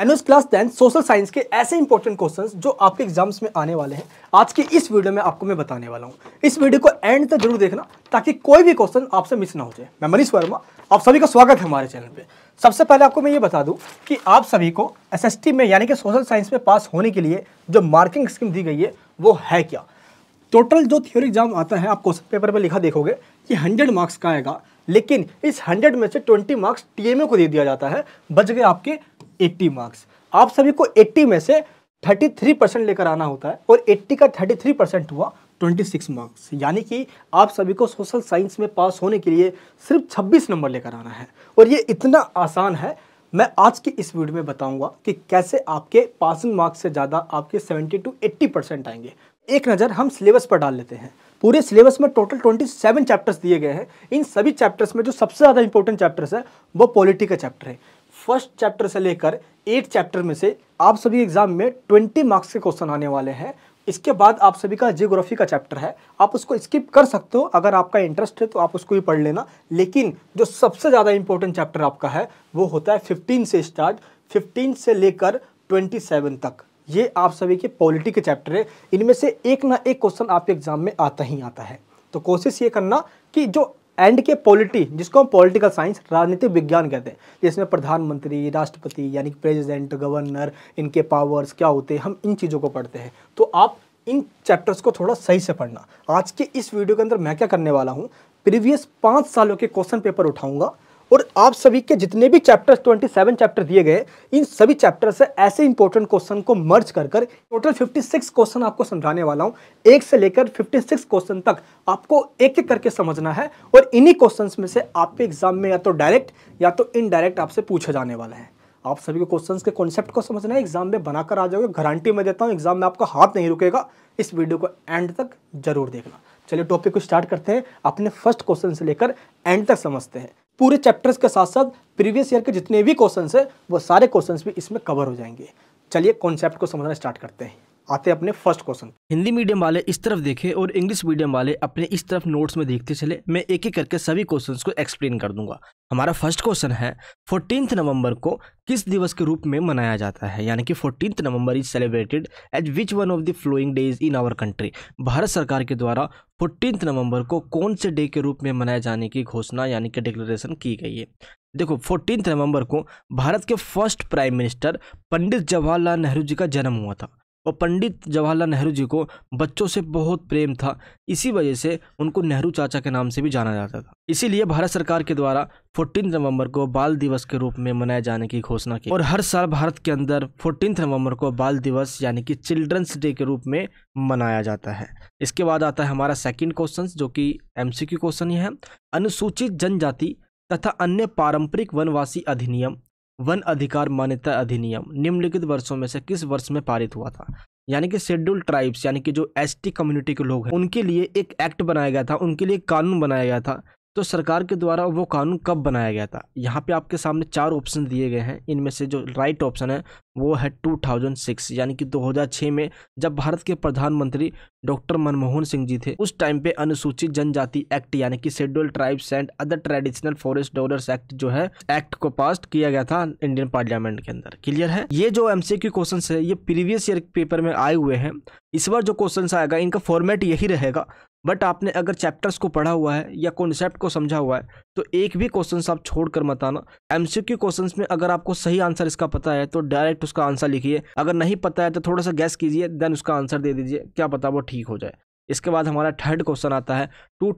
annual class ten social science के ऐसे important questions जो आपके एग्जाम्स में आने वाले हैं आज की इस वीडियो में आपको मैं बताने वाला हूँ इस वीडियो को एंड तक जरूर देखना ताकि कोई भी क्वेश्चन आपसे मिस ना हो जाए मैं मनीष वर्मा आप सभी का स्वागत है हमारे चैनल पे सबसे पहले आपको मैं ये बता दूँ कि आप सभी को एस में यानी कि सोशल साइंस में पास होने के लिए जो मार्किंग स्कीम दी गई है वो है क्या टोटल जो थ्योरी एग्जाम आता है आप क्वेश्चन पेपर पर लिखा देखोगे कि हंड्रेड मार्क्स का आएगा लेकिन इस हंड्रेड में से ट्वेंटी मार्क्स टी को दे दिया जाता है बच गए आपके 80 मार्क्स आप सभी को 80 में से 33 परसेंट लेकर आना होता है और 80 का 33 परसेंट हुआ 26 मार्क्स यानी कि आप सभी को सोशल साइंस में पास होने के लिए सिर्फ 26 नंबर लेकर आना है और ये इतना आसान है मैं आज की इस वीडियो में बताऊंगा कि कैसे आपके पासिंग मार्क्स से ज़्यादा आपके 70 टू 80 परसेंट आएंगे एक नज़र हम सिलेबस पर डाल लेते हैं पूरे सिलेबस में टोटल 27 चैप्टर्स दिए गए हैं इन सभी चैप्टर्स में जो सबसे ज़्यादा इंपॉर्टेंट चैप्टर्स है वो पॉलिटी का चैप्टर है फर्स्ट चैप्टर से लेकर एट चैप्टर में से आप सभी एग्ज़ाम में ट्वेंटी मार्क्स के क्वेश्चन आने वाले हैं इसके बाद आप सभी का जियोग्राफी का चैप्टर है आप उसको स्किप कर सकते हो अगर आपका इंटरेस्ट है तो आप उसको ही पढ़ लेना लेकिन जो सबसे ज़्यादा इंपॉर्टेंट चैप्टर आपका है वो होता है फिफ्टीन से स्टार्ट फिफ्टीन से लेकर ट्वेंटी सेवन तक ये आप सभी के पॉलिटी के चैप्टर है इनमें से एक ना एक क्वेश्चन आपके एग्ज़ाम में आता ही आता है तो कोशिश ये करना कि जो एंड के पॉलिटी जिसको हम पॉलिटिकल साइंस राजनीतिक विज्ञान कहते हैं जिसमें तो प्रधानमंत्री राष्ट्रपति यानी प्रेसिडेंट गवर्नर इनके पावर्स क्या होते हैं हम इन चीज़ों को पढ़ते हैं तो आप इन चैप्टर्स को थोड़ा सही से पढ़ना आज के इस वीडियो के अंदर मैं क्या करने वाला हूँ प्रीवियस पाँच सालों के क्वेश्चन पेपर उठाऊँगा और आप सभी के जितने भी चैप्टर्स 27 चैप्टर दिए गए इन सभी चैप्टर से ऐसे इंपॉर्टेंट क्वेश्चन को मर्ज कर कर टोटल 56 क्वेश्चन आपको समझाने वाला हूँ एक से लेकर 56 क्वेश्चन तक आपको एक एक करके समझना है और इन्हीं क्वेश्चन में से आपके एग्जाम में या तो डायरेक्ट या तो इनडायरेक्ट आपसे पूछे जाने वाला है आप सभी को क्वेश्चन के कॉन्सेप्ट को समझना है एग्जाम में बनाकर आ जाओगे गारंटी में देता हूँ एग्जाम में आपका हाथ नहीं रुकेगा इस वीडियो को एंड तक जरूर देखना चलिए टॉपिक को स्टार्ट करते हैं अपने फर्स्ट क्वेश्चन से लेकर एंड तक समझते हैं पूरे चैप्टर्स के साथ साथ प्रीवियस ईयर के जितने भी क्वेश्चन है वो सारे क्वेश्चन भी इसमें कवर हो जाएंगे चलिए कॉन्सेप्ट को समझना स्टार्ट करते हैं आते अपने फर्स्ट क्वेश्चन हिंदी मीडियम वाले इस तरफ देखे और इंग्लिश मीडियम वाले अपने इस तरफ नोट्स में देखते चले मैं एक एक करके सभी क्वेश्चंस को एक्सप्लेन कर दूंगा हमारा फर्स्ट क्वेश्चन है फोर्टीन नवंबर को किस दिवस के रूप में मनाया जाता है यानी कि fourteen November is celebrated as which one of the following days in our country Bharat सरकार के द्वारा फोर्टीन नवंबर को कौन से डे के रूप में मनाए जाने की घोषणा यानी कि डिक्लेरेशन की गई है देखो फोर्टीन नवंबर को भारत के first prime minister Pandit Jawaharlal Nehru ji का जन्म हुआ था और पंडित जवाहरलाल नेहरू जी को बच्चों से बहुत प्रेम था इसी वजह से उनको नेहरू चाचा के नाम से भी जाना जाता था इसीलिए भारत सरकार के द्वारा 14 नवंबर को बाल दिवस के रूप में मनाए जाने की घोषणा की और हर साल भारत के अंदर 14 नवंबर को बाल दिवस यानी कि चिल्ड्रंस डे के रूप में मनाया जाता है इसके बाद आता है हमारा सेकेंड क्वेश्चन जो कि एम क्वेश्चन ही है अनुसूचित जनजाति तथा अन्य पारंपरिक वनवासी अधिनियम वन अधिकार मान्यता अधिनियम निम्नलिखित वर्षों में से किस वर्ष में पारित हुआ था यानी कि शेड्यूल ट्राइब्स यानी कि जो एसटी कम्युनिटी के लोग हैं उनके लिए एक एक्ट बनाया गया था उनके लिए कानून बनाया गया था तो सरकार के द्वारा वो कानून कब बनाया गया था यहाँ पे आपके सामने चार ऑप्शन दिए गए हैं इनमें से जो राइट ऑप्शन है वो है 2006 यानी कि 2006 में जब भारत के प्रधानमंत्री डॉक्टर मनमोहन सिंह जी थे उस टाइम पे अनुसूचित जनजाति एक्ट यानी कि schedule tribes and other traditional forest dwellers act जो है एक्ट को पास किया गया था इंडियन पार्लियामेंट के अंदर क्लियर है ये जो एम क्वेश्चन है ये प्रीवियस ईयर पेपर में आए हुए हैं इस बार जो क्वेश्चन आएगा इनका फॉर्मेट यही रहेगा बट आपने अगर चैप्टर्स को पढ़ा हुआ है या कॉन्सेप्ट को समझा हुआ है तो एक भी क्वेश्चन आप छोड़ कर मत आना एमसीक्यू क्वेश्चंस में अगर आपको सही आंसर इसका पता है तो डायरेक्ट उसका आंसर लिखिए अगर नहीं पता है तो थोड़ा सा गैस कीजिए देन उसका आंसर दे दीजिए क्या पता वो ठीक हो जाए इसके बाद हमारा थर्ड क्वेश्चन आता है टू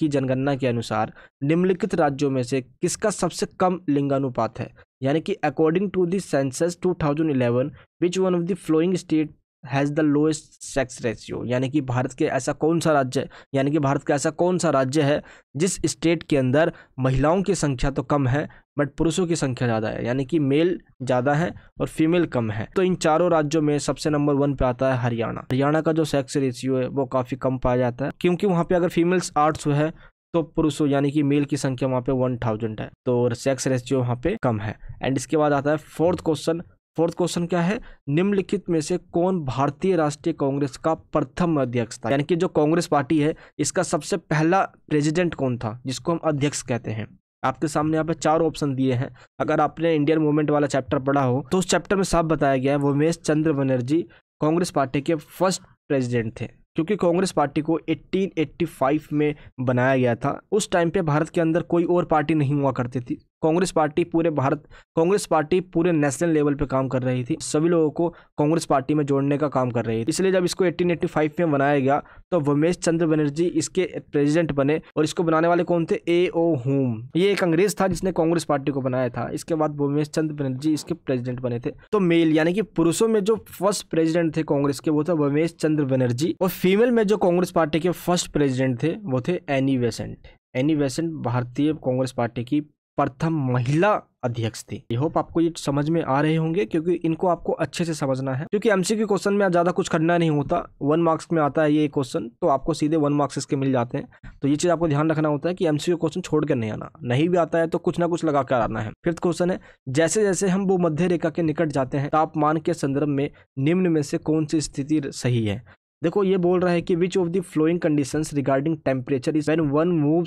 की जनगणना के अनुसार निम्नलिखित राज्यों में से किसका सबसे कम लिंगानुपात है यानी कि according to census two thousand eleven which one of the following state has the lowest sex ratio यानी कि भारत के ऐसा कौन सा राज्य यानी कि भारत का ऐसा कौन सा राज्य है जिस स्टेट के अंदर महिलाओं की संख्या तो कम है बट पुरुषों की संख्या ज़्यादा है यानी कि मेल ज़्यादा है और फीमेल कम है तो इन चारों राज्यों में सबसे नंबर वन पे आता है हरियाणा हरियाणा का जो सेक्स रेशियो है वो काफ़ी कम पाया जाता है क्योंकि वहाँ पे अगर फीमेल्स आठ है तो पुरुषों यानी कि मेल की संख्या वहाँ पे वन थाउजेंड है तो सेक्स रेशियो वहाँ पे कम है एंड इसके बाद आता है फोर्थ क्वेश्चन फोर्थ क्वेश्चन क्या है निम्नलिखित में से कौन भारतीय राष्ट्रीय कांग्रेस का प्रथम अध्यक्ष था यानी कि जो कांग्रेस पार्टी है इसका सबसे पहला प्रेसिडेंट कौन था जिसको हम अध्यक्ष कहते हैं आपके सामने यहाँ पे चार ऑप्शन दिए हैं अगर आपने इंडियन मूवमेंट वाला चैप्टर पढ़ा हो तो उस चैप्टर में साफ बताया गया है उमेश चंद्र बनर्जी कांग्रेस पार्टी के फर्स्ट प्रेसिडेंट थे क्योंकि कांग्रेस पार्टी को 1885 में बनाया गया था उस टाइम पे भारत के अंदर कोई और पार्टी नहीं हुआ करती थी कांग्रेस पार्टी पूरे भारत कांग्रेस पार्टी पूरे नेशनल लेवल पे काम कर रही थी सभी लोगों को कांग्रेस पार्टी में जोड़ने का काम कर रही थी इसलिए जब इसको 1885 में बनाया गया तो वमेश चंद्र बनर्जी इसके प्रेसिडेंट बने और इसको बनाने वाले कौन थे ए ओ होम ये एक अंग्रेज था जिसने कांग्रेस पार्टी को बनाया था इसके बाद वमेश चंद्र बनर्जी इसके प्रेजिडेंट बने थे तो मेल यानी कि पुरुषों में जो फर्स्ट प्रेजिडेंट थे कांग्रेस के वो था वमेश चंद्र बनर्जी और फीमेल में जो कांग्रेस पार्टी के फर्स्ट प्रेजिडेंट थे वो थे एनी वेसेंट एनी वेसेंट भारतीय कांग्रेस पार्टी की प्रथम महिला अध्यक्ष थी आई होप आपको ये समझ में आ रहे होंगे क्योंकि इनको आपको अच्छे से समझना है क्योंकि एमसीक्यू क्वेश्चन में ज्यादा कुछ करना नहीं होता वन मार्क्स में आता है ये क्वेश्चन तो आपको सीधे वन मार्क्स इसके मिल जाते हैं तो ये चीज आपको ध्यान रखना होता है कि एमसीक्यू क्वेश्चन छोड़ कर नहीं आना नहीं भी आता है तो कुछ ना कुछ लगा कर आना है फिफ्थ क्वेश्चन है जैसे जैसे हम वो मध्य रेखा के निकट जाते हैं तापमान के संदर्भ में निम्न में से कौन सी स्थिति सही है देखो ये बोल रहा है कि which of the following condition regarding temperature is when one move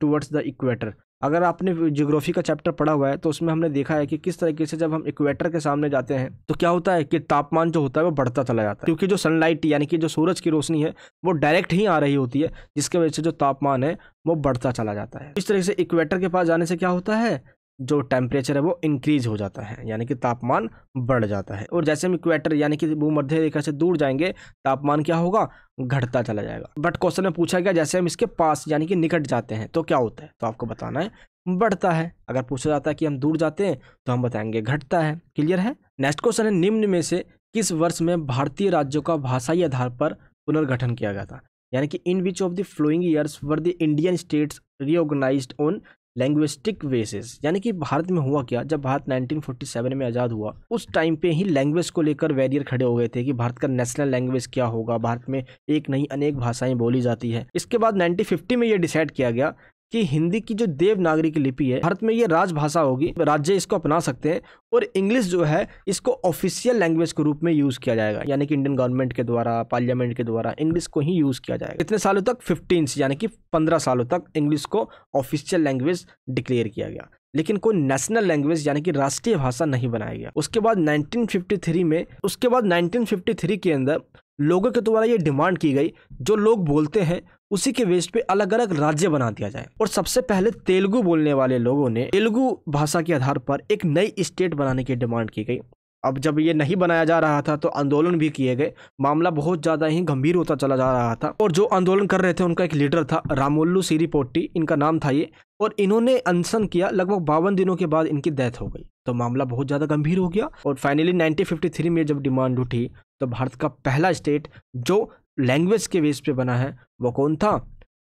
towards the equator अगर आपने जियोग्राफी का चैप्टर पढ़ा हुआ है तो उसमें हमने देखा है कि किस तरीके से जब हम इक्वेटर के सामने जाते हैं तो क्या होता है कि तापमान जो होता है वो बढ़ता चला जाता है क्योंकि जो सनलाइट यानी कि जो सूरज की रोशनी है वो डायरेक्ट ही आ रही होती है जिसके वजह से जो तापमान है वो बढ़ता चला जाता है इस तरीके से इक्वेटर के पास जाने से क्या होता है जो टेम्परेचर है वो इंक्रीज हो जाता है यानी कि तापमान बढ़ जाता है और जैसे हम इक्वेटर यानी कि भूमध्य रेखा से दूर जाएंगे तापमान क्या होगा घटता चला जाएगा बट क्वेश्चन में पूछा गया जैसे हम इसके पास यानी कि निकट जाते हैं तो क्या होता है तो आपको बताना है बढ़ता है अगर पूछा जाता है कि हम दूर जाते हैं तो हम बताएंगे घटता है क्लियर है नेक्स्ट क्वेश्चन है निम्न में से किस वर्ष में भारतीय राज्यों का भाषाई आधार पर पुनर्गठन किया गया था यानी कि in which of the following years were the Indian states reorganise on linguistic basis यानी कि भारत में हुआ क्या जब भारत 1947 में आज़ाद हुआ उस टाइम पे ही लैंग्वेज को लेकर वैरियर खड़े हो गए थे कि भारत का नेशनल लैंग्वेज क्या होगा भारत में एक नहीं अनेक भाषाएं बोली जाती है इसके बाद 1950 में ये डिसाइड किया गया कि हिंदी की जो देवनागरी की लिपि है भारत में ये राजभाषा होगी राज्य इसको अपना सकते हैं और इंग्लिश जो है इसको ऑफिशियल लैंग्वेज के रूप में यूज़ किया जाएगा यानी कि इंडियन गवर्नमेंट के द्वारा पार्लियामेंट के द्वारा इंग्लिश को ही यूज़ किया जाएगा कितने सालों तक फिफ्टीन यानी कि पंद्रह सालों तक इंग्लिश को ऑफिशियल लैंग्वेज डिक्लेयर किया गया लेकिन कोई नेशनल लैंग्वेज यानी कि राष्ट्रीय भाषा नहीं बनाया गया उसके बाद 1953 में उसके बाद 1953 के अंदर लोगों के द्वारा ये डिमांड की गई जो लोग बोलते हैं उसी के बेस पे अलग अलग राज्य बना दिया जाए और सबसे पहले तेलुगु बोलने वाले लोगों ने तेलुगु भाषा के आधार पर एक नई स्टेट बनाने की डिमांड की गई अब जब ये नहीं बनाया जा रहा था तो आंदोलन भी किए गए मामला बहुत ज़्यादा ही गंभीर होता चला जा रहा था और जो आंदोलन कर रहे थे उनका एक लीडर था रामोल्लू सिरीपोट्टी इनका नाम था ये और इन्होंने अनशन किया लगभग बावन दिनों के बाद इनकी डेथ हो गई तो मामला बहुत ज़्यादा गंभीर हो गया और फाइनली 1953 में जब डिमांड उठी तो भारत का पहला स्टेट जो लैंग्वेज के बेस पे बना है वो कौन था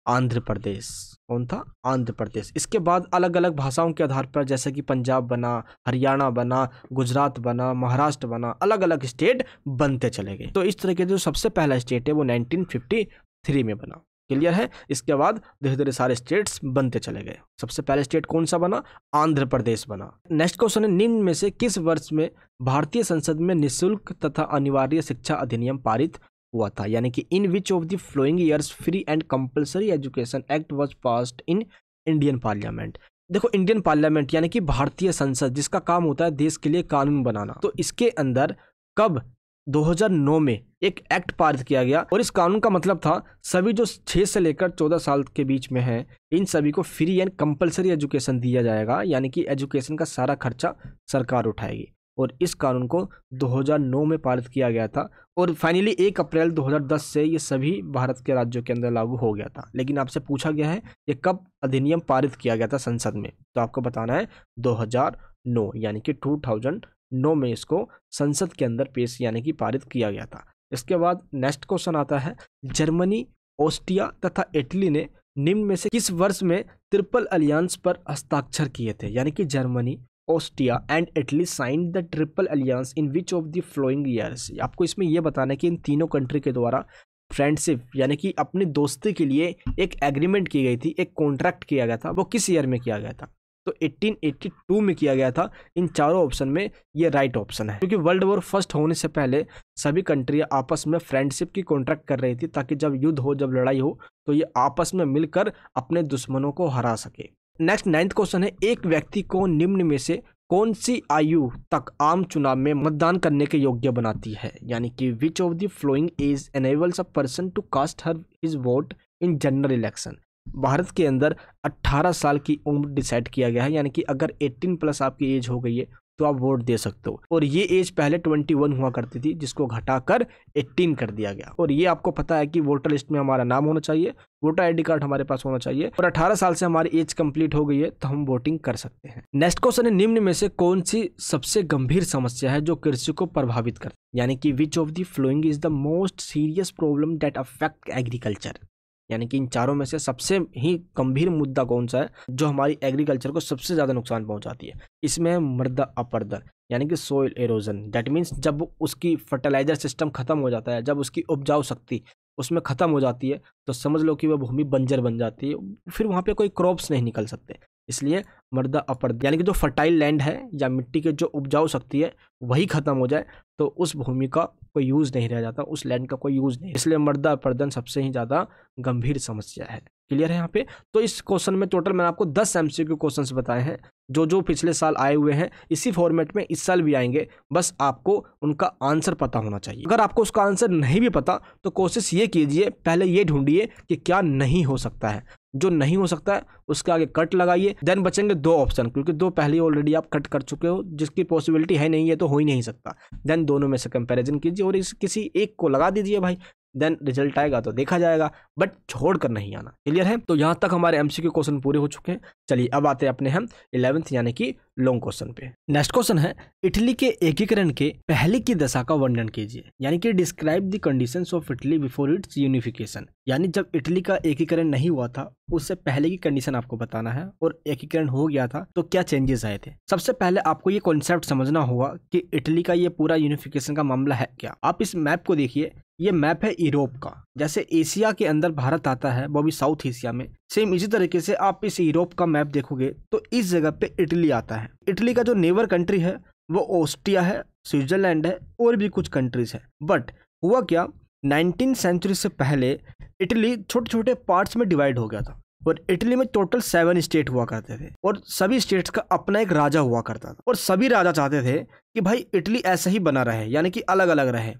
आंध्र प्रदेश कौन था आंध्र प्रदेश इसके बाद अलग अलग भाषाओं के आधार पर जैसे कि पंजाब बना हरियाणा बना गुजरात बना महाराष्ट्र बना अलग अलग स्टेट बनते चले गए तो इस तरह के जो सबसे पहला स्टेट है वो 1953 में बना क्लियर है इसके बाद धीरे धीरे सारे स्टेट्स बनते चले गए सबसे पहले स्टेट कौन सा बना आंध्र प्रदेश बना नेक्स्ट क्वेश्चन है निम्न में से किस वर्ष में भारतीय संसद में निःशुल्क तथा अनिवार्य शिक्षा अधिनियम पारित हुआ था यानी कि in which of the following years free and compulsory education act was passed in Indian parliament देखो इंडियन पार्लियामेंट यानी कि भारतीय संसद जिसका काम होता है देश के लिए कानून बनाना तो इसके अंदर कब 2009 में एक एक्ट पारित किया गया और इस कानून का मतलब था सभी जो 6 से लेकर 14 साल के बीच में हैं इन सभी को फ्री एंड कंपलसरी एजुकेशन दिया जाएगा यानी कि एजुकेशन का सारा खर्चा सरकार उठाएगी और इस कानून को 2009 में पारित किया गया था और फाइनली 1 अप्रैल 2010 से ये सभी भारत के राज्यों के अंदर लागू हो गया था लेकिन आपसे पूछा गया है ये कब अधिनियम पारित किया गया था संसद में तो आपको बताना है दो यानी कि थाउजेंड नौ में इसको संसद के अंदर पेश यानी कि पारित किया गया था इसके बाद नेक्स्ट क्वेश्चन आता है जर्मनी ऑस्ट्रिया तथा इटली ने निम्न में से किस वर्ष में ट्रिपल अलियांस पर हस्ताक्षर किए थे यानी कि Germany Austria and Italy sign the triple alliance in which of the following years आपको इसमें यह बताना है कि इन तीनों कंट्री के द्वारा फ्रेंडशिप यानी कि अपनी दोस्ती के लिए एक एग्रीमेंट की गई थी एक कॉन्ट्रैक्ट किया गया था वो किस ईयर में किया गया था तो 1882 में किया गया था इन चारों ऑप्शन में ये राइट ऑप्शन है क्योंकि वर्ल्ड वॉर फर्स्ट होने से पहले सभी कंट्रियाँ आपस में फ्रेंडशिप की कॉन्ट्रैक्ट कर रही थी ताकि जब युद्ध हो जब लड़ाई हो तो ये आपस में मिलकर अपने दुश्मनों को हरा सके नेक्स्ट नाइन्थ क्वेश्चन है एक व्यक्ति को निम्न में से कौन सी आयु तक आम चुनाव में मतदान करने के योग्य बनाती है यानी कि which of the following age enables a person to cast her his vote in general election Bharat के अंदर 18 साल की उम्र डिसाइड किया गया है यानी कि अगर 18 प्लस आपकी एज हो गई है तो आप वोट दे सकते हो और ये एज पहले 21 हुआ करती थी जिसको घटाकर 18 कर दिया गया और ये आपको पता है कि वोटर लिस्ट में हमारा नाम होना चाहिए वोटर आईडी कार्ड हमारे पास होना चाहिए और 18 साल से हमारी एज कंप्लीट हो गई है तो हम वोटिंग कर सकते हैं नेक्स्ट क्वेश्चन है निम्न में से कौन सी सबसे गंभीर समस्या है जो कृषि को प्रभावित करती है यानी कि which of the following is the most serious problem that affect agriculture यानी कि इन चारों में से सबसे ही गंभीर मुद्दा कौन सा है जो हमारी एग्रीकल्चर को सबसे ज़्यादा नुकसान पहुंचाती है इसमें है मृदा अपर्दन यानी कि सोयल एरोजन डैट मीन्स जब उसकी फर्टिलाइजर सिस्टम ख़त्म हो जाता है जब उसकी उपजाऊ शक्ति उसमें ख़त्म हो जाती है तो समझ लो कि वह भूमि बंजर बन जाती है फिर वहाँ पर कोई क्रॉप्स नहीं निकल सकते इसलिए मर्दा अपर्द यानी कि जो फर्टाइल लैंड है या मिट्टी के जो उपजाऊ शक्ति है वही ख़त्म हो जाए तो उस भूमि का कोई यूज़ नहीं रह जाता उस लैंड का कोई यूज़ नहीं इसलिए मर्दा अपर्दन सबसे ही ज़्यादा गंभीर समस्या है क्लियर है यहाँ पे तो इस क्वेश्चन में टोटल मैंने आपको दस एम सी क्वेश्चन बताए हैं जो जो पिछले साल आए हुए हैं इसी फॉर्मेट में इस साल भी आएंगे बस आपको उनका आंसर पता होना चाहिए अगर आपको उसका आंसर नहीं भी पता तो कोशिश ये कीजिए पहले ये ढूंढिए कि क्या नहीं हो सकता है जो नहीं हो सकता है उसके आगे कट लगाइए देन बचेंगे दो ऑप्शन क्योंकि दो पहले ऑलरेडी आप कट कर चुके हो जिसकी पॉसिबिलिटी है नहीं है तो हो ही नहीं सकता देन दोनों में से कंपैरिजन कीजिए और इस किसी एक को लगा दीजिए भाई देन रिजल्ट आएगा तो देखा जाएगा बट छोड़ कर नहीं आना क्लियर है तो यहाँ तक हमारे एमसीक्यू क्वेश्चन पूरे हो चुके हैं चलिए अब आते हैं अपने हम इलेवेंथ यानी कि लॉन्ग क्वेश्चन पे नेक्स्ट क्वेश्चन है इटली के एकीकरण के पहले की दशा का वर्णन कीजिए यानी कि describe the conditions of Italy before its unification यानी जब इटली का एकीकरण नहीं हुआ था उससे पहले की कंडीशन आपको बताना है और एकीकरण हो गया था तो क्या चेंजेस आए थे सबसे पहले आपको ये कॉन्सेप्ट समझना होगा कि इटली का ये पूरा यूनिफिकेशन का मामला है क्या आप इस मैप को देखिए ये मैप है यूरोप का जैसे एशिया के अंदर भारत आता है वो भी साउथ एशिया में सेम इसी तरीके से आप इस यूरोप का मैप देखोगे तो इस जगह पे इटली आता है इटली का जो नेबर कंट्री है वो ऑस्ट्रिया है स्विट्जरलैंड है और भी कुछ कंट्रीज है बट हुआ क्या नाइनटीन सेंचुरी से पहले इटली छोटे छोटे पार्ट्स में डिवाइड हो गया था और इटली में टोटल सेवन स्टेट हुआ करते थे और सभी स्टेट्स का अपना एक राजा हुआ करता था और सभी राजा चाहते थे कि भाई इटली ऐसा ही बना रहे यानी कि अलग अलग रहे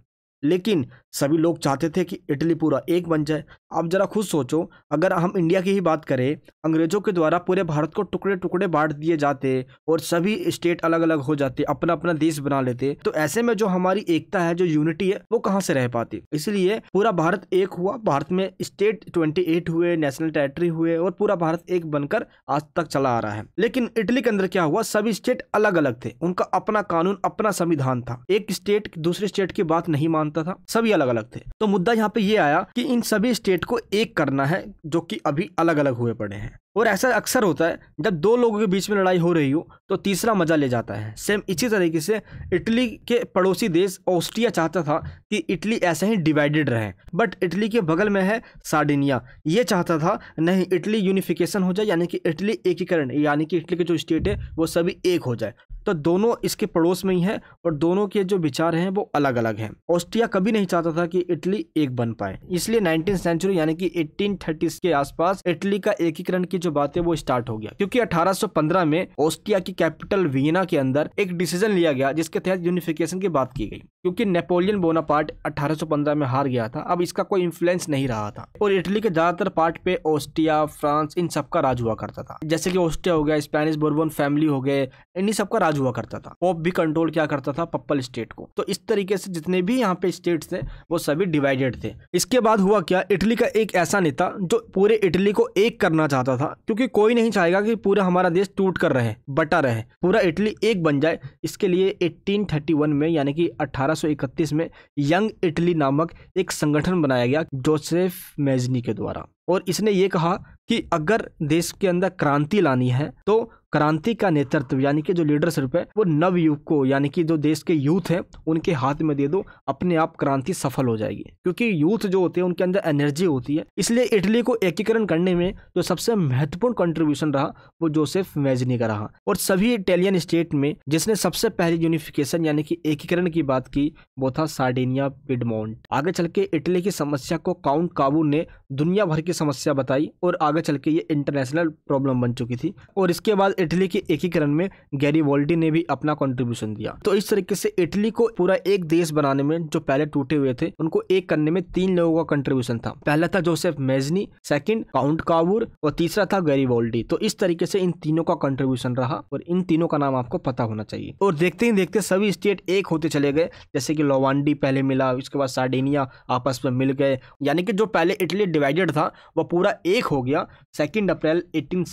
लेकिन सभी लोग चाहते थे कि इटली पूरा एक बन जाए आप ज़रा खुद सोचो अगर हम इंडिया की ही बात करें अंग्रेज़ों के द्वारा पूरे भारत को टुकड़े टुकड़े बांट दिए जाते और सभी स्टेट अलग अलग हो जाते अपना अपना देश बना लेते तो ऐसे में जो हमारी एकता है जो यूनिटी है वो कहाँ से रह पाती इसलिए पूरा भारत एक हुआ भारत में स्टेट ट्वेंटी हुए नेशनल टेरिटरी हुए और पूरा भारत एक बनकर आज तक चला आ रहा है लेकिन इटली के अंदर क्या हुआ सभी स्टेट अलग अलग थे उनका अपना कानून अपना संविधान था एक स्टेट दूसरे स्टेट की बात नहीं मानता था सभी अलग अलग थे तो मुद्दा यहाँ पे ये आया कि इन सभी स्टेट को एक करना है जो कि अभी अलग अलग हुए पड़े हैं और ऐसा अक्सर होता है जब दो लोगों के बीच में लड़ाई हो रही हो तो तीसरा मज़ा ले जाता है सेम इसी तरीके से इटली के पड़ोसी देश ऑस्ट्रिया चाहता था कि इटली ऐसे ही डिवाइडेड रहे बट इटली के बगल में है सार्डिनिया ये चाहता था नहीं इटली यूनिफिकेशन हो जाए यानी कि इटली एकीकरण यानी कि इटली के जो स्टेट है वो सभी एक हो जाए तो दोनों इसके पड़ोस में ही है और दोनों के जो विचार हैं वो अलग अलग हैं ऑस्ट्रिया कभी नहीं चाहता था कि इटली एक बन पाए इसलिए नाइनटीन सेंचुरी यानी कि एट्टीन के आसपास इटली का एकीकरण की जो बात है वो स्टार्ट हो गया क्योंकि 1815 में ऑस्ट्रिया की कैपिटल वियना के अंदर एक डिसीजन लिया गया जिसके तहत यूनिफिकेशन की बात की गई क्योंकि नेपोलियन बोनापार्ट 1815 में हार गया था अब इसका कोई इन्फ्लुएंस नहीं रहा था और इटली के ज्यादातर पार्ट पे ऑस्ट्रिया फ्रांस इन सबका राज हुआ करता था जैसे कि ऑस्ट्रिया हो गया स्पेनिश बोर्बोन फैमिली हो गए इन्हीं सबका राज हुआ करता था पोप भी कंट्रोल क्या करता था पप्पल स्टेट को तो इस तरीके से जितने भी यहाँ पे स्टेट थे वो सभी डिवाइडेड थे इसके बाद हुआ क्या इटली का एक ऐसा नेता जो पूरे इटली को एक करना चाहता था क्योंकि कोई नहीं चाहेगा कि पूरा हमारा देश टूट कर रहे बटा रहे पूरा इटली एक बन जाए इसके लिए 1831 में यानी कि 1831 में यंग इटली नामक एक संगठन बनाया गया जोसेफ मेजनी के द्वारा और इसने ये कहा कि अगर देश के अंदर क्रांति लानी है तो क्रांति का नेतृत्व यानी कि जो लीडरशिप है वो नव को यानी कि जो देश के यूथ हैं उनके हाथ में दे दो अपने आप क्रांति सफल हो जाएगी क्योंकि यूथ जो होते हैं उनके अंदर एनर्जी होती है इसलिए इटली को एकीकरण करने में जो सबसे महत्वपूर्ण कंट्रीब्यूशन रहा वो जोसेफ मैजनी का रहा और सभी इटालियन स्टेट में जिसने सबसे पहले यूनिफिकेशन यानी कि एकीकरण की बात की वो था सार्डिनिया पिडमोन्ट आगे चल के इटली की समस्या को काउंट काबू ने दुनिया भर की समस्या बताई और आगे चल के ये इंटरनेशनल प्रॉब्लम बन चुकी थी और इसके बाद इटली के एकीकरण में गैरी वॉल्टी ने भी अपना कंट्रीब्यूशन दिया तो इस तरीके से इटली को पूरा एक देश बनाने में जो पहले टूटे हुए थे उनको एक करने में तीन लोगों का कंट्रीब्यूशन था पहला था Joseph Mazzini second count Cavour और तीसरा था गैरी वॉल्टी तो इस तरीके से इन तीनों का कंट्रीब्यूशन रहा और इन तीनों का नाम आपको पता होना चाहिए और देखते ही देखते सभी स्टेट एक होते चले गए जैसे कि लोवांडी पहले मिला उसके बाद सार्डिनिया आपस में मिल गए यानी कि जो पहले इटली डिवाइडेड था वह पूरा एक हो गया सेकेंड अप्रैल एटीन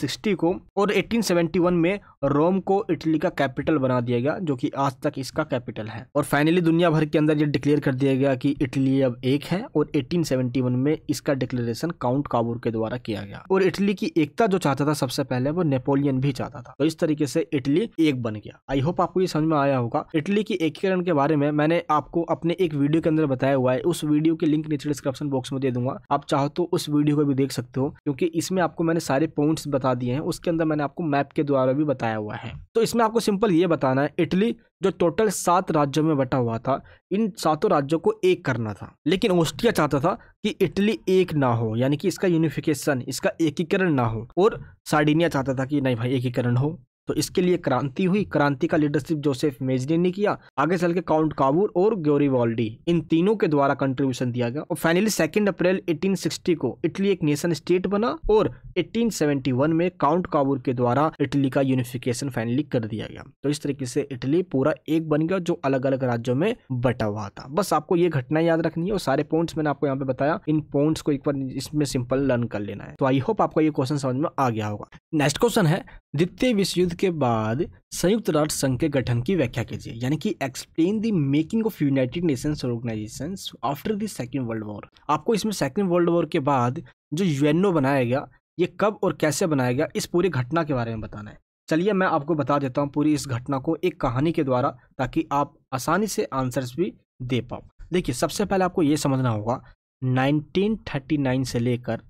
को और एटीन 1951 में रोम को इटली का कैपिटल बना दिया गया जो कि आज तक इसका कैपिटल है और फाइनली दुनिया भर के अंदर ये डिक्लेयर कर दिया गया कि इटली अब एक है और 1871 में इसका डिक्लेरेशन काउंट काबूर के द्वारा किया गया और इटली की एकता जो चाहता था सबसे पहले वो नेपोलियन भी चाहता था तो इस तरीके से इटली एक बन गया आई होप आपको ये समझ में आया होगा इटली की एकीकरण के बारे में मैंने आपको अपने एक वीडियो के अंदर बताया हुआ है उस वीडियो के लिंक नीचे डिस्क्रिप्शन बॉक्स में दे दूंगा आप चाहो तो उस वीडियो को भी देख सकते हो क्योंकि इसमें आपको मैंने सारे पॉइंट्स बता दिए हैं उसके अंदर मैंने आपको मैप के द्वारा भी बताया बताया हुआ है तो इसमें आपको सिंपल ये बताना है इटली जो टोटल सात राज्यों में बटा हुआ था इन सातों राज्यों को एक करना था लेकिन ऑस्ट्रिया चाहता था कि इटली एक ना हो यानी कि इसका यूनिफिकेशन इसका एकीकरण ना हो और सार्डिनिया चाहता था कि नहीं भाई एकीकरण हो तो इसके लिए क्रांति हुई क्रांति का लीडरशिप जोसेफ मेजनी ने किया आगे चल के काउंट काबूर और वॉल्डी इन तीनों के द्वारा कंट्रीब्यूशन दिया गया और फाइनली सेकेंड अप्रैल 1860 को इटली एक नेशन स्टेट बना और 1871 में काउंट काबूर के द्वारा इटली का यूनिफिकेशन फाइनली कर दिया गया तो इस तरीके से इटली पूरा एक बन गया जो अलग अलग राज्यों में बटा हुआ था बस आपको ये घटना याद रखनी है और सारे पॉइंट्स मैंने आपको यहाँ पे बताया इन पॉइंट्स को एक बार इसमें सिंपल लर्न कर लेना है तो आई होप आपको ये क्वेश्चन समझ में आ गया होगा नेक्स्ट क्वेश्चन है द्वितीय विश्व युद्ध के बाद संयुक्त राष्ट्र संघ के गठन की व्याख्या कीजिए यानी कि explain the making of United Nations organisation after the second world war आपको इसमें सेकेंड वर्ल्ड वॉर के बाद जो यूएनओ बनाया गया ये कब और कैसे बनाया गया इस पूरी घटना के बारे में बताना है चलिए मैं आपको बता देता हूँ पूरी इस घटना को एक कहानी के द्वारा ताकि आप आसानी से आंसर्स भी दे पाओ देखिए सबसे पहले आपको ये समझना होगा 1939 से लेकर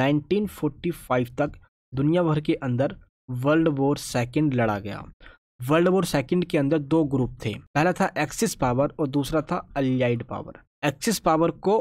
1945 तक दुनिया भर के अंदर वर्ल्ड वॉर सेकेंड लड़ा गया वर्ल्ड वॉर सेकेंड के अंदर दो ग्रुप थे पहला था एक्सिस पावर और दूसरा था अलियाइड पावर एक्सिस पावर को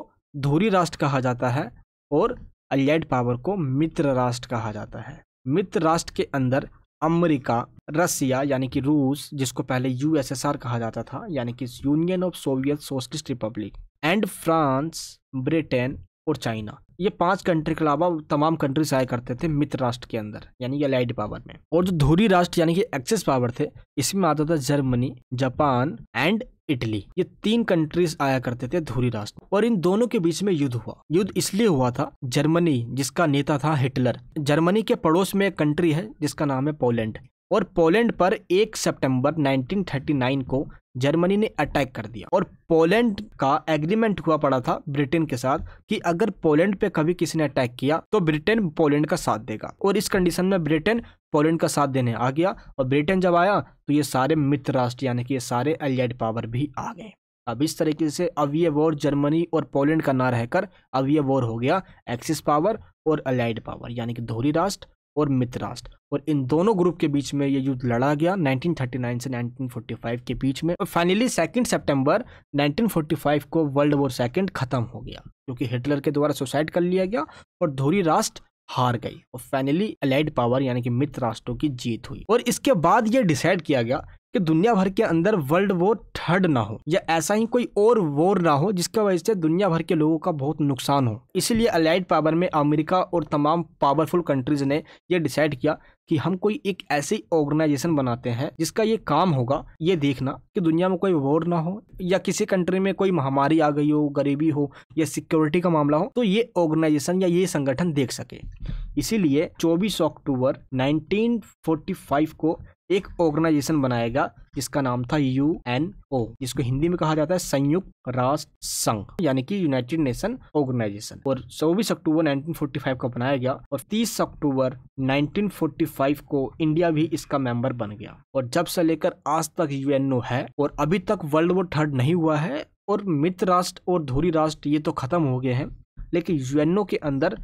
धूरी राष्ट्र कहा जाता है और अलियाइड पावर को मित्र राष्ट्र कहा जाता है मित्र राष्ट्र के अंदर अमेरिका रसिया यानी कि रूस जिसको पहले यूएसएसआर कहा जाता था यानी कि Union of Soviet Socialist Republic and France Britain और चाइना ये पांच कंट्री के अलावा तमाम कंट्रीज आया करते थे मित्र राष्ट्र के अंदर यानी कि अलाइड पावर में और जो धूरी राष्ट्र यानी कि एक्सेस पावर थे इसमें आता था जर्मनी जापान एंड इटली ये तीन कंट्रीज आया करते थे धूरी राष्ट्र और इन दोनों के बीच में युद्ध हुआ युद्ध इसलिए हुआ था जर्मनी जिसका नेता था हिटलर जर्मनी के पड़ोस में एक कंट्री है जिसका नाम है पोलैंड और पोलैंड पर 1 सितंबर 1939 को जर्मनी ने अटैक कर दिया और पोलैंड का एग्रीमेंट हुआ पड़ा था ब्रिटेन के साथ कि अगर पोलैंड पे कभी किसी ने अटैक किया तो ब्रिटेन पोलैंड का साथ देगा और इस कंडीशन में ब्रिटेन पोलैंड का साथ देने आ गया और ब्रिटेन जब आया तो ये सारे मित्र राष्ट्र यानी कि ये सारे एलियड पावर भी आ गए अब इस तरीके से अब ये वॉर जर्मनी और पोलैंड का ना रहकर अब ये वॉर हो गया एक्सिस पावर और अलाइड पावर यानी कि धोरी राष्ट्र और मित्र राष्ट्र और इन दोनों ग्रुप के बीच में ये युद्ध लड़ा गया 1939 से 1945 के बीच में और फाइनली सेकेंड सितंबर 1945 को वर्ल्ड वॉर सेकेंड खत्म हो गया क्योंकि हिटलर के द्वारा सुसाइड कर लिया गया और धोरी राष्ट्र हार गई और फाइनली अलाइड पावर यानी कि मित्र राष्ट्रों की जीत हुई और इसके बाद ये डिसाइड किया गया कि दुनिया भर के अंदर वर्ल्ड वॉर थर्ड ना हो या ऐसा ही कोई और वॉर ना हो जिसकी वजह से दुनिया भर के लोगों का बहुत नुकसान हो इसीलिए अलाइड पावर में अमेरिका और तमाम पावरफुल कंट्रीज ने यह डिसाइड किया कि हम कोई एक ऐसी ऑर्गेनाइजेशन बनाते हैं जिसका ये काम होगा ये देखना कि दुनिया में कोई वॉर ना हो या किसी कंट्री में कोई महामारी आ गई हो गरीबी हो या सिक्योरिटी का मामला हो तो ये ऑर्गेनाइजेशन या ये संगठन देख सके इसीलिए 24 अक्टूबर 1945 को एक ऑर्गेनाइजेशन बनाएगा जिसका नाम था यू एन ओ जिसको हिंदी में कहा जाता है संयुक्त राष्ट्र संघ यानी कि यूनाइटेड नेशन ऑर्गेनाइजेशन और चौबीस अक्टूबर 1945 को बनाया गया और 30 अक्टूबर 1945 को इंडिया भी इसका मेंबर बन गया और जब से लेकर आज तक यू एन ओ है और अभी तक वर्ल्ड वॉर थर्ड नहीं हुआ है और मित्र राष्ट्र और धूरी राष्ट्र ये तो खत्म हो गए हैं लेकिन यूएनओ के अंदर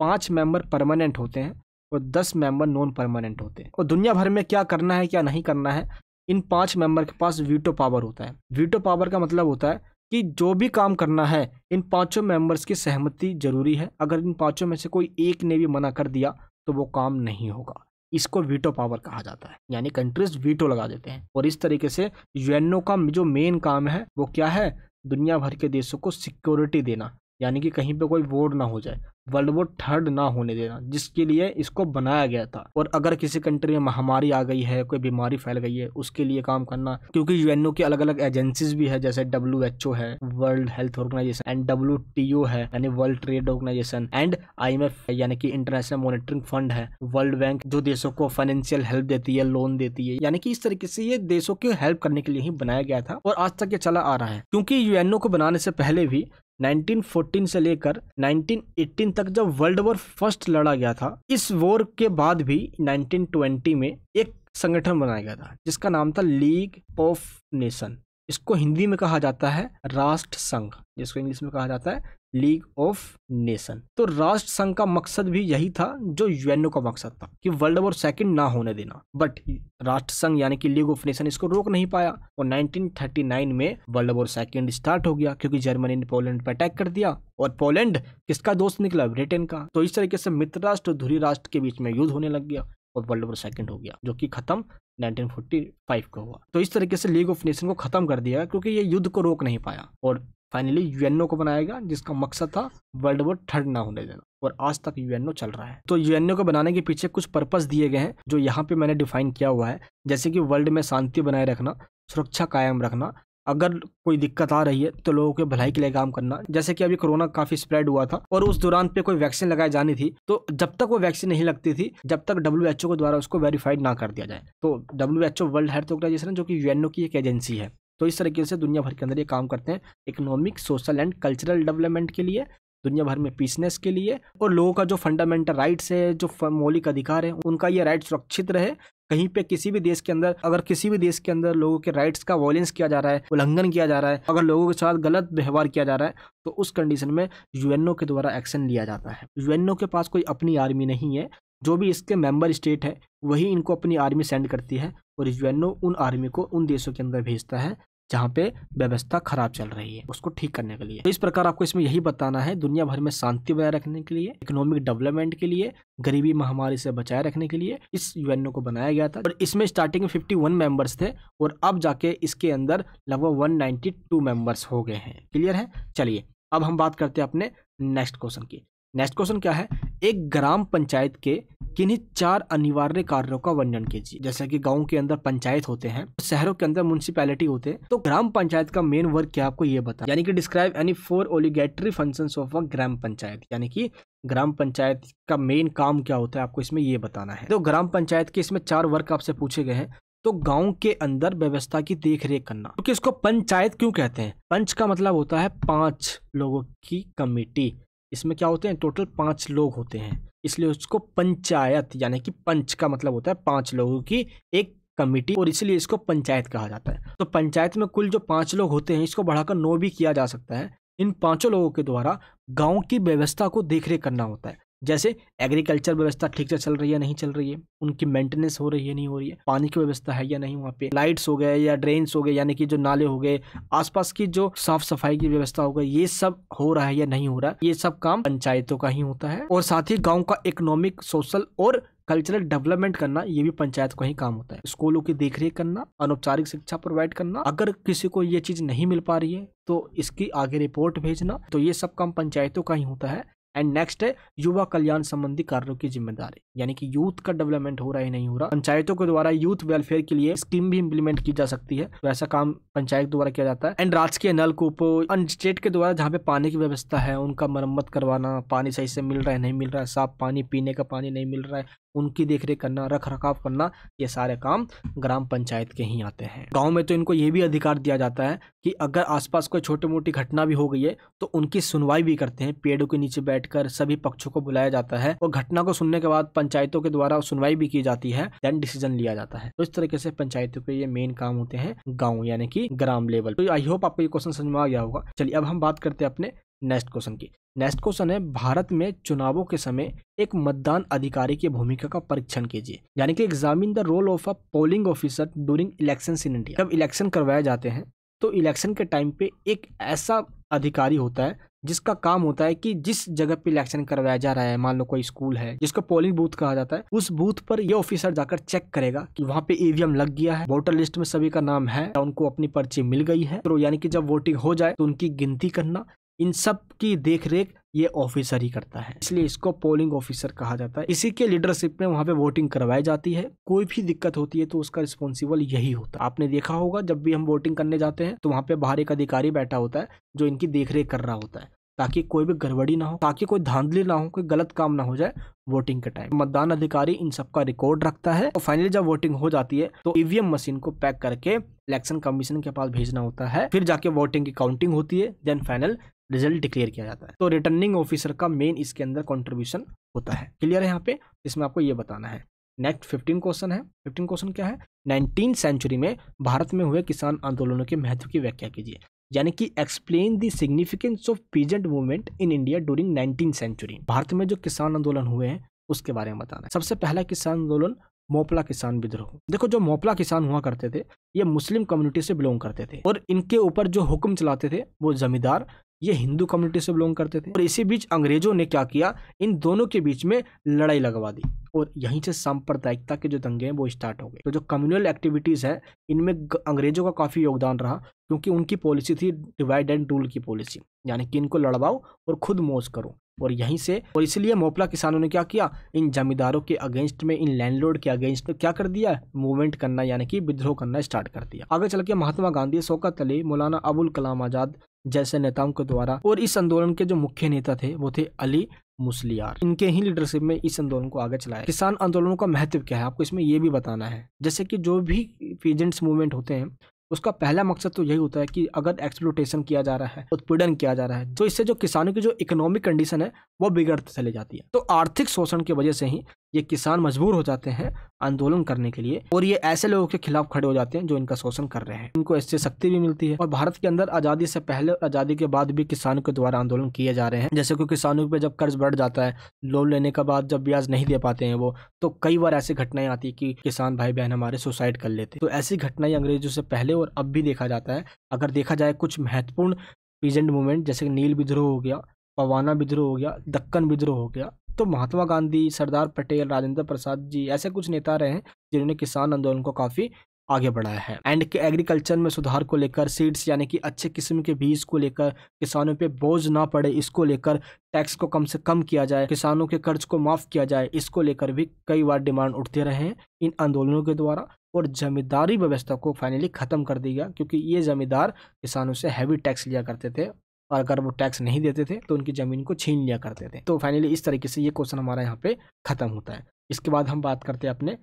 पांच मेंबर परमानेंट होते हैं और दस मेंबर नॉन परमानेंट होते हैं और दुनिया भर में क्या करना है क्या नहीं करना है इन पांच मेंबर के पास वीटो पावर होता है वीटो पावर का मतलब होता है कि जो भी काम करना है इन पांचों मेंबर्स की सहमति जरूरी है अगर इन पांचों में से कोई एक ने भी मना कर दिया तो वो काम नहीं होगा इसको वीटो पावर कहा जाता है यानी कंट्रीज वीटो लगा देते हैं और इस तरीके से यूएनओ का जो मेन काम है वो क्या है दुनिया भर के देशों को सिक्योरिटी देना यानी कि कहीं पे कोई वोर ना हो जाए वर्ल्ड वोर थर्ड ना होने देना जिसके लिए इसको बनाया गया था और अगर किसी कंट्री में महामारी आ गई है कोई बीमारी फैल गई है उसके लिए काम करना क्योंकि यूएनओ की अलग अलग एजेंसीज भी है जैसे डब्ल्यू एच ओ है world health organisation and W T O है यानी world trade organisation and I M F यानी कि इंटरनेशनल मॉनिटरिंग फंड है वर्ल्ड बैंक जो देशों को फाइनेंशियल हेल्प देती है लोन देती है यानी कि इस तरीके से ये देशों की हेल्प करने के लिए ही बनाया गया था और आज तक ये चला आ रहा है क्योंकि यूएनओ को बनाने से पहले भी 1914 से लेकर 1918 तक जब वर्ल्ड वॉर फर्स्ट लड़ा गया था इस वॉर के बाद भी 1920 में एक संगठन बनाया गया था जिसका नाम था लीग ऑफ नेशन इसको हिंदी में कहा जाता है राष्ट्र संघ जिसको इंग्लिश में कहा जाता है लीग ऑफ नेशन तो राष्ट्र संघ का मकसद भी यही था जो यूएनओ का मकसद था कि वर्ल्ड वॉर सेकंड ना होने देना बट राष्ट्र संघ यानी कि लीग ऑफ नेशन इसको रोक नहीं पाया और 1939 में वर्ल्ड वॉर सेकंड स्टार्ट हो गया क्योंकि जर्मनी ने पोलैंड पर अटैक कर दिया और पोलैंड किसका दोस्त निकला ब्रिटेन का तो इस तरीके से मित्र राष्ट्र और धुरी राष्ट्र के बीच में युद्ध होने लग गया और वर्ल्ड वॉर सेकंड हो गया जो कि खत्म 1945 का हुआ तो इस तरीके से लीग ऑफ नेशन को खत्म कर दिया क्योंकि ये युद्ध को रोक नहीं पाया और फाइनली यूएनओ को बनाया गया जिसका मकसद था वर्ल्ड वॉर थर्ड ना होने देना और आज तक यूएनओ चल रहा है तो यूएनओ को बनाने के पीछे कुछ पर्पस दिए गए हैं जो यहाँ पे मैंने डिफाइन किया हुआ है जैसे कि वर्ल्ड में शांति बनाए रखना सुरक्षा कायम रखना अगर कोई दिक्कत आ रही है तो लोगों के भलाई के लिए काम करना जैसे कि अभी कोरोना काफी स्प्रेड हुआ था और उस दौरान पे कोई वैक्सीन लगाई जानी थी तो जब तक वो वैक्सीन नहीं लगती थी जब तक डब्ल्यू एच ओ के द्वारा उसको वेरीफाइड ना कर दिया जाए तो W H O world health organisation जो कि यूएनओ की एक एजेंसी है तो इस तरीके से दुनिया भर के अंदर ये काम करते हैं economic social and cultural development के लिए दुनिया भर में पीसनेस के लिए और लोगों का जो फंडामेंटल राइट्स है जो मौलिक अधिकार है उनका ये राइट सुरक्षित रहे कहीं पे किसी भी देश के अंदर अगर किसी भी देश के अंदर लोगों के राइट्स का वॉयेंस किया जा रहा है उल्लंघन किया जा रहा है अगर लोगों के साथ गलत व्यवहार किया जा रहा है तो उस कंडीशन में यूएनओ के द्वारा एक्शन लिया जाता है यूएनओ के पास कोई अपनी आर्मी नहीं है जो भी इसके मेंबर स्टेट है वही इनको अपनी आर्मी सेंड करती है और यूएनओ उन आर्मी को उन देशों के अंदर भेजता है जहाँ पे व्यवस्था खराब चल रही है उसको ठीक करने के लिए तो इस प्रकार आपको इसमें यही बताना है दुनिया भर में शांति बनाए रखने के लिए इकोनॉमिक डेवलपमेंट के लिए गरीबी महामारी से बचाए रखने के लिए इस यूएनओ को बनाया गया था और इसमें स्टार्टिंग में वन मेंबर्स थे और अब जाके इसके अंदर लगभग टू मेंबर्स हो गए हैं क्लियर है चलिए अब हम बात करते हैं अपने नेक्स्ट क्वेश्चन की नेक्स्ट क्वेश्चन क्या है एक ग्राम पंचायत के किन्हीं चार अनिवार्य कार्यों का वर्णन कीजिए जैसे कि गांव के अंदर पंचायत होते हैं शहरों के अंदर म्यूनसिपैलिटी होते हैं तो ग्राम पंचायत का मेन वर्क क्या आपको ये बता यानी कि describe any four obligatory function of a gram panchayat यानी कि ग्राम पंचायत का मेन काम क्या होता है आपको इसमें ये बताना है तो ग्राम पंचायत के इसमें चार वर्क आपसे पूछे गए हैं तो गांव के अंदर व्यवस्था की देखरेख करना क्योंकि तो इसको पंचायत क्यों कहते हैं पंच का मतलब होता है पांच लोगों की कमेटी इसमें क्या होते हैं टोटल पाँच लोग होते हैं इसलिए उसको पंचायत यानी कि पंच का मतलब होता है पाँच लोगों की एक कमिटी और इसलिए इसको पंचायत कहा जाता है तो पंचायत में कुल जो पाँच लोग होते हैं इसको बढ़ाकर नौ भी किया जा सकता है इन पांचों लोगों के द्वारा गांव की व्यवस्था को देखरेख करना होता है जैसे एग्रीकल्चर व्यवस्था ठीक से चल रही है नहीं चल रही है उनकी मेंटेनेंस हो रही है नहीं हो रही है पानी की व्यवस्था है या नहीं वहाँ पे लाइट्स हो गए या ड्रेन्स हो गए यानी कि जो नाले हो गए आसपास की जो साफ सफाई की व्यवस्था हो गई ये सब हो रहा है या नहीं हो रहा ये सब काम पंचायतों का ही होता है और साथ ही गाँव का इकोनॉमिक सोशल और कल्चरल डेवलपमेंट करना ये भी पंचायत का ही काम होता है स्कूलों की देखरेख करना अनौपचारिक शिक्षा प्रोवाइड करना अगर किसी को ये चीज नहीं मिल पा रही है तो इसकी आगे रिपोर्ट भेजना तो ये सब काम पंचायतों का ही होता है एंड नेक्स्ट है युवा कल्याण संबंधी कार्यों की जिम्मेदारी यानी कि यूथ का डेवलपमेंट हो रहा है नहीं हो रहा पंचायतों के द्वारा यूथ वेलफेयर के लिए स्कीम भी इंप्लीमेंट की जा सकती है तो ऐसा काम पंचायत द्वारा किया जाता है एंड राजकीय नलकूप स्टेट के द्वारा जहाँ पे पानी की व्यवस्था है उनका मरम्मत करवाना पानी सही से मिल रहा है नहीं मिल रहा है साफ पानी पीने का पानी नहीं मिल रहा है उनकी देखरेख करना रख रखाव करना ये सारे काम ग्राम पंचायत के ही आते हैं गांव में तो इनको ये भी अधिकार दिया जाता है कि अगर आसपास कोई छोटी मोटी घटना भी हो गई है तो उनकी सुनवाई भी करते हैं पेड़ों के नीचे बैठ बैठकर सभी पक्षों को बुलाया जाता है और घटना को सुनने के बाद पंचायतों के द्वारा सुनवाई भी की जाती है देन डिसीजन लिया जाता है तो इस तरीके से पंचायतों के ये मेन काम होते हैं गाँव यानी कि ग्राम लेवल तो आई होप आपको ये क्वेश्चन समझ में आ गया होगा चलिए अब हम बात करते हैं अपने नेक्स्ट क्वेश्चन की नेक्स्ट क्वेश्चन है भारत में चुनावों के समय एक मतदान अधिकारी की भूमिका का परीक्षण कीजिए यानी कि examine the role of a polling officer during election in India जब इलेक्शन करवाए जाते हैं तो इलेक्शन के टाइम पे एक ऐसा अधिकारी होता है जिसका काम होता है कि जिस जगह पे इलेक्शन करवाया जा रहा है मान लो कोई स्कूल है जिसको पोलिंग बूथ कहा जाता है उस बूथ पर ये ऑफिसर जाकर चेक करेगा कि वहाँ पे ईवीएम लग गया है वोटर लिस्ट में सभी का नाम है या उनको अपनी पर्ची मिल गई है तो यानी कि जब वोटिंग हो जाए तो उनकी गिनती करना इन सब की देखरेख ये ऑफिसर ही करता है इसलिए इसको पोलिंग ऑफिसर कहा जाता है इसी के लीडरशिप में वहाँ पे वोटिंग करवाई जाती है कोई भी दिक्कत होती है तो उसका रिस्पॉन्सिबल यही होता है आपने देखा होगा जब भी हम वोटिंग करने जाते हैं तो वहाँ पे बाहर एक अधिकारी बैठा होता है जो इनकी देखरेख कर रहा होता है ताकि कोई भी गड़बड़ी ना हो ताकि कोई धांधली ना हो कोई गलत काम ना हो जाए वोटिंग के टाइम मतदान अधिकारी इन सबका रिकॉर्ड रखता है और फाइनली जब वोटिंग हो जाती है तो ईवीएम e मशीन को पैक करके इलेक्शन कमीशन के पास भेजना होता है फिर जाके वोटिंग की काउंटिंग होती है देन फाइनल रिजल्ट डिक्लेयर किया जाता है तो रिटर्निंग ऑफिसर का मेन इसके अंदर कॉन्ट्रीब्यूशन होता है क्लियर है यहाँ पे इसमें आपको ये बताना है नेक्स्ट फिफ्टीन क्वेश्चन है फिफ्टीन क्वेश्चन क्या है नाइनटीन सेंचुरी में भारत में हुए किसान आंदोलनों के महत्व की व्याख्या कीजिए यानी कि explain the significance of peasant movement in India during nineteen century Bharat में जो किसान आंदोलन हुए हैं उसके बारे में बताना है सबसे पहला किसान आंदोलन मोपला किसान विद्रोह देखो जो मोपला किसान हुआ करते थे ये मुस्लिम कम्युनिटी से बिलोंग करते थे और इनके ऊपर जो हुक्म चलाते थे वो जमींदार ये हिंदू कम्युनिटी से बिलोंग करते थे और इसी बीच अंग्रेजों ने क्या किया इन दोनों के बीच में लड़ाई लगवा दी और यहीं से सांप्रदायिकता के जो दंगे हैं वो स्टार्ट हो गए तो जो कम्युनल एक्टिविटीज़ हैं इनमें अंग्रेजों का काफ़ी योगदान रहा क्योंकि उनकी पॉलिसी थी डिवाइड एंड रूल की पॉलिसी यानी कि इनको लड़वाओ और खुद मौज करो और यहीं से और इसलिए मोपला किसानों ने क्या किया इन जमींदारों के अगेंस्ट में इन लैंडलॉर्ड के अगेंस्ट में क्या कर दिया मूवमेंट करना यानी कि विद्रोह करना स्टार्ट कर दिया आगे चल के महात्मा गांधी शौकत अली मौलाना अबुल कलाम आजाद जैसे नेताओं के द्वारा और इस आंदोलन के जो मुख्य नेता थे वो थे अली मुसलियार इनके ही लीडरशिप में इस आंदोलन को आगे चलाया किसान आंदोलनों का महत्व क्या है आपको इसमें ये भी बताना है जैसे कि जो भी पीजेंट्स मूवमेंट होते हैं उसका पहला मकसद तो यही होता है कि अगर एक्सप्लोटेशन किया जा रहा है उत्पीड़न किया जा रहा है तो इससे जो किसानों की जो इकोनॉमिक कंडीशन है वो बिगड़ते चली जाती है तो आर्थिक शोषण की वजह से ही ये किसान मजबूर हो जाते हैं आंदोलन करने के लिए और ये ऐसे लोगों के खिलाफ खड़े हो जाते हैं जो इनका शोषण कर रहे हैं इनको इससे शक्ति भी मिलती है और भारत के अंदर आजादी से पहले आजादी के बाद भी किसानों के द्वारा आंदोलन किए जा रहे हैं जैसे कि किसानों पर जब कर्ज बढ़ जाता है लोन लेने के बाद जब ब्याज नहीं दे पाते हैं वो तो कई बार ऐसी घटनाएं आती है कि किसान भाई बहन हमारे सुसाइड कर लेते तो ऐसी घटनाएं अंग्रेजों से पहले और अब भी देखा जाता है अगर देखा जाए कुछ महत्वपूर्ण प्रीजेंट मूवमेंट जैसे नील विद्रोह हो गया पवाना विद्रोह हो गया दक्कन विद्रोह हो गया तो महात्मा गांधी सरदार पटेल राजेंद्र प्रसाद जी ऐसे कुछ नेता रहे हैं जिन्होंने किसान आंदोलन को काफ़ी आगे बढ़ाया है एंड के एग्रीकल्चर में सुधार को लेकर सीड्स यानी कि अच्छे किस्म के बीज को लेकर किसानों पे बोझ ना पड़े इसको लेकर टैक्स को कम से कम किया जाए किसानों के कर्ज को माफ किया जाए इसको लेकर भी कई बार डिमांड उठते रहे हैं इन आंदोलनों के द्वारा और जमींदारी व्यवस्था को फाइनली ख़त्म कर दिया गया क्योंकि ये जमींदार किसानों से हैवी टैक्स लिया करते थे और अगर वो टैक्स नहीं देते थे तो उनकी ज़मीन को छीन लिया करते थे तो फाइनली इस तरीके से ये क्वेश्चन हमारा यहाँ पे ख़त्म होता है इसके बाद हम बात करते हैं अपने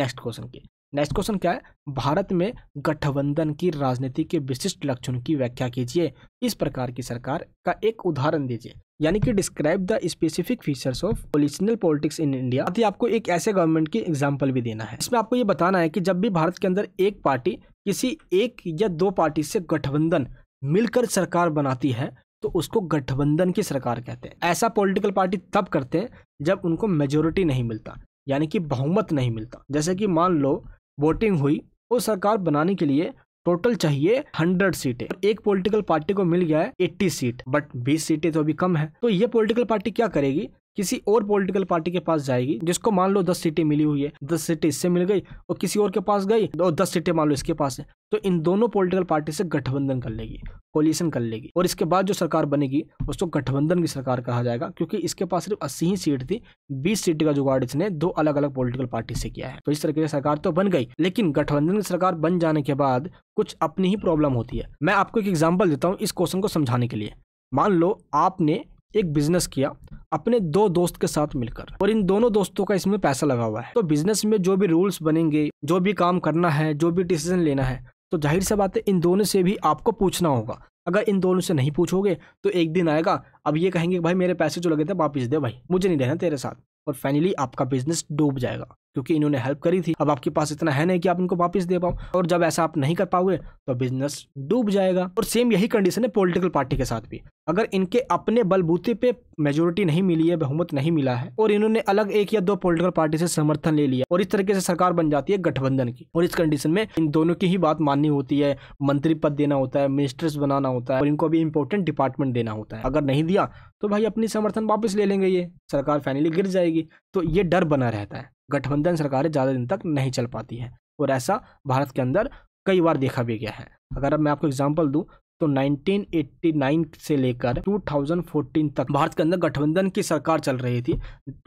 नेक्स्ट क्वेश्चन की नेक्स्ट क्वेश्चन क्या है भारत में गठबंधन की राजनीति के विशिष्ट लक्षण की व्याख्या कीजिए इस प्रकार की सरकार का एक उदाहरण दीजिए यानी कि describe the specific features of coalitional politics in India अभी आपको एक ऐसे गवर्नमेंट की एग्जाम्पल भी देना है इसमें आपको ये बताना है कि जब भी भारत के अंदर एक पार्टी किसी एक या दो पार्टी से गठबंधन मिलकर सरकार बनाती है तो उसको गठबंधन की सरकार कहते हैं ऐसा पॉलिटिकल पार्टी तब करते हैं जब उनको मेजोरिटी नहीं मिलता यानी कि बहुमत नहीं मिलता जैसे कि मान लो वोटिंग हुई वो सरकार बनाने के लिए टोटल चाहिए हंड्रेड सीटें एक पॉलिटिकल पार्टी को मिल गया है एट्टी सीट बट बीस सीटें तो अभी कम है तो ये पॉलिटिकल पार्टी क्या करेगी किसी और पॉलिटिकल पार्टी के पास जाएगी जिसको मान लो दस सीटें मिली हुई है दस सीटें इससे मिल गई और किसी और के पास गई और दस सीटें मान लो इसके पास है तो इन दोनों पॉलिटिकल पार्टी से गठबंधन कर लेगी कोलिशन कर लेगी और इसके बाद जो सरकार बनेगी उसको गठबंधन की सरकार कहा जाएगा क्योंकि इसके पास सिर्फ अस्सी ही सीट थी बीस सीट का जुगाड़ इसने दो अलग अलग पोलिटिकल पार्टी से किया है तो इस तरह की सरकार तो बन गई लेकिन गठबंधन की सरकार बन जाने के बाद कुछ अपनी ही प्रॉब्लम होती है मैं आपको एक एग्जाम्पल देता हूँ इस क्वेश्चन को समझाने के लिए मान लो आपने एक बिजनेस किया अपने दो दोस्त के साथ मिलकर और इन दोनों दोस्तों का इसमें पैसा लगा हुआ है तो बिजनेस में जो भी रूल्स बनेंगे जो भी काम करना है जो भी डिसीजन लेना है तो जाहिर सी बात है इन दोनों से भी आपको पूछना होगा अगर इन दोनों से नहीं पूछोगे तो एक दिन आएगा अब ये कहेंगे भाई मेरे पैसे जो लगे थे वापस दे भाई मुझे नहीं देना तेरे साथ और फाइनली आपका बिजनेस डूब जाएगा क्योंकि इन्होंने हेल्प करी थी अब आपके पास इतना है नहीं कि आप इनको वापस दे पाओ और जब ऐसा आप नहीं कर पाओगे तो बिजनेस डूब जाएगा और सेम यही कंडीशन है पॉलिटिकल पार्टी के साथ भी अगर इनके अपने बलबूते पे मेजोरिटी नहीं मिली है बहुमत नहीं मिला है और इन्होंने अलग एक या दो पॉलिटिकल पार्टी से समर्थन ले लिया और इस तरीके से सरकार बन जाती है गठबंधन की और इस कंडीशन में इन दोनों की ही बात माननी होती है मंत्री पद देना होता है मिनिस्टर्स बनाना होता है और इनको भी इंपॉर्टेंट डिपार्टमेंट देना होता है अगर नहीं दिया तो भाई अपनी समर्थन वापस ले लेंगे ये सरकार फाइनली गिर जाएगी तो ये डर बना रहता है गठबंधन सरकारें ज़्यादा दिन तक नहीं चल पाती हैं और ऐसा भारत के अंदर कई बार देखा भी गया है अगर अब मैं आपको एग्जाम्पल दूँ तो 1989 से लेकर 2014 तक भारत के अंदर गठबंधन की सरकार चल रही थी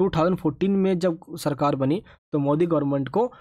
2014 में जब सरकार बनी तो मोदी गवर्नमेंट को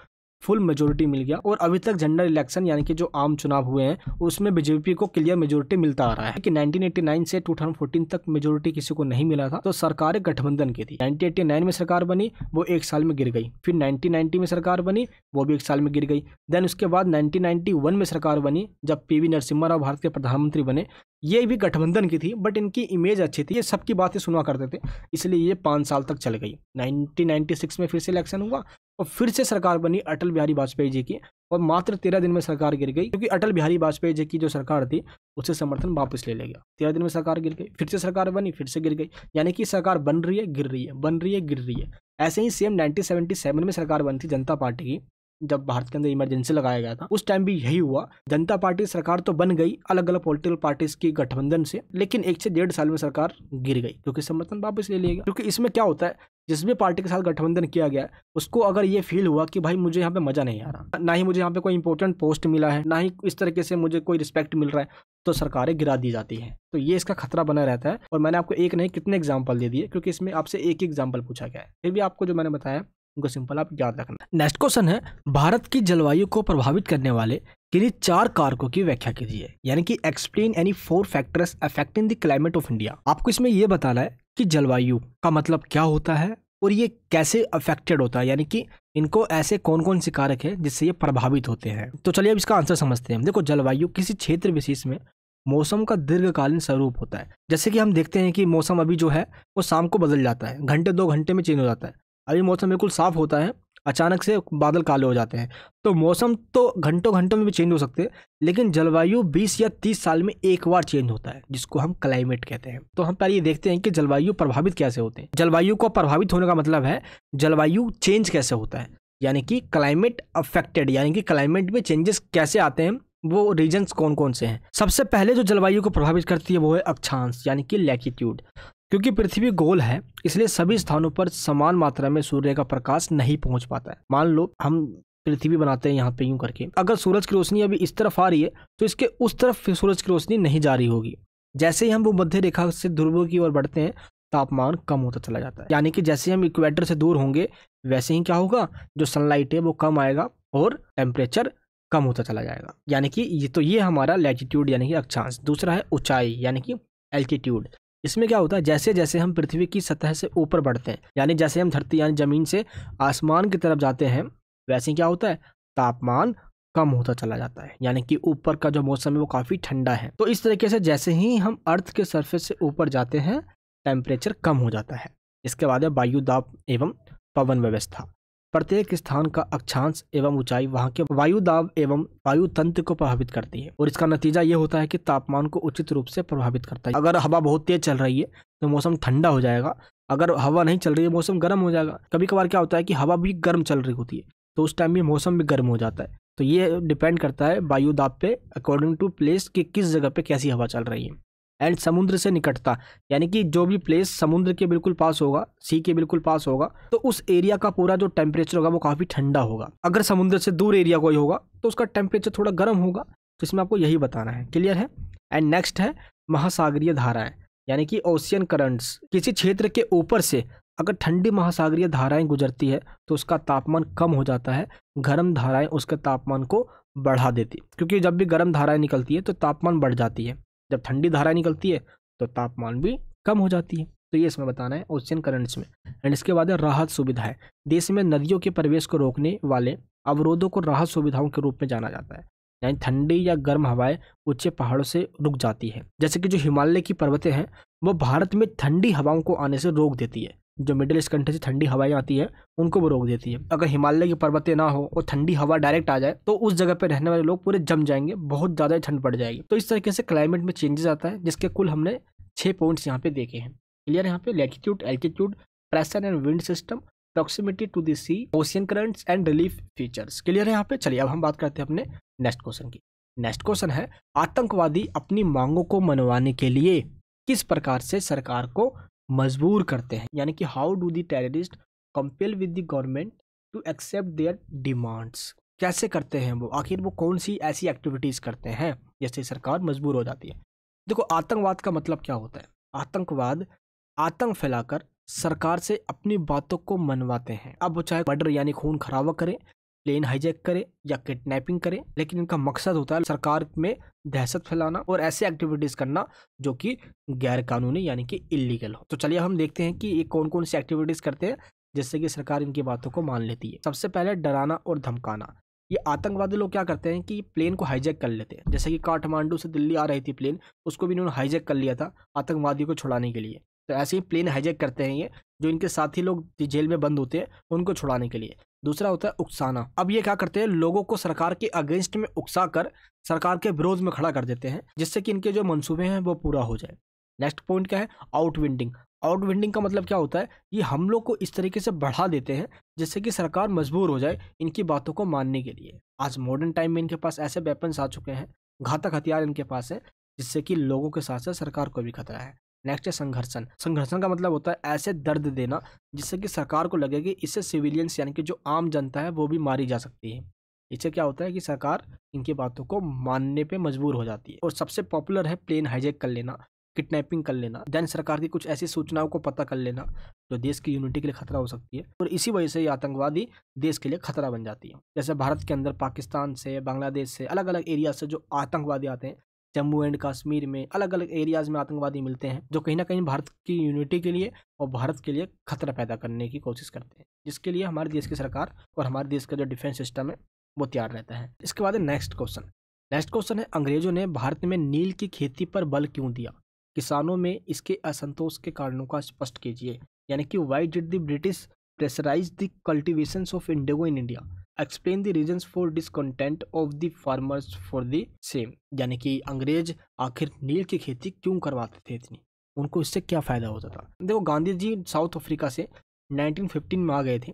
फुल मेजोरिटी मिल गया और अभी तक जनरल इलेक्शन यानी कि जो आम चुनाव हुए हैं उसमें बीजेपी को क्लियर मेजोरिटी मिलता आ रहा है कि 1989 से 2014 तक मेजोरिटी किसी को नहीं मिला था तो सरकारें गठबंधन की थी 1989 में सरकार बनी वो एक साल में गिर गई फिर 1990 में सरकार बनी वो भी एक साल में गिर गई देन उसके बाद नाइनटीन में सरकार बनी जब पी नरसिम्हा राव भारत के प्रधानमंत्री बने ये भी गठबंधन की थी बट इनकी इमेज अच्छी थी ये सबकी बातें सुना करते थे इसलिए ये पाँच साल तक चल गई 1996 में फिर से इलेक्शन हुआ और फिर से सरकार बनी अटल बिहारी वाजपेयी जी की और मात्र तेरह दिन में सरकार गिर गई क्योंकि अटल बिहारी वाजपेयी जी की जो सरकार थी उसे समर्थन वापस ले लिया गया तेरह दिन में सरकार गिर गई फिर से सरकार बनी फिर से गिर गई यानी कि सरकार बन रही है गिर रही है बन रही है गिर रही है ऐसे ही सेम नाइनटीन में सरकार बनी थी जनता पार्टी की जब भारत के अंदर इमरजेंसी लगाया गया था उस टाइम भी यही हुआ जनता पार्टी सरकार तो बन गई अलग अलग पोलिटिकल पार्टीज की गठबंधन से लेकिन एक से डेढ़ साल में सरकार गिर गई क्योंकि समर्थन वापस ले लिया गया क्योंकि इसमें क्या होता है जिस भी पार्टी के साथ गठबंधन किया गया उसको अगर ये फील हुआ कि भाई मुझे यहाँ पे मजा नहीं आ रहा ना ही मुझे यहाँ पे कोई इंपॉर्टेंट पोस्ट मिला है ना ही इस तरीके से मुझे कोई रिस्पेक्ट मिल रहा है तो सरकारें गिरा दी जाती हैं तो ये इसका खतरा बना रहता है और मैंने आपको एक नहीं कितने एग्जाम्पल दे दिए क्योंकि इसमें आपसे एक ही एग्जाम्पल पूछा गया है फिर भी आपको जो मैंने बताया उनको सिंपल आप याद रखना नेक्स्ट क्वेश्चन है भारत की जलवायु को प्रभावित करने वाले किन्हीं चार कारकों की व्याख्या कीजिए यानी कि explain any four factors affecting the climate of India आपको इसमें यह बताना है कि जलवायु का मतलब क्या होता है और ये कैसे अफेक्टेड होता है यानी कि इनको ऐसे कौन कौन से कारक है जिससे ये प्रभावित होते हैं तो चलिए अब इसका आंसर समझते हैं देखो जलवायु किसी क्षेत्र विशेष में मौसम का दीर्घकालीन स्वरूप होता है जैसे कि हम देखते हैं कि मौसम अभी जो है वो शाम को बदल जाता है घंटे दो घंटे में चेंज हो जाता है अभी मौसम बिल्कुल साफ़ होता है अचानक से बादल काले हो जाते हैं तो मौसम तो घंटों घंटों में भी चेंज हो सकते हैं लेकिन जलवायु 20 या 30 साल में एक बार चेंज होता है जिसको हम क्लाइमेट कहते हैं तो हम पहले ये देखते हैं कि जलवायु प्रभावित कैसे होते हैं जलवायु को प्रभावित होने का मतलब है जलवायु चेंज कैसे होता है यानी कि क्लाइमेट अफेक्टेड यानी कि क्लाइमेट में चेंजेस कैसे आते हैं वो रीजन्स कौन कौन से हैं सबसे पहले जो जलवायु को प्रभावित करती है वो है अक्षांश यानी कि लैटीट्यूड क्योंकि पृथ्वी गोल है इसलिए सभी स्थानों पर समान मात्रा में सूर्य का प्रकाश नहीं पहुंच पाता है मान लो हम पृथ्वी बनाते हैं यहाँ पे यूं करके अगर सूरज की रोशनी अभी इस तरफ आ रही है तो इसके उस तरफ सूरज की रोशनी नहीं जा रही होगी जैसे ही हम वो मध्य रेखा से ध्रुवों की ओर बढ़ते हैं तापमान कम होता चला जाता है यानी कि जैसे हम इक्वेटर से दूर होंगे वैसे ही क्या होगा जो सनलाइट है वो कम आएगा और टेम्परेचर कम होता चला जाएगा यानी कि ये तो ये हमारा लैटिट्यूड यानी कि अक्षांश दूसरा है ऊंचाई यानी कि एल्टीट्यूड इसमें क्या होता है जैसे जैसे हम पृथ्वी की सतह से ऊपर बढ़ते हैं यानी जैसे हम धरती यानी जमीन से आसमान की तरफ जाते हैं वैसे क्या होता है तापमान कम होता चला जाता है यानी कि ऊपर का जो मौसम है वो काफ़ी ठंडा है तो इस तरीके से जैसे ही हम अर्थ के सरफेस से ऊपर जाते हैं टेम्परेचर कम हो जाता है इसके बाद है वायुदाप एवं पवन व्यवस्था प्रत्येक स्थान का अक्षांश एवं ऊंचाई वहाँ के वायु दाब एवं वायु तंत्र को प्रभावित करती है और इसका नतीजा ये होता है कि तापमान को उचित रूप से प्रभावित करता है अगर हवा बहुत तेज चल रही है तो मौसम ठंडा हो जाएगा अगर हवा नहीं चल रही है मौसम गर्म हो जाएगा कभी कभार क्या होता है कि हवा भी गर्म चल रही होती है तो उस टाइम भी मौसम भी गर्म हो जाता है तो ये डिपेंड करता है वायु दाब पे अकॉर्डिंग टू प्लेस कि किस जगह पे कैसी हवा चल रही है एंड समुद्र से निकटता यानी कि जो भी प्लेस समुद्र के बिल्कुल पास होगा सी के बिल्कुल पास होगा तो उस एरिया का पूरा जो टेम्परेचर होगा वो काफ़ी ठंडा होगा अगर समुद्र से दूर एरिया कोई होगा तो उसका टेम्परेचर थोड़ा गर्म होगा तो इसमें आपको यही बताना है क्लियर है एंड नेक्स्ट है महासागरीय धाराएं यानी कि ओशियन करंट्स किसी क्षेत्र के ऊपर से अगर ठंडी महासागरीय धाराएं गुजरती है तो उसका तापमान कम हो जाता है गर्म धाराएं उसके तापमान को बढ़ा देती क्योंकि जब भी गर्म धाराएं निकलती है तो तापमान बढ़ जाती है जब ठंडी धारा निकलती है तो तापमान भी कम हो जाती है तो ये इसमें बताना है ओशियन करंट्स में एंड इसके बाद है राहत सुविधाएं देश में नदियों के प्रवेश को रोकने वाले अवरोधों को राहत सुविधाओं के रूप में जाना जाता है यानी ठंडी या गर्म हवाएं ऊंचे पहाड़ों से रुक जाती है जैसे कि जो हिमालय की पर्वतें हैं वो भारत में ठंडी हवाओं को आने से रोक देती है जो मिडिल ईस्ट कंट्री से ठंडी हवाएं आती है उनको वो रोक देती है अगर हिमालय की पर्वतें ना हो और ठंडी हवा डायरेक्ट आ जाए तो उस जगह पर रहने वाले लोग पूरे जम जाएंगे बहुत ज़्यादा ठंड पड़ जाएगी तो इस तरीके से क्लाइमेट में चेंजेस आता है जिसके कुल हमने छः पॉइंट्स यहाँ पे देखे हैं क्लियर यहाँ पे latitude altitude pressure and wind system proximity to the sea ocean currents and relief features clear है यहाँ पे चलिए अब हम बात करते हैं अपने नेक्स्ट क्वेश्चन की नेक्स्ट क्वेश्चन है आतंकवादी अपनी मांगों को मनवाने के लिए किस प्रकार से सरकार को मजबूर करते हैं यानी कि how do the terrorist compel with the government to accept their demands कैसे करते हैं वो आखिर वो कौन सी ऐसी एक्टिविटीज़ करते हैं जैसे सरकार मजबूर हो जाती है देखो आतंकवाद का मतलब क्या होता है आतंकवाद आतंक फैलाकर सरकार से अपनी बातों को मनवाते हैं अब वो चाहे मर्डर यानी खून खराबा करें प्लेन हाईजैक करें या किडनैपिंग करें लेकिन इनका मकसद होता है सरकार में दहशत फैलाना और ऐसे एक्टिविटीज़ करना जो कि गैर कानूनी यानी कि इलीगल हो तो चलिए हम देखते हैं कि ये कौन कौन सी एक्टिविटीज़ करते हैं जिससे कि सरकार इनकी बातों को मान लेती है सबसे पहले डराना और धमकाना ये आतंकवादी लोग क्या करते हैं कि प्लेन को हाईजैक कर लेते हैं जैसे कि काठमांडू से दिल्ली आ रही थी प्लेन उसको भी इन्होंने हाईजैक कर लिया था आतंकवादियों को छुड़ाने के लिए तो ऐसे ही प्लेन हाईजेक करते हैं ये जो इनके साथी लोग जेल में बंद होते हैं उनको छुड़ाने के लिए दूसरा होता है उकसाना अब ये क्या करते हैं लोगों को सरकार के अगेंस्ट में उकसा कर सरकार के विरोध में खड़ा कर देते हैं जिससे कि इनके जो मंसूबे हैं वो पूरा हो जाए नेक्स्ट पॉइंट क्या है आउटविंडिंग आउटविंडिंग का मतलब क्या होता है ये हम लोग को इस तरीके से बढ़ा देते हैं जिससे कि सरकार मजबूर हो जाए इनकी बातों को मानने के लिए आज मॉडर्न टाइम में इनके पास ऐसे वेपन्स आ चुके हैं घातक हथियार इनके पास है जिससे कि लोगों के साथ साथ सरकार को भी खतरा है नेक्स्ट है संघर्षण संघर्षण का मतलब होता है ऐसे दर्द देना जिससे कि सरकार को लगे कि इससे सिविलियंस यानी कि जो आम जनता है वो भी मारी जा सकती है इससे क्या होता है कि सरकार इनकी बातों को मानने पे मजबूर हो जाती है और सबसे पॉपुलर है प्लेन हाईजेक कर लेना किडनैपिंग कर लेना देन सरकार की कुछ ऐसी सूचनाओं को पता कर लेना जो देश की यूनिटी के लिए खतरा हो सकती है और इसी वजह से ये आतंकवादी देश के लिए खतरा बन जाती है जैसे भारत के अंदर पाकिस्तान से बांग्लादेश से अलग अलग एरिया से जो आतंकवादी आते हैं जम्मू एंड कश्मीर में अलग अलग एरियाज़ में आतंकवादी मिलते हैं जो कहीं ना कहीं भारत की यूनिटी के लिए और भारत के लिए खतरा पैदा करने की कोशिश करते हैं जिसके लिए हमारे देश की सरकार और हमारे देश का जो डिफेंस सिस्टम है वो तैयार रहता है इसके बाद नेक्स्ट क्वेश्चन नेक्स्ट क्वेश्चन है अंग्रेजों ने भारत में नील की खेती पर बल क्यों दिया किसानों में इसके असंतोष के कारणों का स्पष्ट कीजिए यानी कि why did the British pressurise the cultivation of indigo in India explain the reason for discontent of the farmers for the same यानी कि अंग्रेज आखिर नील की खेती क्यों करवाते थे इतनी उनको इससे क्या फ़ायदा होता था देखो गांधी जी साउथ अफ्रीका से 1915 में आ गए थे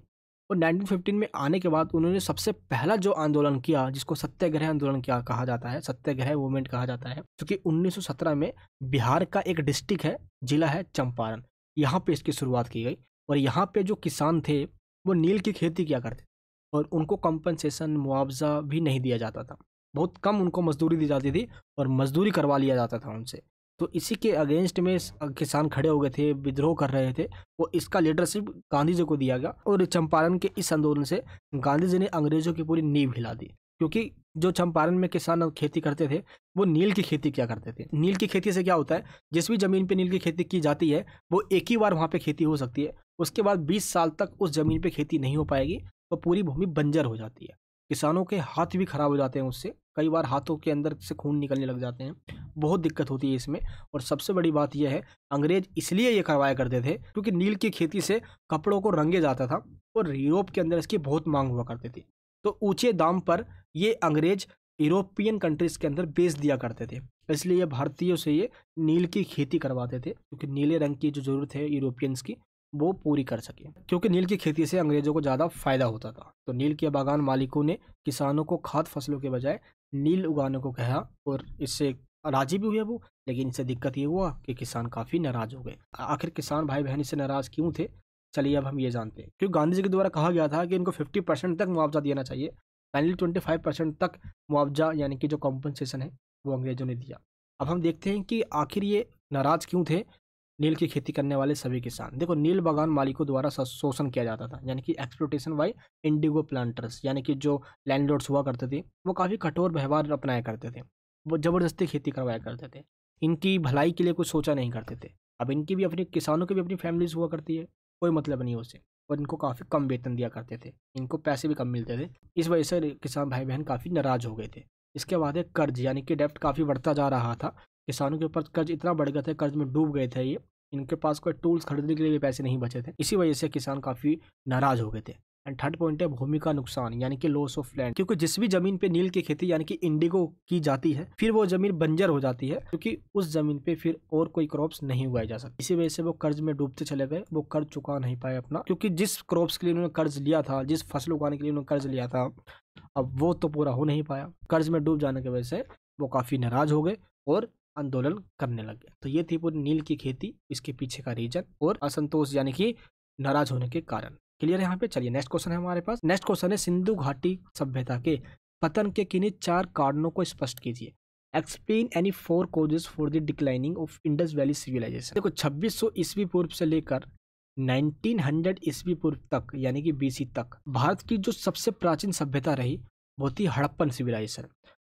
और 1915 में आने के बाद उन्होंने सबसे पहला जो आंदोलन किया जिसको सत्याग्रह आंदोलन किया कहा जाता है सत्याग्रह मूवमेंट कहा जाता है क्योंकि 1917 में बिहार का एक डिस्ट्रिक्ट है जिला है चंपारण यहाँ पे इसकी शुरुआत की गई और यहाँ पे जो किसान थे वो नील की खेती क्या करते और उनको कंपनसेशन मुआवजा भी नहीं दिया जाता था बहुत कम उनको मजदूरी दी जाती थी और मजदूरी करवा लिया जाता था उनसे तो इसी के अगेंस्ट में किसान खड़े हो गए थे विद्रोह कर रहे थे वो इसका लीडरशिप गांधी जी को दिया गया और चंपारण के इस आंदोलन से गांधी जी ने अंग्रेजों की पूरी नींव हिला दी क्योंकि जो चंपारण में किसान खेती करते थे वो नील की खेती क्या करते थे नील की खेती से क्या होता है जिस भी ज़मीन पे नील की खेती की जाती है वो एक ही बार वहाँ पे खेती हो सकती है उसके बाद 20 साल तक उस ज़मीन पे खेती नहीं हो पाएगी तो पूरी भूमि बंजर हो जाती है किसानों के हाथ भी खराब हो जाते हैं उससे कई बार हाथों के अंदर से खून निकलने लग जाते हैं बहुत दिक्कत होती है इसमें और सबसे बड़ी बात यह है अंग्रेज इसलिए ये करवाया करते थे क्योंकि नील की खेती से कपड़ों को रंगे जाता था और यूरोप के अंदर इसकी बहुत मांग हुआ करती थी तो ऊंचे दाम पर ये अंग्रेज यूरोपियन कंट्रीज के अंदर बेच दिया करते थे इसलिए भारतीयों से ये नील की खेती करवाते थे क्योंकि नीले रंग की जो जरूरत है यूरोपियंस की वो पूरी कर सके क्योंकि नील की खेती से अंग्रेजों को ज़्यादा फायदा होता था तो नील के बागान मालिकों ने किसानों को खाद फसलों के बजाय नील उगाने को कहा और इससे राजी भी हुए वो लेकिन इससे दिक्कत ये हुआ कि किसान काफ़ी नाराज़ हो गए आखिर किसान भाई बहन इससे नाराज़ क्यों थे चलिए अब हम ये जानते हैं क्योंकि गांधी जी के द्वारा कहा गया था कि इनको फिफ्टी परसेंट तक मुआवजा देना चाहिए फाइनली ट्वेंटी फाइव परसेंट तक मुआवजा यानी कि जो कॉम्पनसेशन है वो अंग्रेजों ने दिया अब हम देखते हैं कि आखिर ये नाराज़ क्यों थे नील की खेती करने वाले सभी किसान देखो नील बागान मालिकों द्वारा शोषण किया जाता था यानी कि एक्सप्लोटेशन बाई इंडिगो प्लांटर्स यानी कि जो लैंडलॉर्ड्स हुआ करते थे वो काफ़ी कठोर व्यवहार अपनाया करते थे वो ज़बरदस्ती खेती करवाया करते थे इनकी भलाई के लिए कुछ सोचा नहीं करते थे अब इनकी भी अपनी किसानों की भी अपनी फैमिलीज हुआ करती है कोई मतलब नहीं उसे और इनको काफ़ी कम वेतन दिया करते थे इनको पैसे भी कम मिलते थे इस वजह से किसान भाई बहन काफ़ी नाराज़ हो गए थे इसके बाद एक कर्ज यानी कि डेप्ट काफ़ी बढ़ता जा रहा था किसानों के ऊपर कर्ज इतना बढ़ गया था कर्ज में डूब गए थे ये इनके पास कोई टूल्स खरीदने के लिए भी पैसे नहीं बचे थे इसी वजह से किसान काफ़ी नाराज हो गए थे एंड थर्ड पॉइंट है भूमि का नुकसान यानी कि लॉस ऑफ लैंड क्योंकि जिस भी जमीन पे नील की खेती यानी कि इंडिगो की जाती है फिर वो जमीन बंजर हो जाती है क्योंकि उस जमीन पे फिर और कोई क्रॉप्स नहीं उगाए जा सकते इसी वजह से वो कर्ज में डूबते चले गए वो कर्ज चुका नहीं पाए अपना क्योंकि जिस क्रॉप्स के लिए उन्होंने कर्ज लिया था जिस फसल उगाने के लिए उन्होंने कर्ज लिया था अब वो तो पूरा हो नहीं पाया कर्ज में डूब जाने की वजह से वो काफ़ी नाराज हो गए और आंदोलन करने लग गया तो ये थी पूरी नील की खेती इसके पीछे का रीजन और असंतोष यानी कि नाराज होने के कारण क्लियर यहाँ पे चलिए नेक्स्ट क्वेश्चन है हमारे पास नेक्स्ट क्वेश्चन है सिंधु घाटी सभ्यता के पतन के किन्हीं चार कारणों को स्पष्ट कीजिए explain any four causes for the declining of Indus valley civilisation देखो 2600 ईस्वी पूर्व से लेकर 1900 हंड्रेड ईस्वी पूर्व तक यानी कि बीसी तक भारत की जो सबसे प्राचीन सभ्यता रही वो थी हड़प्पन सिविलाइजेशन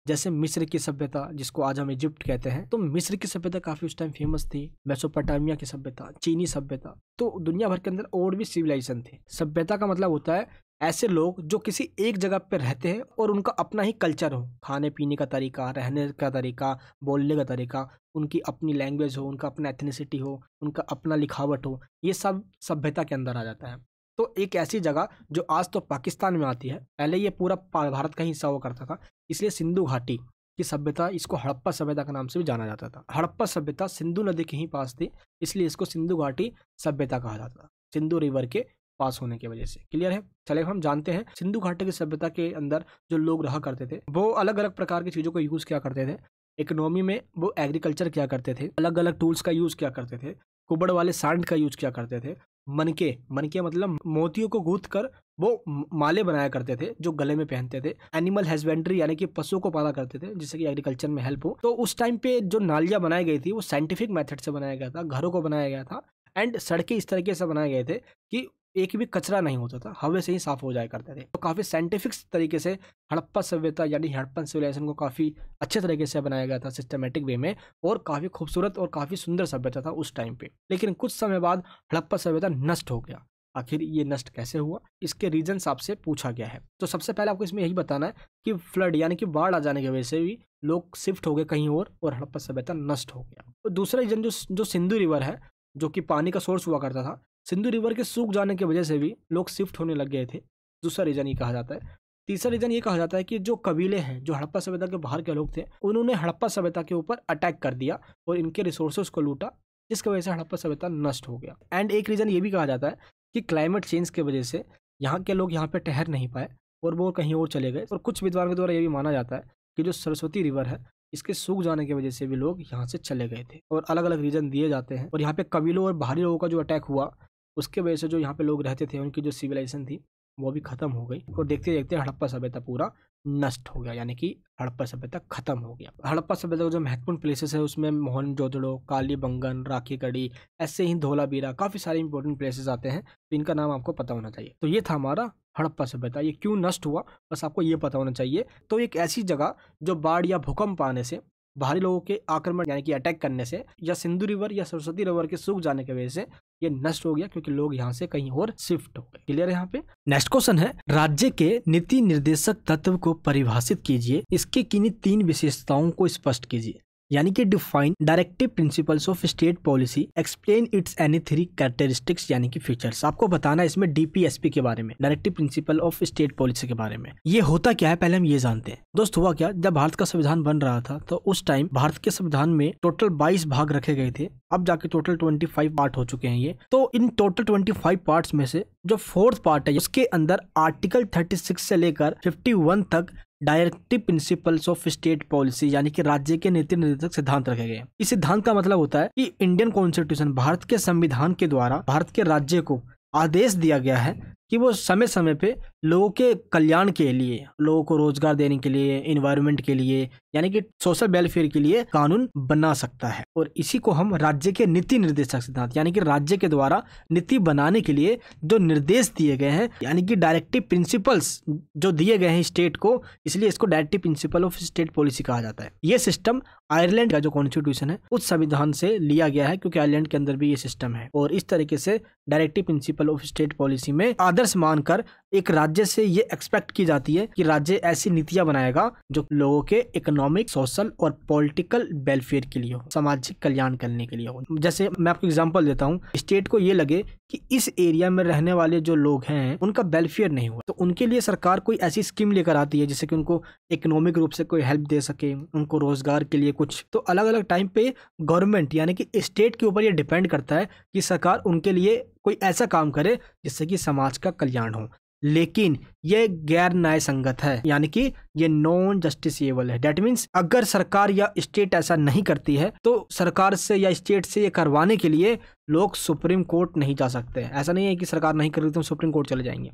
जैसे मिस्र की सभ्यता जिसको आज हम इजिप्ट कहते हैं तो मिस्र की सभ्यता काफ़ी उस टाइम फेमस थी मेसोपोटामिया की सभ्यता चीनी सभ्यता तो दुनिया भर के अंदर और भी सिविलाइजेशन थी सभ्यता का मतलब होता है ऐसे लोग जो किसी एक जगह पर रहते हैं और उनका अपना ही कल्चर हो खाने पीने का तरीका रहने का तरीका बोलने का तरीका उनकी अपनी लैंग्वेज हो उनका अपना एथनिसिटी हो उनका अपना लिखावट हो ये सब सभ्यता के अंदर आ जाता है तो एक ऐसी जगह जो आज तो पाकिस्तान में आती है पहले ये पूरा भारत का हिस्सा हुआ करता था इसलिए सिंधु घाटी की सभ्यता इसको हड़प्पा सभ्यता के नाम से भी जाना जाता था हड़प्पा सभ्यता सिंधु नदी के ही पास थी इसलिए इसको सिंधु घाटी सभ्यता कहा जाता था सिंधु रिवर के पास होने की वजह से क्लियर है चले हम जानते हैं सिंधु घाटी की सभ्यता के अंदर जो लोग रहा करते थे वो अलग अलग प्रकार की चीज़ों को यूज़ किया करते थे इकोनॉमी में वो एग्रीकल्चर किया करते थे अलग अलग टूल्स का यूज़ किया करते थे कुबड़ वाले सांड का यूज किया करते थे मनके मनके मतलब मोतियों को गूंथ कर वो माले बनाया करते थे जो गले में पहनते थे एनिमल हस्बेंड्री यानी कि पशुओं को पाला करते थे जिससे कि एग्रीकल्चर में हेल्प हो तो उस टाइम पे जो नालियाँ बनाई गई थी वो साइंटिफिक मेथड से बनाया गया था घरों को बनाया गया था एंड सड़कें इस तरीके से बनाए गए थे कि एक भी कचरा नहीं होता था हवे से ही साफ हो जाया करते थे तो काफ़ी साइंटिफिक तरीके से हड़प्पा सभ्यता यानी हड़प्पन सिविलाइजेशन को काफ़ी अच्छे तरीके से बनाया गया था सिस्टमेटिक वे में और काफ़ी खूबसूरत और काफ़ी सुंदर सभ्यता था उस टाइम पे लेकिन कुछ समय बाद हड़प्पा सभ्यता नष्ट हो गया आखिर ये नष्ट कैसे हुआ इसके रीजन आपसे पूछा गया है तो सबसे पहले आपको इसमें यही बताना है कि फ्लड यानी कि बाढ़ आ जाने की वजह से भी लोग शिफ्ट हो गए कहीं और और हड़प्पा सभ्यता नष्ट हो गया और दूसरा रीजन जो जो सिंधु रिवर है जो कि पानी का सोर्स हुआ करता था सिंधु रिवर के सूख जाने की वजह से भी लोग शिफ्ट होने लग गए थे दूसरा रीज़न ये कहा जाता है तीसरा रीज़न ये कहा जाता है कि जो कबीले हैं जो हड़प्पा सभ्यता के बाहर के लोग थे उन्होंने हड़प्पा सभ्यता के ऊपर अटैक कर दिया और इनके रिसोर्सेज को लूटा जिसकी वजह से हड़प्पा सभ्यता नष्ट हो गया एंड एक रीज़न ये भी कहा जाता है कि क्लाइमेट चेंज की वजह से यहाँ के लोग यहाँ पर ठहर नहीं पाए और वो कहीं और चले गए और कुछ विद्वानों के द्वारा ये भी माना जाता है कि जो सरस्वती रिवर है इसके सूख जाने की वजह से भी लोग यहाँ से चले गए थे और अलग अलग रीज़न दिए जाते हैं और यहाँ पे कबीलों और बाहरी लोगों का जो अटैक हुआ उसके वजह से जो यहाँ पे लोग रहते थे उनकी जो सिविलाइजेशन थी वो भी ख़त्म हो गई और देखते देखते हड़प्पा सभ्यता पूरा नष्ट हो गया यानी कि हड़प्पा सभ्यता खत्म हो गया हड़प्पा सभ्यता का जो महत्वपूर्ण प्लेसेस है उसमें मोहन जोदड़ो काली बंगन राखी कड़ी ऐसे ही धोलाबीरा काफ़ी सारे इंपॉर्टेंट प्लेसेस आते हैं तो इनका नाम आपको पता होना चाहिए तो ये था हमारा हड़प्पा सभ्यता ये क्यों नष्ट हुआ बस आपको ये पता होना चाहिए तो एक ऐसी जगह जो बाढ़ या भूकंप आने से बाहरी लोगों के आक्रमण यानी कि अटैक करने से या सिंधु रिवर या सरस्वती रिवर के सूख जाने की वजह से ये नष्ट हो गया क्योंकि लोग यहाँ से कहीं और शिफ्ट हो गए क्लियर यहाँ पे नेक्स्ट क्वेश्चन है राज्य के नीति निर्देशक तत्व को परिभाषित कीजिए इसके किन्हीं तीन विशेषताओं को स्पष्ट कीजिए यानी कि define directive principles of state policy explain its any three characteristics यानी कि फीचर्स आपको बताना इसमें डीपीएसपी के बारे में directive principle of state policy के बारे में ये होता क्या है पहले हम ये जानते हैं दोस्त हुआ क्या जब भारत का संविधान बन रहा था तो उस टाइम भारत के संविधान में टोटल बाईस भाग रखे गए थे अब जाके टोटल ट्वेंटी फाइव पार्ट हो चुके हैं ये तो in total twenty five part में से जो फोर्थ पार्ट है उसके अंदर आर्टिकल थर्टी सिक्स से लेकर फिफ्टी वन तक directive principles of state policy यानी कि राज्य के नीति निर्देशक सिद्धांत रखे गए इस सिद्धांत का मतलब होता है कि इंडियन कॉन्स्टिट्यूशन भारत के संविधान के द्वारा भारत के राज्य को आदेश दिया गया है कि वो समय समय पे लोगों के कल्याण के लिए लोगों को रोजगार देने के लिए इन्वायरमेंट के लिए यानी कि सोशल वेलफेयर के लिए कानून बना सकता है और इसी को हम राज्य के नीति निर्देशक सिद्धांत यानी कि राज्य के द्वारा नीति बनाने के लिए जो निर्देश दिए गए हैं यानी कि डायरेक्टिव प्रिंसिपल्स जो दिए गए हैं स्टेट को इसलिए इसको directive principle of state policy कहा जाता है ये सिस्टम आयरलैंड का जो कॉन्स्टिट्यूशन है उस संविधान से लिया गया है क्योंकि आयरलैंड के अंदर भी ये सिस्टम है और इस तरीके से directive principle of state policy में आदर्श मानकर एक राज्य से ये एक्सपेक्ट की जाती है कि राज्य ऐसी नीतियां बनाएगा जो लोगों के इकोनॉमिक इकोनॉमिक सोशल और पॉलिटिकल वेलफेयर के लिए हो सामाजिक कल्याण करने के लिए हो जैसे मैं आपको एग्जाम्पल देता हूँ स्टेट को ये लगे कि इस एरिया में रहने वाले जो लोग हैं उनका वेलफेयर नहीं हुआ तो उनके लिए सरकार कोई ऐसी स्कीम लेकर आती है जिससे कि उनको इकोनॉमिक रूप से कोई हेल्प दे सके उनको रोजगार के लिए कुछ तो अलग अलग टाइम पे गवर्नमेंट यानी कि स्टेट के ऊपर ये डिपेंड करता है कि सरकार उनके लिए कोई ऐसा काम करे जिससे कि समाज का कल्याण हो लेकिन ये गैर न्याय संगत है यानी कि ये नॉन जस्टिसबल है डेट मीन्स अगर सरकार या स्टेट ऐसा नहीं करती है तो सरकार से या स्टेट से ये करवाने के लिए लोग सुप्रीम कोर्ट नहीं जा सकते ऐसा नहीं है कि सरकार नहीं कर रही तो हम सुप्रीम कोर्ट चले जाएंगे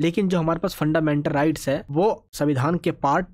लेकिन जो हमारे पास फंडामेंटल राइट्स है वो संविधान के पार्ट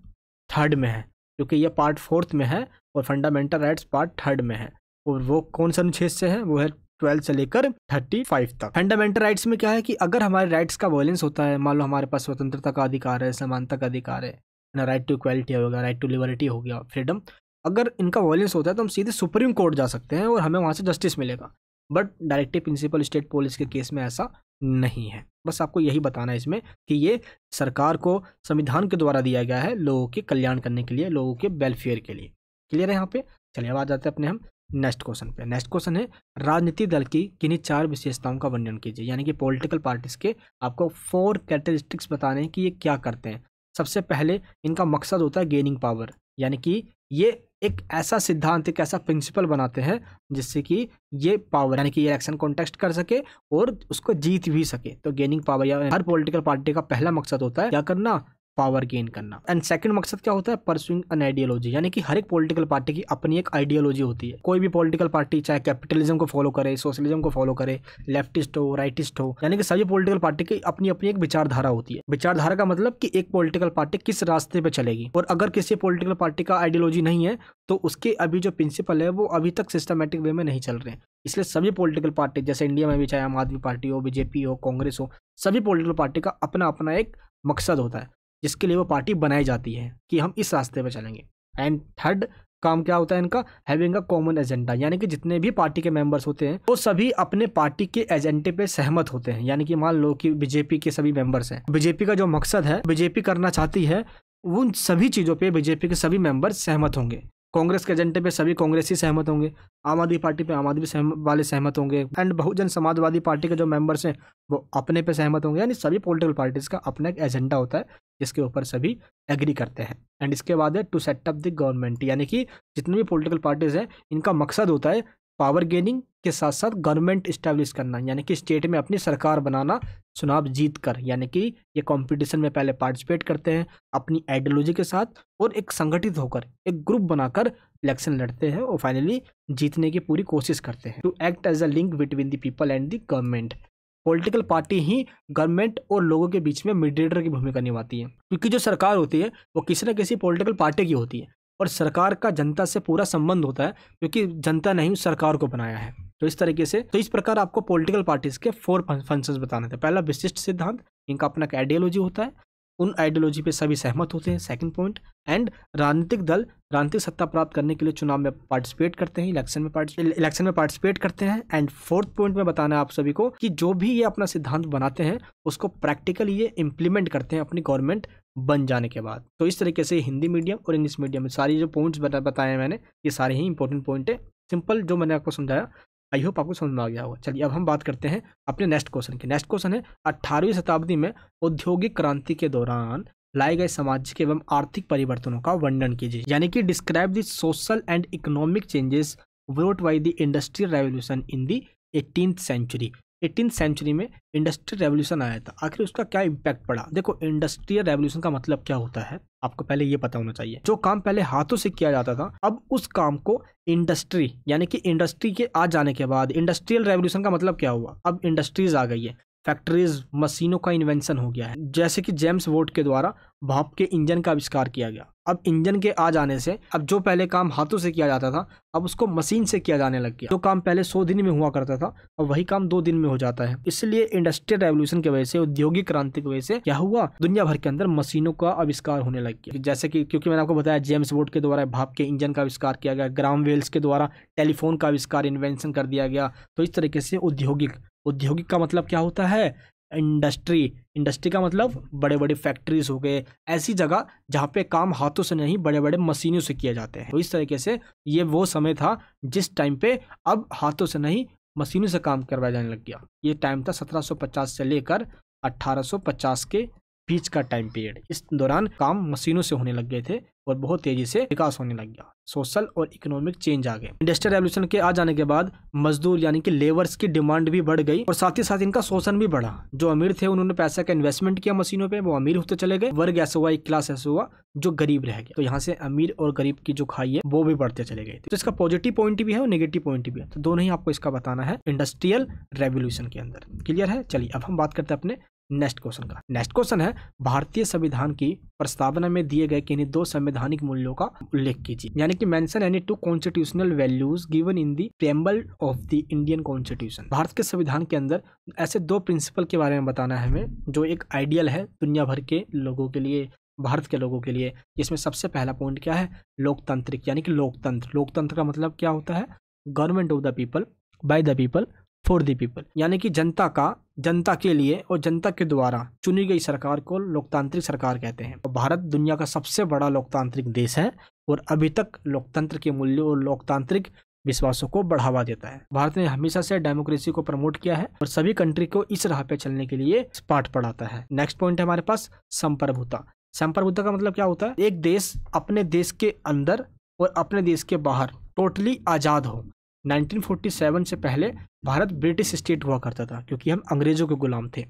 थर्ड में है क्योंकि ये पार्ट फोर्थ में है और फंडामेंटल राइट्स पार्ट थर्ड में है और वो कौन से अनुच्छेद से है वो है ट्वेल्व से लेकर थर्टी फाइव तक फंडामेंटल राइट्स में क्या है कि अगर हमारे राइट्स का वायलेंस होता है मान लो हमारे पास स्वतंत्रता का अधिकार है समानता का अधिकार है ना राइट टू इक्वालिटी हो गया राइट टू लिबर्टी हो गया फ्रीडम अगर इनका वायलेंस होता है तो हम सीधे सुप्रीम कोर्ट जा सकते हैं और हमें वहाँ से जस्टिस मिलेगा but directive principle state policy के केस में ऐसा नहीं है बस आपको यही बताना है इसमें कि ये सरकार को संविधान के द्वारा दिया गया है लोगों के कल्याण करने के लिए लोगों के वेलफेयर के लिए क्लियर है यहाँ पे चलिए अब आ जाते हैं अपने हम नेक्स्ट क्वेश्चन पे नेक्स्ट क्वेश्चन है राजनीतिक दल की किन्हीं चार विशेषताओं का वर्णन कीजिए यानी कि पॉलिटिकल पार्टीज के आपको फोर कैरेक्टरिस्टिक्स बताने हैं कि ये क्या करते हैं सबसे पहले इनका मकसद होता है गेनिंग पावर यानी कि ये एक ऐसा सिद्धांत एक ऐसा प्रिंसिपल बनाते हैं जिससे कि ये पावर यानी कि ये इलेक्शन कॉन्टेस्ट कर सके और उसको जीत भी सके तो गेनिंग पावर या हर पॉलिटिकल पार्टी का पहला मकसद होता है क्या करना पावर गेन करना एंड सेकंड मकसद क्या होता है परसुइंग एन आइडियोलॉजी यानी कि हर एक पॉलिटिकल पार्टी की अपनी एक आइडियोलॉजी होती है कोई भी पॉलिटिकल पार्टी चाहे कैपिटलिज्म को फॉलो करे सोशलिज्म को फॉलो करे लेफ्टिस्ट हो राइटिस्ट हो यानी कि सभी पॉलिटिकल पार्टी की अपनी अपनी एक विचारधारा होती है विचारधारा का मतलब कि एक पोलिटिकल पार्टी किस रास्ते पर चलेगी और अगर किसी पोलिटिकल पार्टी का आइडियोलॉजी नहीं है तो उसके अभी जो प्रिंसिपल है वो अभी तक सिस्टमेटिक वे में नहीं चल रहे हैं इसलिए सभी पॉलिटिकल पार्टी जैसे इंडिया में भी चाहे आम आदमी पार्टी हो बीजेपी हो कांग्रेस हो सभी पॉलिटिकल पार्टी का अपना अपना एक मकसद होता है जिसके लिए वो पार्टी बनाई जाती है कि हम इस रास्ते पर चलेंगे एंड थर्ड काम क्या होता है इनका हैविंग अ कॉमन एजेंडा यानी कि जितने भी पार्टी के मेंबर्स होते हैं वो सभी अपने पार्टी के एजेंडे पे सहमत होते हैं यानी कि मान लो कि बीजेपी के सभी मेंबर्स हैं बीजेपी का जो मकसद है बीजेपी करना चाहती है उन सभी चीज़ों पे बीजेपी के सभी मेंबर सहमत होंगे कांग्रेस के एजेंडे पे सभी कांग्रेसी सहमत होंगे आम आदमी पार्टी पे आम आदमी सहम, वाले सहमत होंगे एंड बहुजन समाजवादी पार्टी के जो मेंबर्स हैं वो अपने पे सहमत होंगे यानी सभी पॉलिटिकल पार्टीज़ का अपना एक एजेंडा होता है जिसके ऊपर सभी एग्री करते हैं एंड इसके बाद है टू सेटअप द गवर्नमेंट यानी कि जितनी भी पॉलिटिकल पार्टीज हैं इनका मकसद होता है पावर गेनिंग के साथ साथ गवर्नमेंट इस्टेब्लिश करना यानी कि स्टेट में अपनी सरकार बनाना चुनाव जीत कर यानी कि ये कंपटीशन में पहले पार्टिसिपेट करते हैं अपनी आइडियोलॉजी के साथ और एक संगठित होकर एक ग्रुप बनाकर इलेक्शन लड़ते हैं और फाइनली जीतने की पूरी कोशिश करते हैं to act as a link between the people and the government political party ही गवर्नमेंट और लोगों के बीच में मीडिएटर की भूमिका निभाती है क्योंकि जो सरकार होती है वो किसी न किसी पॉलिटिकल पार्टी की होती है और सरकार का जनता से पूरा संबंध होता है क्योंकि जनता ने ही सरकार को बनाया है तो इस तरीके से तो इस प्रकार आपको पॉलिटिकल पार्टीज के फोर फंक्शंस बताने थे पहला विशिष्ट सिद्धांत इनका अपना एक आइडियोलॉजी होता है उन आइडियोलॉजी पे सभी सहमत होते हैं सेकंड पॉइंट एंड राजनीतिक दल राजनीतिक सत्ता प्राप्त करने के लिए चुनाव में पार्टिसिपेट करते हैं इलेक्शन में इलेक्शन में पार्टिसिपेट करते हैं एंड फोर्थ पॉइंट में बताना है आप सभी को कि जो भी ये अपना सिद्धांत बनाते हैं उसको प्रैक्टिकली ये इम्प्लीमेंट करते हैं अपनी गवर्नमेंट बन जाने के बाद तो इस तरीके से हिंदी मीडियम और इंग्लिश मीडियम में सारी जो पॉइंट्स बताए मैंने ये सारे ही इंपॉर्टेंट पॉइंट है सिंपल जो मैंने आपको समझाया आई होप आपको समझ में आ गया होगा चलिए अब हम बात करते हैं अपने नेक्स्ट क्वेश्चन की नेक्स्ट क्वेश्चन है अट्ठारहवीं शताब्दी में औद्योगिक क्रांति के दौरान लाए गए सामाजिक एवं आर्थिक परिवर्तनों का वर्णन कीजिए यानी कि describe the social and economic changes brought by the industrial revolution in the eighteen century eighteen century में इंडस्ट्रियल रेवोल्यूशन आया था आखिर उसका क्या इम्पैक्ट पड़ा देखो इंडस्ट्रियल रेवोल्यूशन का मतलब क्या होता है आपको पहले ये पता होना चाहिए जो काम पहले हाथों से किया जाता था अब उस काम को इंडस्ट्री यानी कि इंडस्ट्री के आ जाने के बाद इंडस्ट्रियल रेवोल्यूशन का मतलब क्या हुआ अब इंडस्ट्रीज आ गई है फैक्ट्रीज मशीनों का इन्वेंशन हो गया है जैसे कि जेम्स वोट के द्वारा भाप के इंजन का आविष्कार किया गया अब इंजन के आ जाने से अब जो पहले काम हाथों से किया जाता था अब उसको मशीन से किया जाने लग गया जो काम पहले सौ दिन में हुआ करता था अब वही काम दो दिन में हो जाता है इसलिए इंडस्ट्रियल रेवोल्यूशन की वजह से औद्योगिक क्रांति की वजह से क्या हुआ दुनिया भर के अंदर मशीनों का आविष्कार होने लग गया जैसे कि क्योंकि मैंने आपको बताया जेम्स वोट के द्वारा भाप के इंजन का आविष्कार किया गया ग्राम वेल्स के द्वारा टेलीफोन का आविष्कार इन्वेंशन कर दिया गया तो इस तरीके से औद्योगिक औद्योगिक का मतलब क्या होता है इंडस्ट्री इंडस्ट्री का मतलब बड़े बड़े फैक्ट्रीज हो गए ऐसी जगह जहाँ पे काम हाथों से नहीं बड़े बड़े मशीनों से किए जाते हैं तो इस तरीके से ये वो समय था जिस टाइम पे अब हाथों से नहीं मशीनों से काम करवाया जाने लग गया ये टाइम था 1750 से लेकर 1850 के बीच का टाइम पीरियड इस दौरान काम मशीनों से होने लग गए थे और बहुत तेजी से विकास होने लग गया सोशल और इकोनॉमिक चेंज आ गए इंडस्ट्रियल रेवल्यूशन के आ जाने के बाद मजदूर यानी कि लेबर्स की डिमांड भी बढ़ गई और साथ ही साथ इनका शोषण भी बढ़ा जो अमीर थे उन्होंने पैसा का इन्वेस्टमेंट किया मशीनों पे वो अमीर होते चले गए वर्ग ऐसा हुआ एक क्लास ऐसा हुआ जो गरीब रह गया तो यहाँ से अमीर और गरीब की जो खाई है वो भी बढ़ते चले गए तो इसका पॉजिटिव पॉइंट भी है और निगेटिव पॉइंट भी है तो दोनों ही आपको इसका बताना है इंडस्ट्रियल रेवोल्यूशन के अंदर क्लियर है चलिए अब हम बात करते हैं अपने नेक्स्ट क्वेश्चन का नेक्स्ट क्वेश्चन है भारतीय संविधान की प्रस्तावना में दिए गए किन्हीं दो संवैधानिक मूल्यों का उल्लेख कीजिए यानी कि mention any two constitutional values given in the preamble of the Indian constitution Bharat के संविधान के अंदर ऐसे दो प्रिंसिपल के बारे में बताना है हमें जो एक आइडियल है दुनिया भर के लोगों के लिए भारत के लोगों के लिए इसमें सबसे पहला पॉइंट क्या है लोकतांत्रिक यानी कि लोकतंत्र लोकतंत्र का मतलब क्या होता है government of the people by the people for the people यानी कि जनता का जनता के लिए और जनता के द्वारा चुनी गई सरकार को लोकतांत्रिक सरकार कहते हैं भारत दुनिया का सबसे बड़ा लोकतांत्रिक देश है और अभी तक लोकतंत्र के मूल्यों और लोकतांत्रिक विश्वासों को बढ़ावा देता है भारत ने हमेशा से डेमोक्रेसी को प्रमोट किया है और सभी कंट्री को इस राह पे चलने के लिए पाठ पढ़ाता है नेक्स्ट पॉइंट है हमारे पास संप्रभुता संप्रभुता का मतलब क्या होता है एक देश अपने देश के अंदर और अपने देश के बाहर टोटली आजाद हो 1947 से पहले भारत ब्रिटिश स्टेट हुआ करता था क्योंकि हम अंग्रेज़ों के गुलाम थे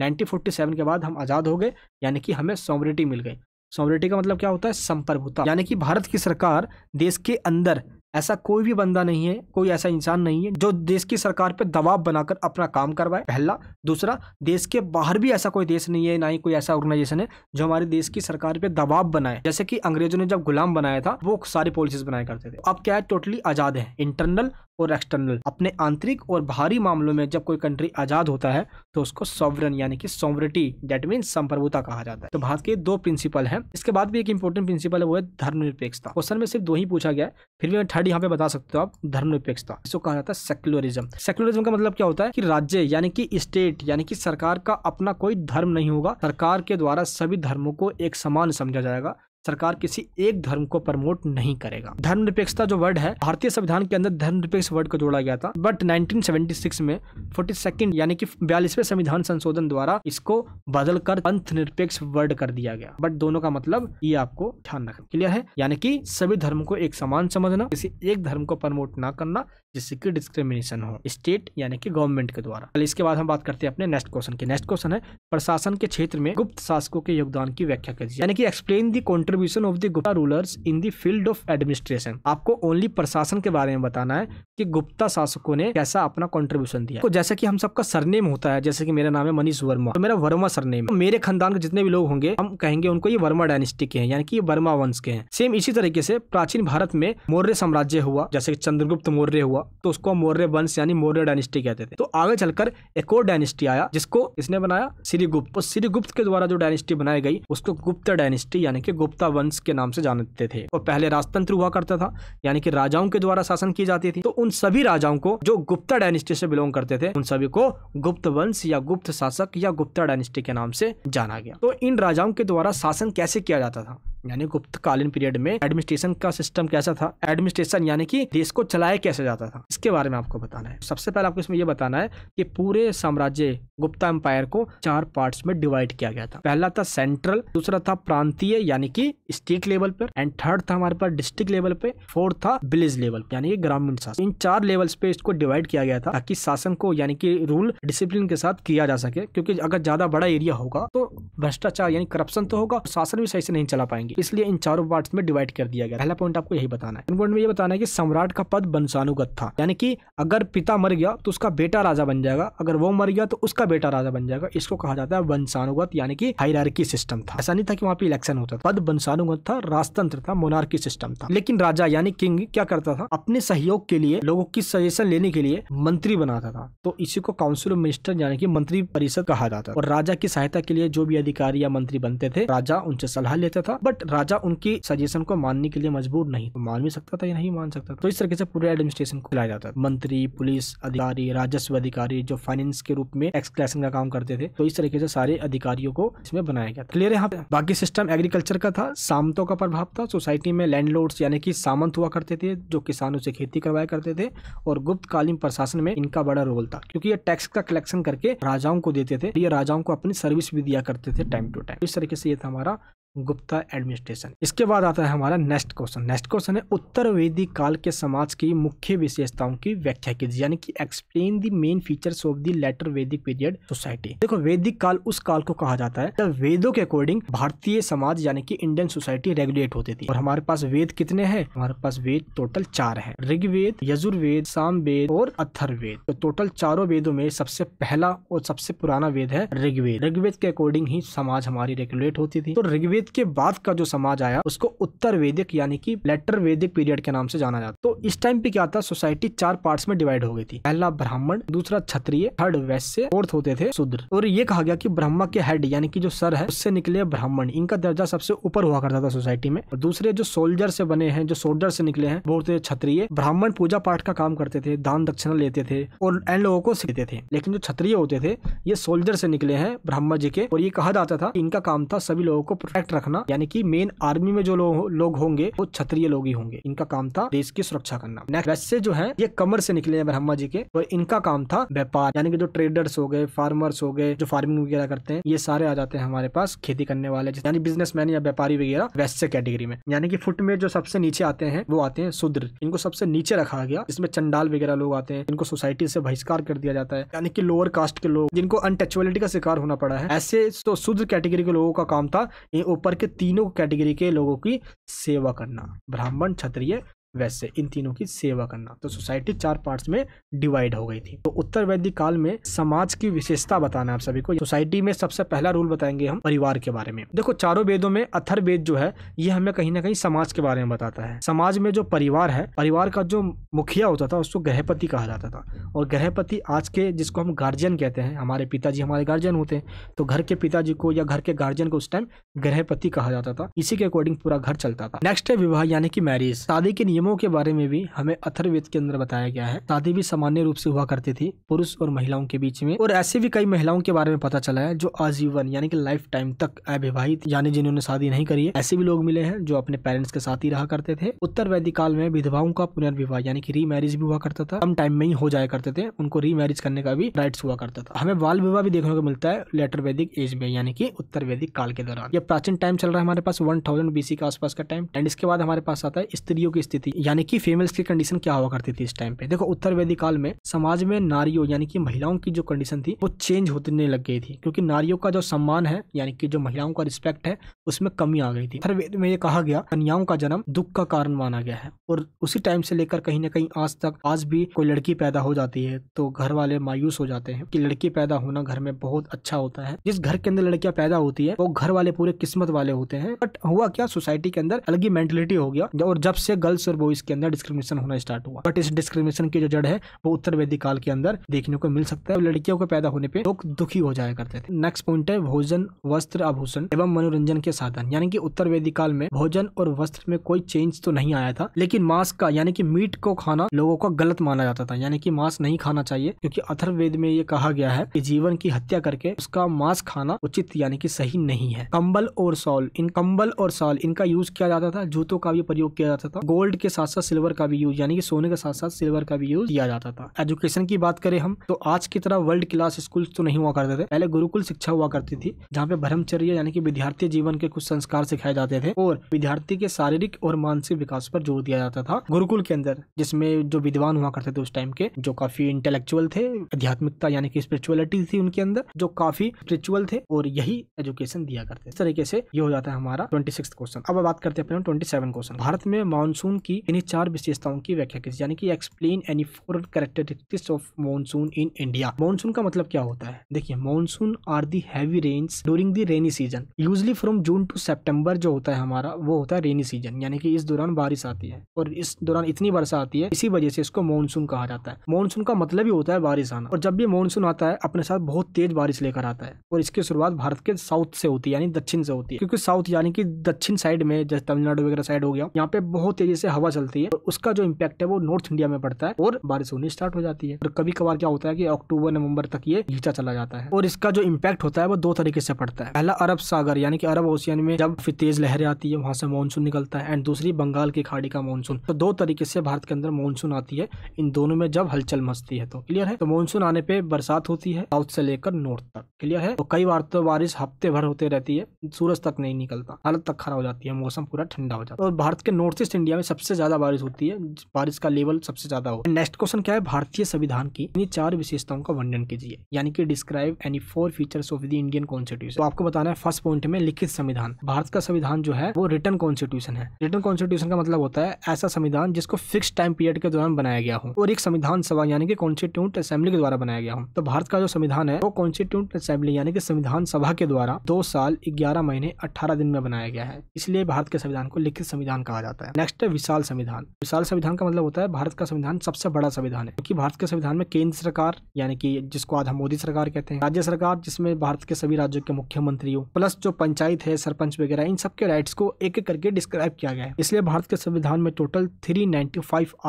1947 के बाद हम आज़ाद हो गए यानी कि हमें सॉमरिटी मिल गई सॉमरिटी का मतलब क्या होता है संप्रभुता यानी कि भारत की सरकार देश के अंदर ऐसा कोई भी बंदा नहीं है कोई ऐसा इंसान नहीं है जो देश की सरकार पे दबाव बनाकर अपना काम करवाए पहला दूसरा देश के बाहर भी ऐसा कोई देश नहीं है ना ही कोई ऐसा ऑर्गेनाइजेशन है जो हमारे देश की सरकार पे दबाव बनाए जैसे कि अंग्रेजों ने जब गुलाम बनाया था वो सारी पॉलिसीज बनाए करते थे अब क्या है टोटली आजाद है इंटरनल और एक्सटर्नल अपने आंतरिक और बाहरी मामलों में जब कोई कंट्री आजाद होता है तो उसको सॉवरन यानी कि सॉवरिटी डेट मीन संप्रभुता कहा जाता है तो भारत के दो प्रिंसिपल है इसके बाद भी एक इंपॉर्टेंट प्रिंसिपल है वो है धर्मनिरपेक्षता क्वेश्चन में सिर्फ दो ही पूछा गया फिर भी मैं थर्ड यहाँ पे बता सकते हो आप निरपेक्षता इसको कहा जाता है सेक्युलरिज्म सेक्युलरिज्म का मतलब क्या होता है कि राज्य यानी कि स्टेट यानी कि सरकार का अपना कोई धर्म नहीं होगा सरकार के द्वारा सभी धर्मों को एक समान समझा जाएगा सरकार किसी एक धर्म को प्रमोट नहीं करेगा धर्मनिरपेक्षता जो वर्ड है भारतीय संविधान के अंदर धर्मनिरपेक्ष वर्ड को जोड़ा गया था बट 1976 में फोर्टी सेकेंड यानी कि बयालीसवें संविधान संशोधन द्वारा इसको बदलकर पंथ निरपेक्ष वर्ड कर दिया गया बट दोनों का मतलब ये आपको ध्यान रखना क्लियर है यानी कि सभी धर्म को एक समान समझना किसी एक धर्म को प्रमोट ना करना जिससे कि डिस्क्रिमिनेशन हो स्टेट यानी कि गवर्नमेंट के द्वारा चलिए इसके बाद हम बात करते हैं अपने नेक्स्ट क्वेश्चन की नेक्स्ट क्वेश्चन है प्रशासन के क्षेत्र में गुप्त शासकों के योगदान की व्याख्या कर यानी कि explain the contribution of the Gupta rulers in the field of administration आपको ओनली प्रशासन के बारे में बताना है की गुप्ता शासकों ने कैसा अपना कॉन्ट्रीब्यूशन दिया तो जैसा की हम सबका सरनेम होता है जैसे की मेरा नाम है मनीष वर्मा तो मेरा वर्मा सरनेम तो मेरे खानदान के जितने भी लोग होंगे हम कहेंगे उनको ये वर्मा डायनेस्टी के हैं यानी कि वर्मा वंश के हैं सेम इसी तरीके से प्राचीन भारत में मौर्य साम्राज्य हुआ जैसे कि चंद्रगुप्त मौर्य हुआ हुआ तो उसको मौर्य वंश यानी मौर्य डायनेस्टी कहते थे तो आगे चलकर एक और डायनेस्टी आया जिसको इसने बनाया श्रीगुप्त और श्रीगुप्त के द्वारा जो डायनेस्टी बनाई गई उसको गुप्त डायनेस्टी यानी कि गुप्ता वंश के नाम से जानते थे और पहले राजतंत्र हुआ करता था यानी कि राजाओं के द्वारा शासन की जाती थी तो उन सभी राजाओं को जो गुप्ता डायनेस्टी से बिलोंग करते थे उन सभी को गुप्त वंश या गुप्त शासक या गुप्ता डायनेस्टी के नाम से जाना गया तो इन राजाओं के द्वारा शासन कैसे किया जाता था यानी गुप्तकालीन पीरियड में एडमिनिस्ट्रेशन का सिस्टम कैसा था एडमिनिस्ट्रेशन यानी कि देश को चलाया कैसे जाता था इसके बारे में आपको बताना है सबसे पहले आपको इसमें यह बताना है कि पूरे साम्राज्य गुप्ता एम्पायर को चार पार्ट्स में डिवाइड किया गया था पहला था सेंट्रल दूसरा था प्रांतीय यानी कि स्टेट लेवल पर एंड थर्ड था हमारे पास डिस्ट्रिक्ट लेवल पे फोर्थ था विलेज लेवल यानी कि ग्रामीण शासन इन चार लेवल पे इसको डिवाइड किया गया था ताकि शासन को यानी कि रूल डिसिप्लिन के साथ किया जा सके क्योंकि अगर ज्यादा बड़ा एरिया होगा तो भ्रष्टाचार यानी करप्शन तो होगा शासन भी सही से नहीं चला पाएंगे इसलिए इन चारों पार्ट में डिवाइड कर दिया गया पहला पॉइंट आपको यही बताना है में ये बताना है की सम्राट का पद वंशानुगत था था यानी कि अगर पिता मर गया तो उसका बेटा राजा बन जाएगा अगर वो मर गया तो उसका बेटा राजा बन जाएगा इसको कहा जाता है वंशानुगत यानी कि हायरार्की सिस्टम था ऐसा नहीं था कि वहाँ पे इलेक्शन होता था पद वंशानुगत था राजतंत्र था मोनार्की सिस्टम था लेकिन राजा यानी किंग क्या करता था अपने सहयोग के लिए लोगों की सजेशन लेने के लिए मंत्री बनाता था तो इसी को काउंसिल ऑफ मिनिस्टर यानी कि मंत्री परिषद कहा जाता था और राजा की सहायता के लिए जो भी अधिकारी या मंत्री बनते थे राजा उनसे सलाह लेता था बट राजा उनकी सजेशन को मानने के लिए मजबूर नहीं मान भी सकता था या नहीं मान सकता था तो इस तरीके से पूरे एडमिनिस्ट्रेशन को चलाया जाता है मंत्री पुलिस अधिकारी राजस्व अधिकारी जो फाइनेंस के रूप में एक्सक्लेशन का काम करते थे तो इस तरीके से सारे अधिकारियों को इसमें बनाया गया क्लियर यहाँ पे बाकी सिस्टम एग्रीकल्चर का था सामतों का प्रभाव था सोसाइटी में लैंडलॉर्ड्स यानी कि सामंत हुआ करते थे जो किसानों से खेती करवाया करते थे और गुप्तकालीन प्रशासन में इनका बड़ा रोल था क्योंकि ये टैक्स का कलेक्शन करके राजाओं को देते थे ये राजाओं को अपनी सर्विस भी दिया करते थे टाइम टू टाइम इस तरीके से ये था हमारा गुप्ता एडमिनिस्ट्रेशन इसके बाद आता है हमारा नेक्स्ट क्वेश्चन नेक्स्ट क्वेश्चन है उत्तर वेदी काल के समाज की मुख्य विशेषताओं की व्याख्या कीजिए यानी कि explain the main features of the later Vedic period society देखो वेदिक काल उस काल को कहा जाता है जब वेदों के अकॉर्डिंग भारतीय समाज यानी कि इंडियन सोसाइटी रेगुलेट होती थी और हमारे पास वेद कितने हैं हमारे पास वेद टोटल चार है ऋग्वेद यजुर्वेद वेद और अथर्वेद तो टोटल चारों वेदों में सबसे पहला और सबसे पुराना वेद है ऋग्वेद ऋग्वेद के अकॉर्डिंग ही समाज हमारी रेगुलेट होती थी तो ऋग्वेद वेद के बाद का जो समाज आया उसको उत्तर वेदिक यानी कि लेटर वेदिक पीरियड के नाम से जाना जाता तो इस टाइम पे क्या था सोसाइटी चार पार्ट्स में डिवाइड हो गई थी पहला ब्राह्मण दूसरा क्षत्रिय थर्ड वैश्य फोर्थ होते थे शूद्र और ये कहा गया कि ब्रह्मा के हेड यानी कि जो सर है उससे निकले ब्राह्मण इनका दर्जा सबसे ऊपर हुआ करता था सोसाइटी में और दूसरे जो सोल्जर से बने हैं जो सोल्जर से निकले हैं वो होते क्षत्रिय ब्राह्मण पूजा पाठ का काम करते थे दान दक्षिणा लेते थे और एन लोगों को सीखते थे लेकिन जो क्षत्रिय होते थे ये सोल्जर से निकले हैं ब्रह्मा जी के और ये कहा जाता था इनका काम था सभी लोगों को प्रोटेक्ट रखना यानी कि मेन आर्मी में जो लोग लोग होंगे वो क्षत्रिय लोग ही होंगे इनका काम था देश की सुरक्षा करना वैसे जो है ये कमर से निकले हैं ब्रह्मा जी के और इनका काम था व्यापार यानी कि जो ट्रेडर्स हो गए फार्मर्स हो गए जो फार्मिंग वगैरह करते हैं ये सारे आ जाते हैं हमारे पास खेती करने वाले यानी बिजनेसमैन या व्यापारी वगैरह वैश्य कैटेगरी में यानी कि फुट में जो सबसे नीचे आते हैं वो आते हैं शुद्र इनको सबसे नीचे रखा गया इसमें चंडाल वगैरह लोग आते हैं इनको सोसाइटी से बहिष्कार कर दिया जाता है यानी कि लोअर कास्ट के लोग जिनको अनटचुअलिटी का शिकार होना पड़ा है ऐसे तो शुद्ध कैटेगरी के लोगों का काम था ये ऊपर के तीनों कैटेगरी के लोगों की सेवा करना ब्राह्मण क्षत्रिय वैसे इन तीनों की सेवा करना तो सोसाइटी चार पार्ट्स में डिवाइड हो गई थी तो उत्तर वैदिक काल में समाज की विशेषता बताना आप सभी को सोसाइटी में सबसे पहला रूल बताएंगे हम परिवार के बारे में देखो चारों वेदों में अथर वेद जो है ये हमें कहीं ना कहीं समाज के बारे में बताता है समाज में जो परिवार है परिवार का जो मुखिया होता था उसको गृहपति कहा जाता था और गृहपति आज के जिसको हम गार्जियन कहते हैं हमारे पिताजी हमारे गार्जियन होते हैं तो घर के पिताजी को या घर के गार्जियन को उस टाइम गृहपति कहा जाता था इसी के अकॉर्डिंग पूरा घर चलता था नेक्स्ट है विवाह यानी कि मैरिज शादी के नियम नियमों के बारे में भी हमें अथर्वेद के अंदर बताया गया है शादी भी सामान्य रूप से हुआ करती थी पुरुष और महिलाओं के बीच में और ऐसे भी कई महिलाओं के बारे में पता चला है जो आजीवन यानी कि लाइफ टाइम तक अविवाहित यानी जिन्होंने शादी नहीं करी है ऐसे भी लोग मिले हैं जो अपने पेरेंट्स के साथ ही रहा करते थे उत्तर वैदिक काल में विधवाओं का पुनर्विवाह यानी कि रीमैरिज भी हुआ करता था कम टाइम में ही हो जाया करते थे उनको रीमैरिज करने का भी राइट हुआ करता था हमें बाल विवाह भी देखने को मिलता है लेटर वैदिक एज में यानी कि उत्तर वैदिक काल के दौरान यह प्राचीन टाइम चल रहा है हमारे पास वन थाउजेंड बीसी के आसपास का टाइम एंड इसके बाद हमारे पास आता है स्त्रियों की स्थिति थी यानी कि फीमेल्स की कंडीशन क्या हुआ करती थी इस टाइम पे देखो उत्तर वैदिक काल में समाज में नारियों यानी कि महिलाओं की जो कंडीशन थी वो चेंज होने लग गई थी क्योंकि नारियों का जो सम्मान है यानी कि जो महिलाओं का रिस्पेक्ट है उसमें कमी आ गई थी वेद में ये कहा गया कन्याओं का जन्म दुख का कारण माना गया है और उसी टाइम से लेकर कहीं ना कहीं आज तक आज भी कोई लड़की पैदा हो जाती है तो घर वाले मायूस हो जाते हैं कि लड़की पैदा होना घर में बहुत अच्छा होता है जिस घर के अंदर लड़कियां पैदा होती है वो घर वाले पूरे किस्मत वाले होते हैं बट हुआ क्या सोसाइटी के अंदर अलग ही मेंटेलिटी हो गया और जब से गर्ल्स और वो इसके अंदर डिस्क्रिमिनेशन होना स्टार्ट हुआ बट इस डिस्क्रिमिनेशन की जो जड़ है वो उत्तर वैदिक काल के अंदर देखने को मिल सकता है लड़कियों के पैदा होने पर लोग दुखी हो जाया करते थे नेक्स्ट पॉइंट है भोजन वस्त्र आभूषण एवं मनोरंजन के साधन यानी कि उत्तर वैदिक काल में भोजन और वस्त्र में कोई चेंज तो नहीं आया था लेकिन मांस का यानी कि मीट को खाना लोगों का गलत माना जाता था यानी कि मांस नहीं खाना चाहिए क्योंकि अथर्वेद में ये कहा गया है कि जीवन की हत्या करके उसका मांस खाना उचित यानी कि सही नहीं है कंबल और सॉल इन कंबल और सॉल इनका यूज किया जाता था जूतों का भी प्रयोग किया जाता था गोल्ड के साथ साथ सिल्वर का भी यूज यानी कि सोने के साथ साथ सिल्वर का भी यूज किया जाता था एजुकेशन की बात करें हम तो आज की तरह वर्ल्ड क्लास स्कूल तो नहीं हुआ करते थे पहले गुरुकुल शिक्षा हुआ करती थी जहाँ पे ब्रह्मचर्य यानी कि विद्यार्थी जीवन के कुछ संस्कार सिखाए जाते थे और विद्यार्थी के शारीरिक और मानसिक विकास पर जोर दिया जाता था गुरुकुल के अंदर जिसमें जो विद्वान हुआ करते थे उस टाइम के जो काफी इंटेलेक्चुअल थे आध्यात्मिकता यानी कि स्पिरिचुअलिटी थी उनके अंदर जो काफी स्पिरिचुअल थे और यही एजुकेशन दिया करते इस तरीके से ये हो जाता है हमारा ट्वेंटी क्वेश्चन अब बात करते हैं अपने ट्वेंटी क्वेश्चन भारत में मानसून की इन्हीं चार विशेषताओं की व्याख्या की यानी कि explain any four characteristics of monsoon in India monsoon का मतलब क्या होता है देखिए monsoon are the heavy rains during the rainy season usually from June to September जो होता है हमारा वो होता है रेनी सीजन यानी कि इस दौरान बारिश आती है और इस दौरान इतनी वर्षा आती है इसी वजह से इसको मानसून कहा जाता है मानसून का मतलब ही होता है बारिश आना और जब भी मानसून आता है अपने साथ बहुत तेज बारिश लेकर आता है और इसकी शुरुआत भारत के साउथ से होती है यानी दक्षिण से होती है क्योंकि साउथ यानी कि दक्षिण साइड में जैसे तमिलनाडु वगैरह साइड हो गया यहाँ पे बहुत तेजी से हवा चलती है और उसका जो इम्पैक्ट है वो नॉर्थ इंडिया में पड़ता है और बारिश होनी स्टार्ट हो जाती है और कभी कभार क्या होता है कि अक्टूबर नवंबर तक ये घींचा चला जाता है और इसका जो इम्पैक्ट होता है वो दो तरीके से पड़ता है पहला अरब सागर यानी कि अरब ओशियन में जब फिर तेज लहरें आती है वहां से मानसून निकलता है एंड दूसरी बंगाल की खाड़ी का मानसून तो दो तरीके से भारत के अंदर मानसून आती है इन दोनों में जब हलचल मचती है तो क्लियर है तो मानसून आने पर बरसात होती है साउथ से लेकर नॉर्थ तक क्लियर है तो कई बार तो बारिश हफ्ते भर होते रहती है सूरज तक नहीं निकलता हालत तक खराब हो जाती है मौसम पूरा ठंडा हो जाता है और भारत के नॉर्थ ईस्ट इंडिया में सबसे सबसे ज़्यादा बारिश होती है बारिश का लेवल सबसे ज़्यादा हो नेक्स्ट क्वेश्चन क्या है भारतीय संविधान की इन चार विशेषताओं का वर्णन कीजिए यानी कि describe any four features of the Indian constitution तो आपको बताना है फर्स्ट पॉइंट में लिखित संविधान भारत का संविधान जो है वो रिटर्न कॉन्स्टिट्यूशन है रिटर्न कॉन्स्टिट्यूशन का मतलब होता है ऐसा संविधान जिसको फिक्स टाइम पीरियड के दौरान बनाया गया हो और एक संविधान सभा यानी कि कॉन्स्टिट्यूंट असेंबली के द्वारा बनाया गया हो तो भारत का जो संविधान है वो कॉन्स्टिट्यूंट असेंबली यानी कि संविधान सभा के द्वारा दो साल ग्यारह महीने अठारह दिन में बनाया गया है इसलिए भारत के संविधान को लिखित संविधान कहा जाता है नेक्स्ट है विशाल विशाल संविधान विशाल संविधान का मतलब होता है भारत का संविधान सबसे बड़ा संविधान है क्योंकि भारत के संविधान में केंद्र सरकार यानी कि जिसको आधा मोदी सरकार कहते हैं राज्य सरकार जिसमें भारत के सभी राज्यों के मुख्यमंत्रियों प्लस जो पंचायत है सरपंच वगैरह इन सबके राइट्स को एक एक करके डिस्क्राइब किया गया है इसलिए भारत के संविधान में टोटल थ्री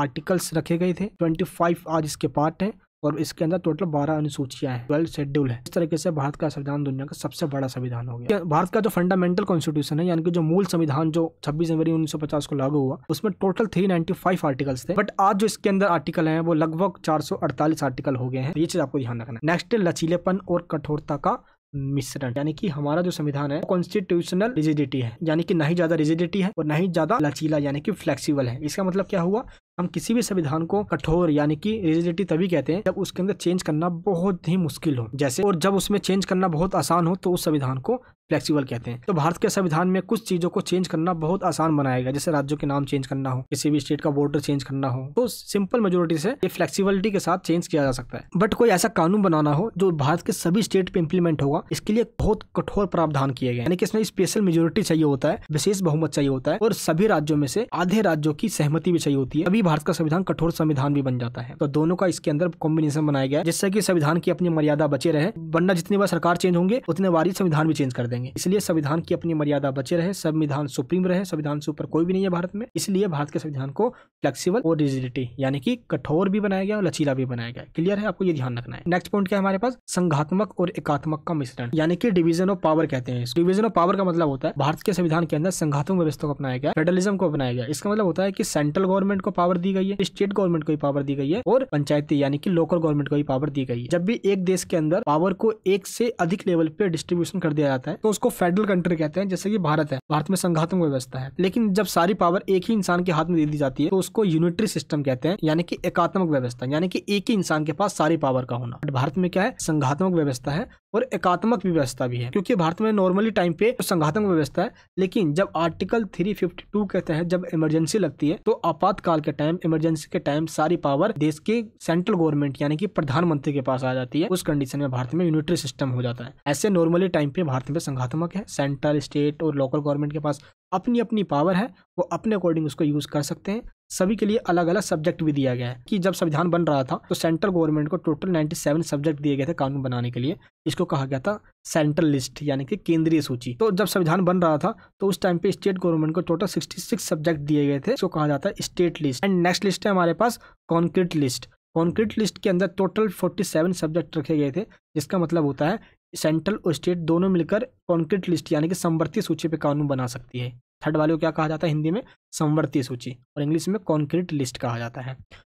आर्टिकल्स रखे गए थे ट्वेंटी आज इसके पार्ट है और इसके अंदर टोटल बारह अनुसूचियां हैं ट्वेल्थ शेड्यूल है इस तरीके से भारत का संविधान दुनिया का सबसे बड़ा संविधान हो गया भारत का जो फंडामेंटल कॉन्स्टिट्यूशन है यानी कि जो मूल संविधान जो छब्बीस जनवरी उन्नीस को लागू हुआ उसमें टोटल थ्री आर्टिकल्स थे बट आज जो इसके अंदर आर्टिकल है वो लगभग चार आर्टिकल हो गए हैं तो ये चीज आपको ध्यान रखना है नेक्स्ट लचीलेपन और कठोरता का मिश्रण यानी कि हमारा जो संविधान है कॉन्स्टिट्यूशनल रिजिडिटी है यानी कि ना ही ज्यादा रिजिडिटी है और नहीं ही ज्यादा लचीला यानी कि फ्लेक्सिबल है इसका मतलब क्या हुआ हम किसी भी संविधान को कठोर यानी कि रिजिडिटी तभी कहते हैं जब उसके अंदर चेंज करना बहुत ही मुश्किल हो जैसे और जब उसमें चेंज करना बहुत आसान हो तो उस संविधान को फ्लेक्सिबल कहते हैं तो भारत के संविधान में कुछ चीजों को चेंज करना बहुत आसान बनाया गया जैसे राज्यों के नाम चेंज करना हो किसी भी स्टेट का बॉर्डर चेंज करना हो तो सिंपल मेजोरिटी से ये फ्लेक्सिबिलिटी के साथ चेंज किया जा सकता है बट कोई ऐसा कानून बनाना हो जो भारत के सभी स्टेट पे इम्प्लीमेंट होगा इसके लिए बहुत कठोर प्रावधान किए गए यानी कि इसमें स्पेशल मेजोरिटी चाहिए होता है विशेष बहुमत चाहिए होता है और सभी राज्यों में से आधे राज्यों की सहमति भी चाहिए होती है अभी भारत का संविधान कठोर संविधान भी बन जाता है तो दोनों का इसके अंदर कॉम्बिनेशन बनाया गया जिससे कि संविधान की अपनी मर्यादा बचे रहे वरना जितनी बार सरकार चेंज होंगे उतने बार ही संविधान भी चेंज कर देंगे इसलिए संविधान की अपनी मर्यादा बचे रहे संविधान सुप्रीम रहे संविधान से ऊपर कोई भी नहीं है भारत में इसलिए भारत के संविधान को फ्लेक्सीबल और रिजिडिटी यानी कि कठोर भी बनाया गया और लचीला भी बनाया गया क्लियर है आपको ये ध्यान रखना है नेक्स्ट पॉइंट क्या हमारे पास संघात्मक और एकात्मक का मिश्रण यानी कि डिवीजन ऑफ पावर कहते हैं डिवीजन ऑफ पावर का मतलब होता है भारत के संविधान के अंदर संघात्मक व्यवस्था को अपनाया गया फेडरलिज्म को अपनाया गया इसका मतलब होता है कि सेंट्रल गवर्नमेंट को पावर पावर दी गई है स्टेट गवर्नमेंट को भी पावर दी गई है और पंचायती यानी कि लोकल गवर्नमेंट को भी पावर दी गई है जब भी एक देश के अंदर पावर को एक से अधिक लेवल पे डिस्ट्रीब्यूशन कर दिया जाता है तो उसको फेडरल कंट्री कहते हैं जैसे कि भारत है भारत में संघात्मक व्यवस्था है लेकिन जब सारी पावर एक ही इंसान के हाथ में दे दी जाती है तो उसको यूनिटरी सिस्टम कहते हैं यानी कि एकात्मक व्यवस्था यानी कि एक ही इंसान के पास सारी पावर का होना भारत में क्या है संघात्मक व्यवस्था है और एकात्मक व्यवस्था भी है क्योंकि भारत में नॉर्मली टाइम पे संघात्मक व्यवस्था है लेकिन जब आर्टिकल 352 के तहत जब इमरजेंसी लगती है तो आपातकाल के टाइम टाइम इमरजेंसी के टाइम सारी पावर देश के सेंट्रल गवर्नमेंट यानी कि प्रधानमंत्री के पास आ जाती है उस कंडीशन में भारत में यूनिटरी सिस्टम हो जाता है ऐसे नॉर्मली टाइम पे भारत में संघात्मक है सेंट्रल स्टेट और लोकल गवर्नमेंट के पास अपनी अपनी पावर है वो अपने अकॉर्डिंग उसको यूज़ कर सकते हैं सभी के लिए अलग अलग सब्जेक्ट भी दिया गया है कि जब संविधान बन रहा था तो सेंट्रल गवर्नमेंट को टोटल 97 सब्जेक्ट दिए गए थे कानून बनाने के लिए इसको कहा गया था सेंट्रल लिस्ट यानी कि केंद्रीय सूची तो जब संविधान बन रहा था तो उस टाइम पे स्टेट गवर्नमेंट को टोटल 66 सब्जेक्ट दिए गए थे इसको कहा जाता है state list and next list है हमारे पास कॉन्क्रीट लिस्ट कॉन्क्रीट लिस्ट के अंदर टोटल फोर्टी सब्जेक्ट रखे गए थे जिसका मतलब होता है सेंट्रल और स्टेट दोनों मिलकर कॉन्क्रीट लिस्ट यानी कि समवर्ती सूची पे कानून बना सकती है थर्ड वाले को क्या कहा जाता है हिंदी में संवर्तीय सूची और इंग्लिश में कॉन्क्रीट लिस्ट कहा जाता है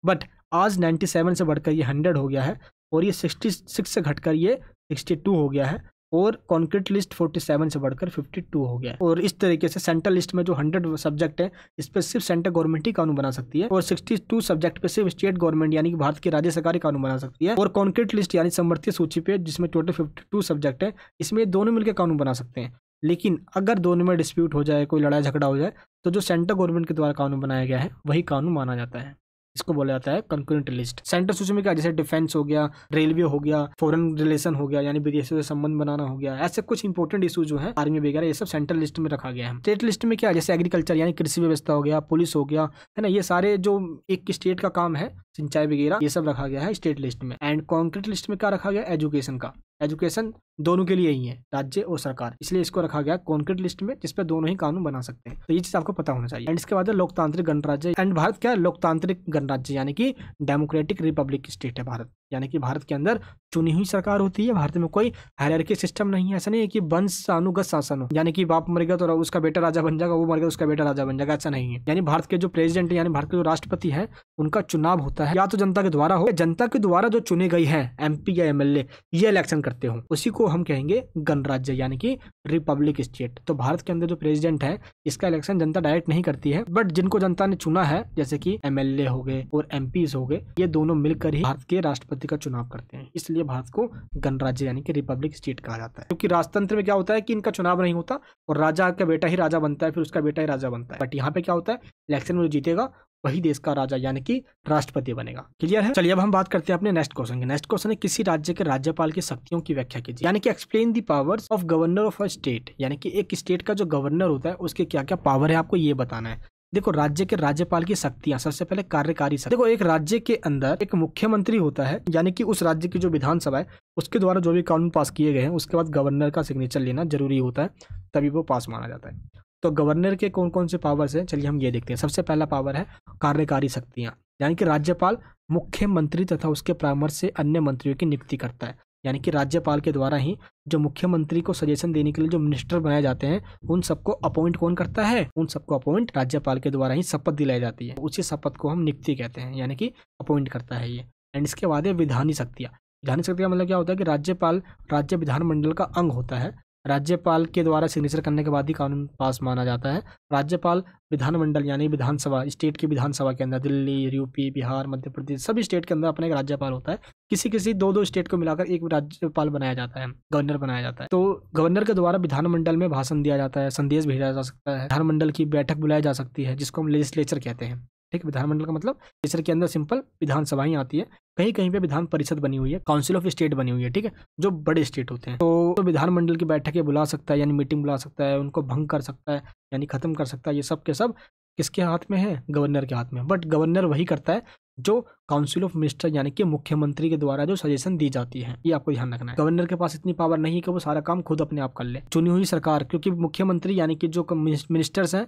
बट आज 97 से बढ़कर ये 100 हो गया है और ये 66 से घटकर ये 62 हो गया है और कॉन्क्रीट लिस्ट 47 से बढ़कर 52 हो गया है और इस तरीके से सेंट्रल लिस्ट में जो 100 सब्जेक्ट है इस पर सिर्फ सेंट्रल गवर्नमेंट ही कानून बना सकती है और 62 सब्जेक्ट पे सिर्फ स्टेट गवर्नमेंट यानी कि भारत की राज्य सरकार ही कानून बना सकती है और कॉन्क्रीट लिस्ट यानी समर्थ्य सूची पे जिसमें टोटल फिफ्टी सब्जेक्ट है इसमें दोनों मिलकर कानून बना सकते हैं लेकिन अगर दोनों में डिस्प्यूट हो जाए कोई लड़ाई झगड़ा हो जाए तो जो सेंट्रल गवर्नमेंट के द्वारा कानून बनाया गया है वही कानून माना जाता है इसको बोला जाता है कंक्रेंट लिस्ट सेंट्रल सूची में क्या जैसे डिफेंस हो गया रेलवे हो गया फॉरेन रिलेशन हो गया यानी विदेशों से संबंध बनाना हो गया ऐसे कुछ इंपॉर्टेंट इशू जो है आर्मी वगैरह ये सब सेंट्रल लिस्ट में रखा गया है स्टेट लिस्ट में क्या जैसे एग्रीकल्चर यानी कृषि व्यवस्था हो गया पुलिस हो गया है ना ये सारे जो एक स्टेट का काम है सिंचाई वगैरह ये सब रखा गया है स्टेट लिस्ट में एंड कॉन्क्रीट लिस्ट में क्या रखा गया एजुकेशन का एजुकेशन दोनों के लिए ही है राज्य और सरकार इसलिए इसको रखा गया कॉन्क्रीट लिस्ट में जिसपे दोनों ही कानून बना सकते हैं तो ये चीज आपको पता होना चाहिए एंड इसके बाद लोकतांत्रिक गणराज्य एंड भारत क्या लोकतांत्रिक गणराज्य यानी कि डेमोक्रेटिक रिपब्लिक स्टेट है भारत यानी कि भारत के अंदर चुनी हुई सरकार होती है भारत में कोई हायरकी सिस्टम नहीं है ऐसा नहीं है कि वंश अनुगत शासन हो यानी कि बाप मर गया तो उसका बेटा राजा बन जाएगा वो मर गया तो उसका बेटा राजा बन जाएगा ऐसा नहीं है यानी भारत के जो प्रेसिडेंट यानी भारत के जो राष्ट्रपति है उनका चुनाव होता है या तो जनता के द्वारा हो जनता के द्वारा जो चुने गई है एमपी या एमएलए ये इलेक्शन करते हो उसी को हम कहेंगे गणराज्य यानी कि रिपब्लिक स्टेट तो भारत के अंदर जो प्रेसिडेंट है इसका इलेक्शन जनता डायरेक्ट नहीं करती है बट जिनको जनता ने चुना है जैसे कि एमएलए हो गए और एमपीज हो गए ये दोनों मिलकर ही भारत के राष्ट्रपति का चुनाव करते हैं इसलिए भारत को गणराज्य यानी कि रिपब्लिक स्टेट कहा जाता है क्योंकि राजतंत्र में क्या होता है कि इनका चुनाव नहीं होता और राजा का बेटा ही राजा बनता है फिर उसका बेटा ही राजा बनता है बट यहाँ पे क्या होता है इलेक्शन में जो जीतेगा वही देश का राजा यानी कि राष्ट्रपति बनेगा क्लियर है चलिए अब हम बात करते हैं अपने नेक्स्ट क्वेश्चन के नेक्स्ट क्वेश्चन है किसी राज्य के राज्यपाल की शक्तियों की व्याख्या कीजिए यानी कि explain the powers of governor of a state यानी कि एक स्टेट का जो गवर्नर होता है उसके क्या क्या पावर है आपको ये बताना है देखो राज्य के राज्यपाल की शक्तियां सबसे पहले कार्यकारी शक्ति देखो एक राज्य के अंदर एक मुख्यमंत्री होता है यानी कि उस राज्य की जो विधानसभा है उसके द्वारा जो भी कानून पास किए गए हैं उसके बाद गवर्नर का सिग्नेचर लेना जरूरी होता है तभी वो पास माना जाता है तो गवर्नर के कौन कौन से पावर्स हैं चलिए हम ये देखते हैं सबसे पहला पावर है कार्यकारी शक्तियाँ यानी कि राज्यपाल मुख्यमंत्री तथा उसके परामर्श से अन्य मंत्रियों की नियुक्ति करता है यानी कि राज्यपाल के द्वारा ही जो मुख्यमंत्री को सजेशन देने के लिए जो मिनिस्टर बनाए जाते हैं उन सबको अपॉइंट कौन करता है उन सबको अपॉइंट राज्यपाल के द्वारा ही शपथ दिलाई जाती है उसी शपथ को हम नियुक्ति कहते हैं यानी कि अपॉइंट करता है ये एंड इसके बाद है विधानी शक्तियाँ विधानी शक्तियाँ का मतलब क्या होता है कि राज्यपाल राज्य विधानमंडल का अंग होता है राज्यपाल के द्वारा सिग्नेचर करने के बाद ही कानून पास माना जाता है राज्यपाल विधानमंडल यानी विधानसभा स्टेट की विधानसभा के अंदर दिल्ली यूपी बिहार मध्य प्रदेश सभी स्टेट के अंदर अपना एक राज्यपाल होता है किसी किसी दो दो स्टेट को मिलाकर एक राज्यपाल बनाया जाता है गवर्नर बनाया जाता है तो गवर्नर के द्वारा विधानमंडल में भाषण दिया जाता है संदेश भेजा जा सकता है विधानमंडल की बैठक बुलाई जा सकती है जिसको हम लेजिस्लेचर कहते हैं ठीक है विधानमंडल का मतलब तीसरे के अंदर सिंपल विधानसभाएं आती है कहीं कहीं पे विधान परिषद बनी हुई है काउंसिल ऑफ स्टेट बनी हुई है ठीक है जो बड़े स्टेट होते हैं तो, तो विधानमंडल की बैठकें बुला सकता है यानी मीटिंग बुला सकता है उनको भंग कर सकता है यानी खत्म कर सकता है ये सब के सब किसके हाथ में है गवर्नर के हाथ में बट गवर्नर वही करता है जो काउंसिल ऑफ मिनिस्टर यानी कि मुख्यमंत्री के द्वारा जो सजेशन दी जाती है ये आपको ध्यान रखना है गवर्नर के पास इतनी पावर नहीं है कि वो सारा काम खुद अपने आप कर ले चुनी हुई सरकार क्योंकि मुख्यमंत्री यानी कि जो मिनिस्टर्स हैं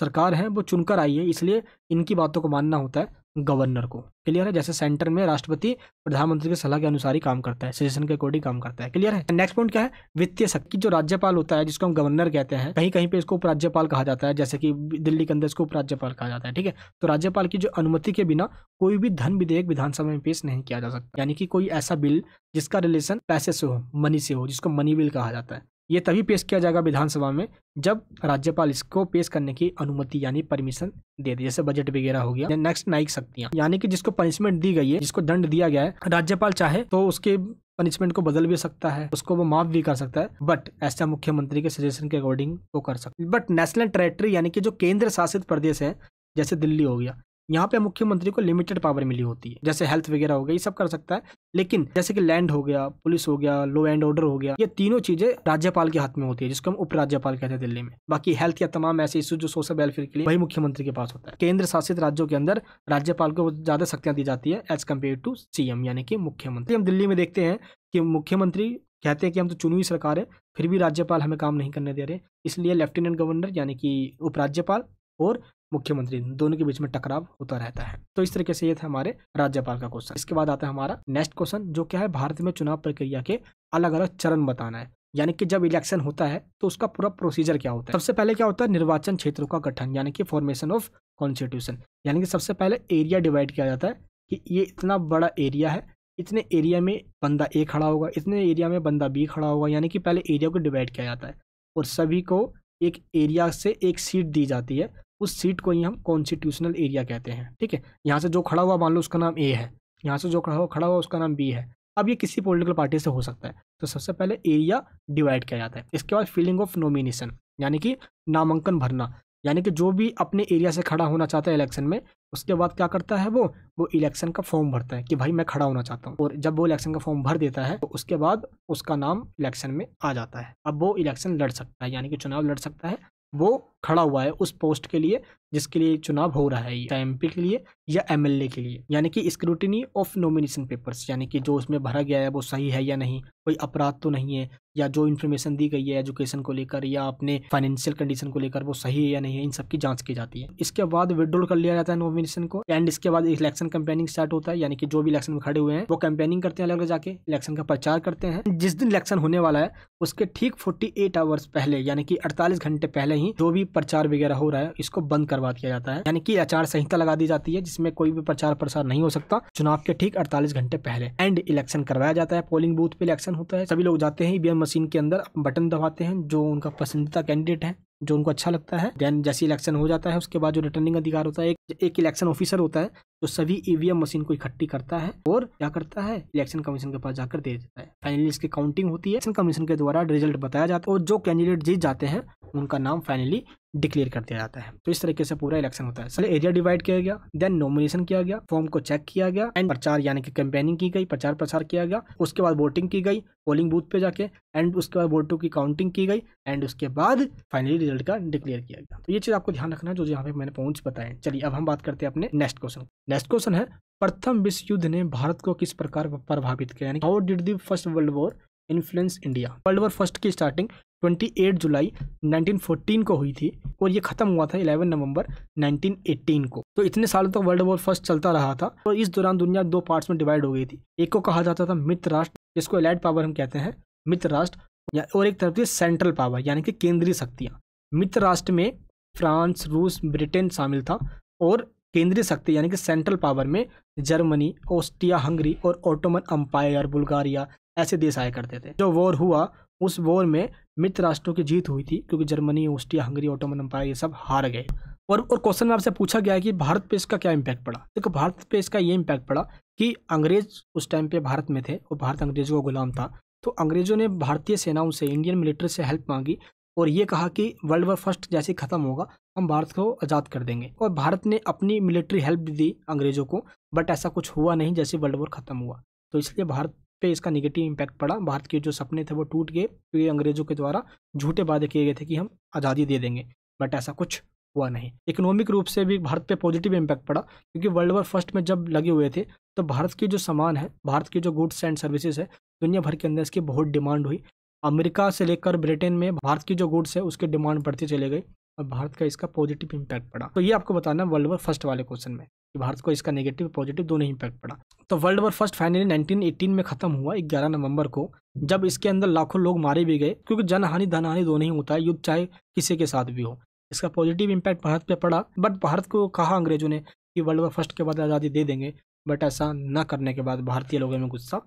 सरकार है वो चुनकर आई है इसलिए इनकी बातों को मानना होता है गवर्नर को क्लियर है जैसे सेंटर में राष्ट्रपति प्रधानमंत्री की सलाह के अनुसार ही काम करता है सजेशन के अकॉर्डिंग काम करता है क्लियर है नेक्स्ट पॉइंट क्या है वित्तीय शक्ति जो राज्यपाल होता है जिसको हम गवर्नर कहते हैं कहीं कहीं पे इसको उपराज्यपाल कहा जाता है जैसे कि दिल्ली के अंदर इसको उपराज्यपाल कहा जाता है ठीक है तो राज्यपाल की जो अनुमति के बिना कोई भी धन विधेयक विधानसभा में पेश नहीं किया जा सकता यानी कि कोई ऐसा बिल जिसका रिलेशन पैसे से हो मनी से हो जिसको मनी बिल कहा जाता है ये तभी पेश किया जाएगा विधानसभा में जब राज्यपाल इसको पेश करने की अनुमति यानी परमिशन दे दे जैसे बजट वगैरह हो गया नेक्स्ट न्यायिक शक्तियां यानी कि जिसको पनिशमेंट दी गई है जिसको दंड दिया गया है राज्यपाल चाहे तो उसके पनिशमेंट को बदल भी सकता है उसको वो माफ भी कर सकता है बट ऐसा मुख्यमंत्री के सजेशन के अकॉर्डिंग वो कर सकता है बट नेशनल टेरेटरी यानी कि जो केंद्र शासित प्रदेश है जैसे दिल्ली हो गया यहाँ पे मुख्यमंत्री को लिमिटेड पावर मिली होती है जैसे हेल्थ वगैरह हो गया ये सब कर सकता है लेकिन जैसे कि लैंड हो गया पुलिस हो गया लो एंड ऑर्डर हो गया ये तीनों चीजें राज्यपाल के हाथ में होती है जिसको हम उपराज्यपाल कहते हैं दिल्ली में बाकी हेल्थ या तमाम ऐसे इशू जो सोशल वेलफेयर के लिए वही मुख्यमंत्री के पास होता है केंद्र शासित राज्यों के अंदर राज्यपाल को ज्यादा शक्तियां दी जाती है एज कम्पेयर टू सीएम यानी कि मुख्यमंत्री हम दिल्ली में देखते हैं कि मुख्यमंत्री कहते हैं कि हम तो चुनी हुई सरकार है फिर भी राज्यपाल हमें काम नहीं करने दे रहे इसलिए लेफ्टिनेंट गवर्नर यानी कि उपराज्यपाल और मुख्यमंत्री दोनों के बीच में टकराव होता रहता है तो इस तरीके से ये था हमारे राज्यपाल का क्वेश्चन इसके बाद आता है हमारा नेक्स्ट क्वेश्चन जो क्या है भारत में चुनाव प्रक्रिया के अलग अलग चरण बताना है यानी कि जब इलेक्शन होता है तो उसका पूरा प्रोसीजर क्या होता है सबसे पहले क्या होता है निर्वाचन क्षेत्रों का गठन यानी कि फॉर्मेशन ऑफ कॉन्स्टिट्यूशन यानी कि सबसे पहले एरिया डिवाइड किया जाता है कि ये इतना बड़ा एरिया है इतने एरिया में बंदा ए खड़ा होगा इतने एरिया में बंदा बी खड़ा होगा यानी कि पहले एरिया को डिवाइड किया जाता है और सभी को एक एरिया से एक सीट दी जाती है उस सीट को ही हम कॉन्स्टिट्यूशनल एरिया कहते हैं ठीक है यहाँ से जो खड़ा हुआ मान लो उसका नाम ए है यहाँ से जो खड़ा हुआ खड़ा हुआ उसका नाम बी है अब ये किसी पॉलिटिकल पार्टी से हो सकता है तो सबसे पहले एरिया डिवाइड किया जाता है इसके बाद फीलिंग ऑफ नॉमिनेशन यानी कि नामांकन भरना यानी कि जो भी अपने एरिया से खड़ा होना चाहता है इलेक्शन में उसके बाद क्या करता है वो वो इलेक्शन का फॉर्म भरता है कि भाई मैं खड़ा होना चाहता हूँ और जब वो इलेक्शन का फॉर्म भर देता है तो उसके बाद उसका नाम इलेक्शन में आ जाता है अब वो इलेक्शन लड़ सकता है यानी कि चुनाव लड़ सकता है वो खड़ा हुआ है उस पोस्ट के लिए जिसके लिए चुनाव हो रहा है या एमपी के लिए या एमएलए के लिए यानी कि स्क्रूटनी ऑफ नॉमिनेशन पेपर्स यानी कि जो उसमें भरा गया है वो सही है या नहीं कोई अपराध तो नहीं है या जो इन्फॉर्मेशन दी गई है एजुकेशन को लेकर या अपने फाइनेंशियल कंडीशन को लेकर वो सही है या नहीं है इन सब की जांच की जाती है इसके बाद विड्रॉल कर लिया जाता है नॉमिनेशन को एंड इसके बाद इलेक्शन कैंपेनिंग स्टार्ट होता है यानी कि जो भी इलेक्शन में खड़े हुए हैं वो कैंपेनिंग करते हैं अलग जाके इलेक्शन का प्रचार करते हैं जिस दिन इलेक्शन होने वाला है उसके ठीक फोर्टी आवर्स पहले यानी कि अड़तालीस घंटे पहले ही जो भी प्रचार वगैरह हो रहा है इसको बंद करवा दिया जाता है यानी कि आचार संहिता लगा दी जाती है जिसमें कोई भी प्रचार प्रसार नहीं हो सकता चुनाव के ठीक अड़तालीस घंटे पहले एंड इलेक्शन करवाया जाता है पोलिंग बूथ पे इलेक्शन होता है सभी लोग जाते हैं ईवीएम e मशीन के अंदर बटन दबाते हैं जो उनका पसंदीदा कैंडिडेट है जो उनको अच्छा लगता है देन जैसे इलेक्शन हो जाता है उसके बाद जो रिटर्निंग अधिकार होता है एक एक इलेक्शन ऑफिसर होता है जो सभी ईवीएम e मशीन को इकट्ठी करता है और क्या करता है इलेक्शन कमीशन के पास जाकर दे देता है फाइनली इसकी काउंटिंग होती है इलेक्शन कमीशन के द्वारा रिजल्ट बताया जाता है और जो कैंडिडेट जीत जाते हैं उनका नाम फाइनली डिक्लेयर कर दिया जाता है तो इस तरीके से पूरा इलेक्शन होता है पहले एरिया डिवाइड किया गया देन नॉमिनेशन किया गया फॉर्म को चेक किया गया एंड प्रचार यानी कि कैंपेनिंग की गई प्रचार प्रसार किया गया उसके बाद वोटिंग की गई पोलिंग बूथ पे जाके एंड उसके बाद वोटों की काउंटिंग की गई एंड उसके बाद फाइनली रिजल्ट का डिक्लेयर किया गया तो ये चीज़ आपको ध्यान रखना है जो यहाँ पे मैंने पहुंच बताए चलिए अब हम बात करते हैं अपने नेक्स्ट क्वेश्चन नेक्स्ट क्वेश्चन है प्रथम विश्व युद्ध ने भारत को किस प्रकार प्रभावित किया यानी how did the first world war influence India world war first की स्टार्टिंग 28 जुलाई 1914 को हुई थी और ये ख़त्म हुआ था 11 नवंबर 1918 को तो इतने सालों तक तो वर्ल्ड वॉर फर्स्ट चलता रहा था और तो इस दौरान दुनिया दो पार्ट्स में डिवाइड हो गई थी एक को कहा जाता था मित्र राष्ट्र जिसको एलाइड पावर हम कहते हैं मित्र राष्ट्र और एक तरफ से सेंट्रल पावर यानी कि केंद्रीय शक्तियाँ मित्र राष्ट्र में फ्रांस रूस ब्रिटेन शामिल था और केंद्रीय शक्ति यानी कि सेंट्रल पावर में जर्मनी ऑस्ट्रिया हंगरी और ऑटोमन अंपायर बुल्गारिया ऐसे देश आया करते थे जो वॉर हुआ उस वॉर में मित्र राष्ट्रों की जीत हुई थी क्योंकि Germany Austria Hungary Ottoman empire ये सब हार गए और और क्वेश्चन में आपसे पूछा गया है कि भारत पे इसका क्या इम्पैक्ट पड़ा देखो भारत पे इसका ये इम्पैक्ट पड़ा कि अंग्रेज उस टाइम पे भारत में थे और भारत अंग्रेजों का गुलाम था तो अंग्रेजों ने भारतीय सेनाओं से इंडियन मिलिट्री से हेल्प मांगी और ये कहा कि वर्ल्ड वॉर फर्स्ट जैसे ख़त्म होगा हम भारत को आज़ाद कर देंगे और भारत ने अपनी मिलिट्री हेल्प दी अंग्रेज़ों को बट ऐसा कुछ हुआ नहीं जैसे वर्ल्ड वॉर ख़त्म हुआ तो इसलिए भारत पे इसका निगेटिव इम्पैक्ट पड़ा भारत के जो सपने थे वो टूट गए क्योंकि तो अंग्रेजों के द्वारा झूठे वादे किए गए थे कि हम आज़ादी दे देंगे बट ऐसा कुछ हुआ नहीं इकोनॉमिक रूप से भी भारत पे पॉजिटिव इम्पैक्ट पड़ा क्योंकि वर्ल्ड वॉर फर्स्ट में जब लगे हुए थे तो भारत के जो सामान है भारत के जो गुड्स एंड सर्विसेज है दुनिया भर के अंदर इसकी बहुत डिमांड हुई अमेरिका से लेकर ब्रिटेन में भारत की जो गुड्स है उसकी डिमांड बढ़ती चले गई और भारत का इसका पॉजिटिव इम्पैक्ट पड़ा तो ये आपको बताना है वर्ल्ड वॉर फर्स्ट वाले क्वेश्चन में कि भारत को इसका नेगेटिव पॉजिटिव दोनों इम्पैक्ट पड़ा तो वर्ल्ड वॉर फर्स्ट फाइनली 1918 में खत्म हुआ 11 नवंबर को जब इसके अंदर लाखों लोग मारे भी गए क्योंकि जनहानि धनहानि दोनों ही होता है युद्ध चाहे किसी के साथ भी हो इसका पॉजिटिव इम्पैक्ट भारत पे पड़ा बट भारत को कहा अंग्रेजों ने कि वर्ल्ड वॉर फर्स्ट के बाद आज़ादी दे देंगे बट ऐसा न करने के बाद भारतीय लोगों में गुस्सा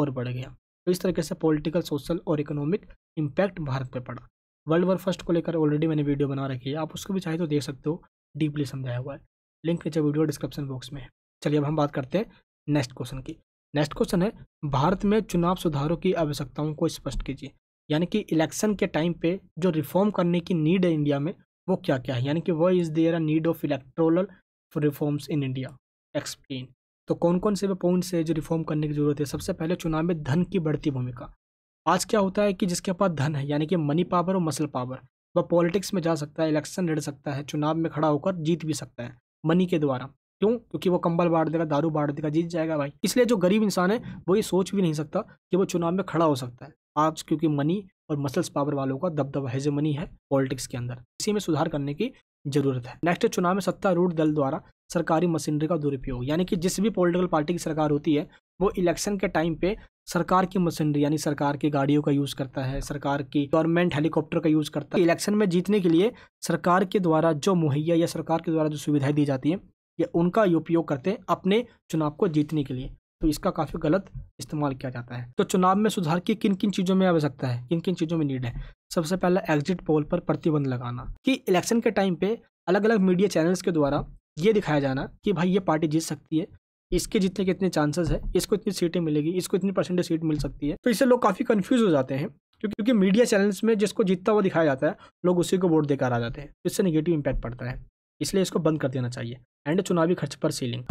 और बढ़ गया तो इस तरीके से पॉलिटिकल सोशल और इकोनॉमिक इम्पैक्ट भारत पे पड़ा वर्ल्ड वॉर फर्स्ट को लेकर ऑलरेडी मैंने वीडियो बना रखी है आप उसको भी चाहे तो देख सकते हो डीपली समझाया हुआ है लिंक नीचे वीडियो डिस्क्रिप्शन बॉक्स में है चलिए अब हम बात करते हैं नेक्स्ट क्वेश्चन की नेक्स्ट क्वेश्चन है भारत में चुनाव सुधारों की आवश्यकताओं को स्पष्ट कीजिए यानी कि इलेक्शन के टाइम पे जो रिफॉर्म करने की नीड है इंडिया में वो क्या क्या है यानी कि वो is there a need of electoral reforms in India explain तो कौन कौन से वे पॉइंट्स है जो रिफॉर्म करने की जरूरत है सबसे पहले चुनाव में धन की बढ़ती भूमिका आज क्या होता है कि जिसके पास धन है यानी कि मनी पावर और मसल पावर वह पॉलिटिक्स में जा सकता है इलेक्शन लड़ सकता है चुनाव में खड़ा होकर जीत भी सकता है मनी के द्वारा क्यों क्योंकि वो कंबल बांट देगा दारू बांट देगा जीत जाएगा भाई इसलिए जो गरीब इंसान है वो ये सोच भी नहीं सकता कि वो चुनाव में खड़ा हो सकता है आज क्योंकि मनी और मसल्स पावर वालों का दबदबा मनी है पॉलिटिक्स के अंदर इसी में सुधार करने की जरूरत है नेक्स्ट चुनाव में सत्तारूढ़ दल द्वारा सरकारी मशीनरी का दुरुपयोग यानी कि जिस भी पॉलिटिकल पार्टी की सरकार होती है वो इलेक्शन के टाइम पे सरकार की मशीनरी यानी सरकार की गाड़ियों का यूज़ करता है सरकार की गवर्नमेंट हेलीकॉप्टर का यूज़ करता है इलेक्शन में जीतने के लिए सरकार के द्वारा जो मुहैया या सरकार के द्वारा जो सुविधाएं दी जाती हैं ये उनका उपयोग करते हैं अपने चुनाव को जीतने के लिए तो इसका काफ़ी गलत इस्तेमाल किया जाता है तो चुनाव में सुधार की किन किन चीज़ों में आवश्यकता है किन किन चीज़ों में नीड है सबसे पहला एग्जिट पोल पर प्रतिबंध लगाना कि इलेक्शन के टाइम पे अलग अलग मीडिया चैनल्स के द्वारा ये दिखाया जाना कि भाई ये पार्टी जीत सकती है इसके जितने कितने चांसेस है इसको इतनी सीटें मिलेगी इसको इतनी परसेंटेज सीट मिल सकती है तो इससे लोग काफ़ी कन्फ्यूज हो जाते हैं क्योंकि क्योंकि मीडिया चैनल्स में जिसको जीतता हुआ दिखाया जाता है लोग उसी को वोट देकर आ जाते हैं इससे निगेटिव इम्पैक्ट पड़ता है इसलिए इसको बंद कर देना चाहिए एंड चुनावी खर्च पर सीलिंग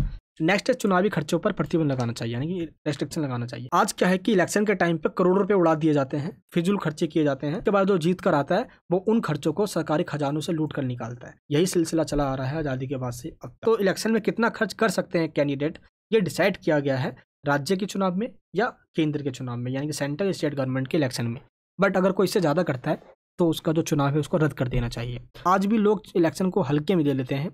नेक्स्ट चुनावी खर्चों पर प्रतिबंध लगाना चाहिए यानी कि रेस्ट्रिक्शन लगाना चाहिए आज क्या है कि इलेक्शन के टाइम पे करोड़ों रुपए उड़ा दिए जाते हैं फिजूल खर्चे किए जाते हैं उसके बाद जो जीत कर आता है वो उन खर्चों को सरकारी खजानों से लूट कर निकालता है यही सिलसिला चला आ रहा है आजादी के बाद से अब तो इलेक्शन में कितना खर्च कर सकते हैं कैंडिडेट ये डिसाइड किया गया है राज्य के चुनाव में या केंद्र के चुनाव में यानी कि सेंट्रल स्टेट गवर्नमेंट के इलेक्शन में बट अगर कोई इससे ज़्यादा करता है तो उसका जो चुनाव है उसको रद्द कर देना चाहिए आज भी लोग इलेक्शन को हल्के में दे लेते हैं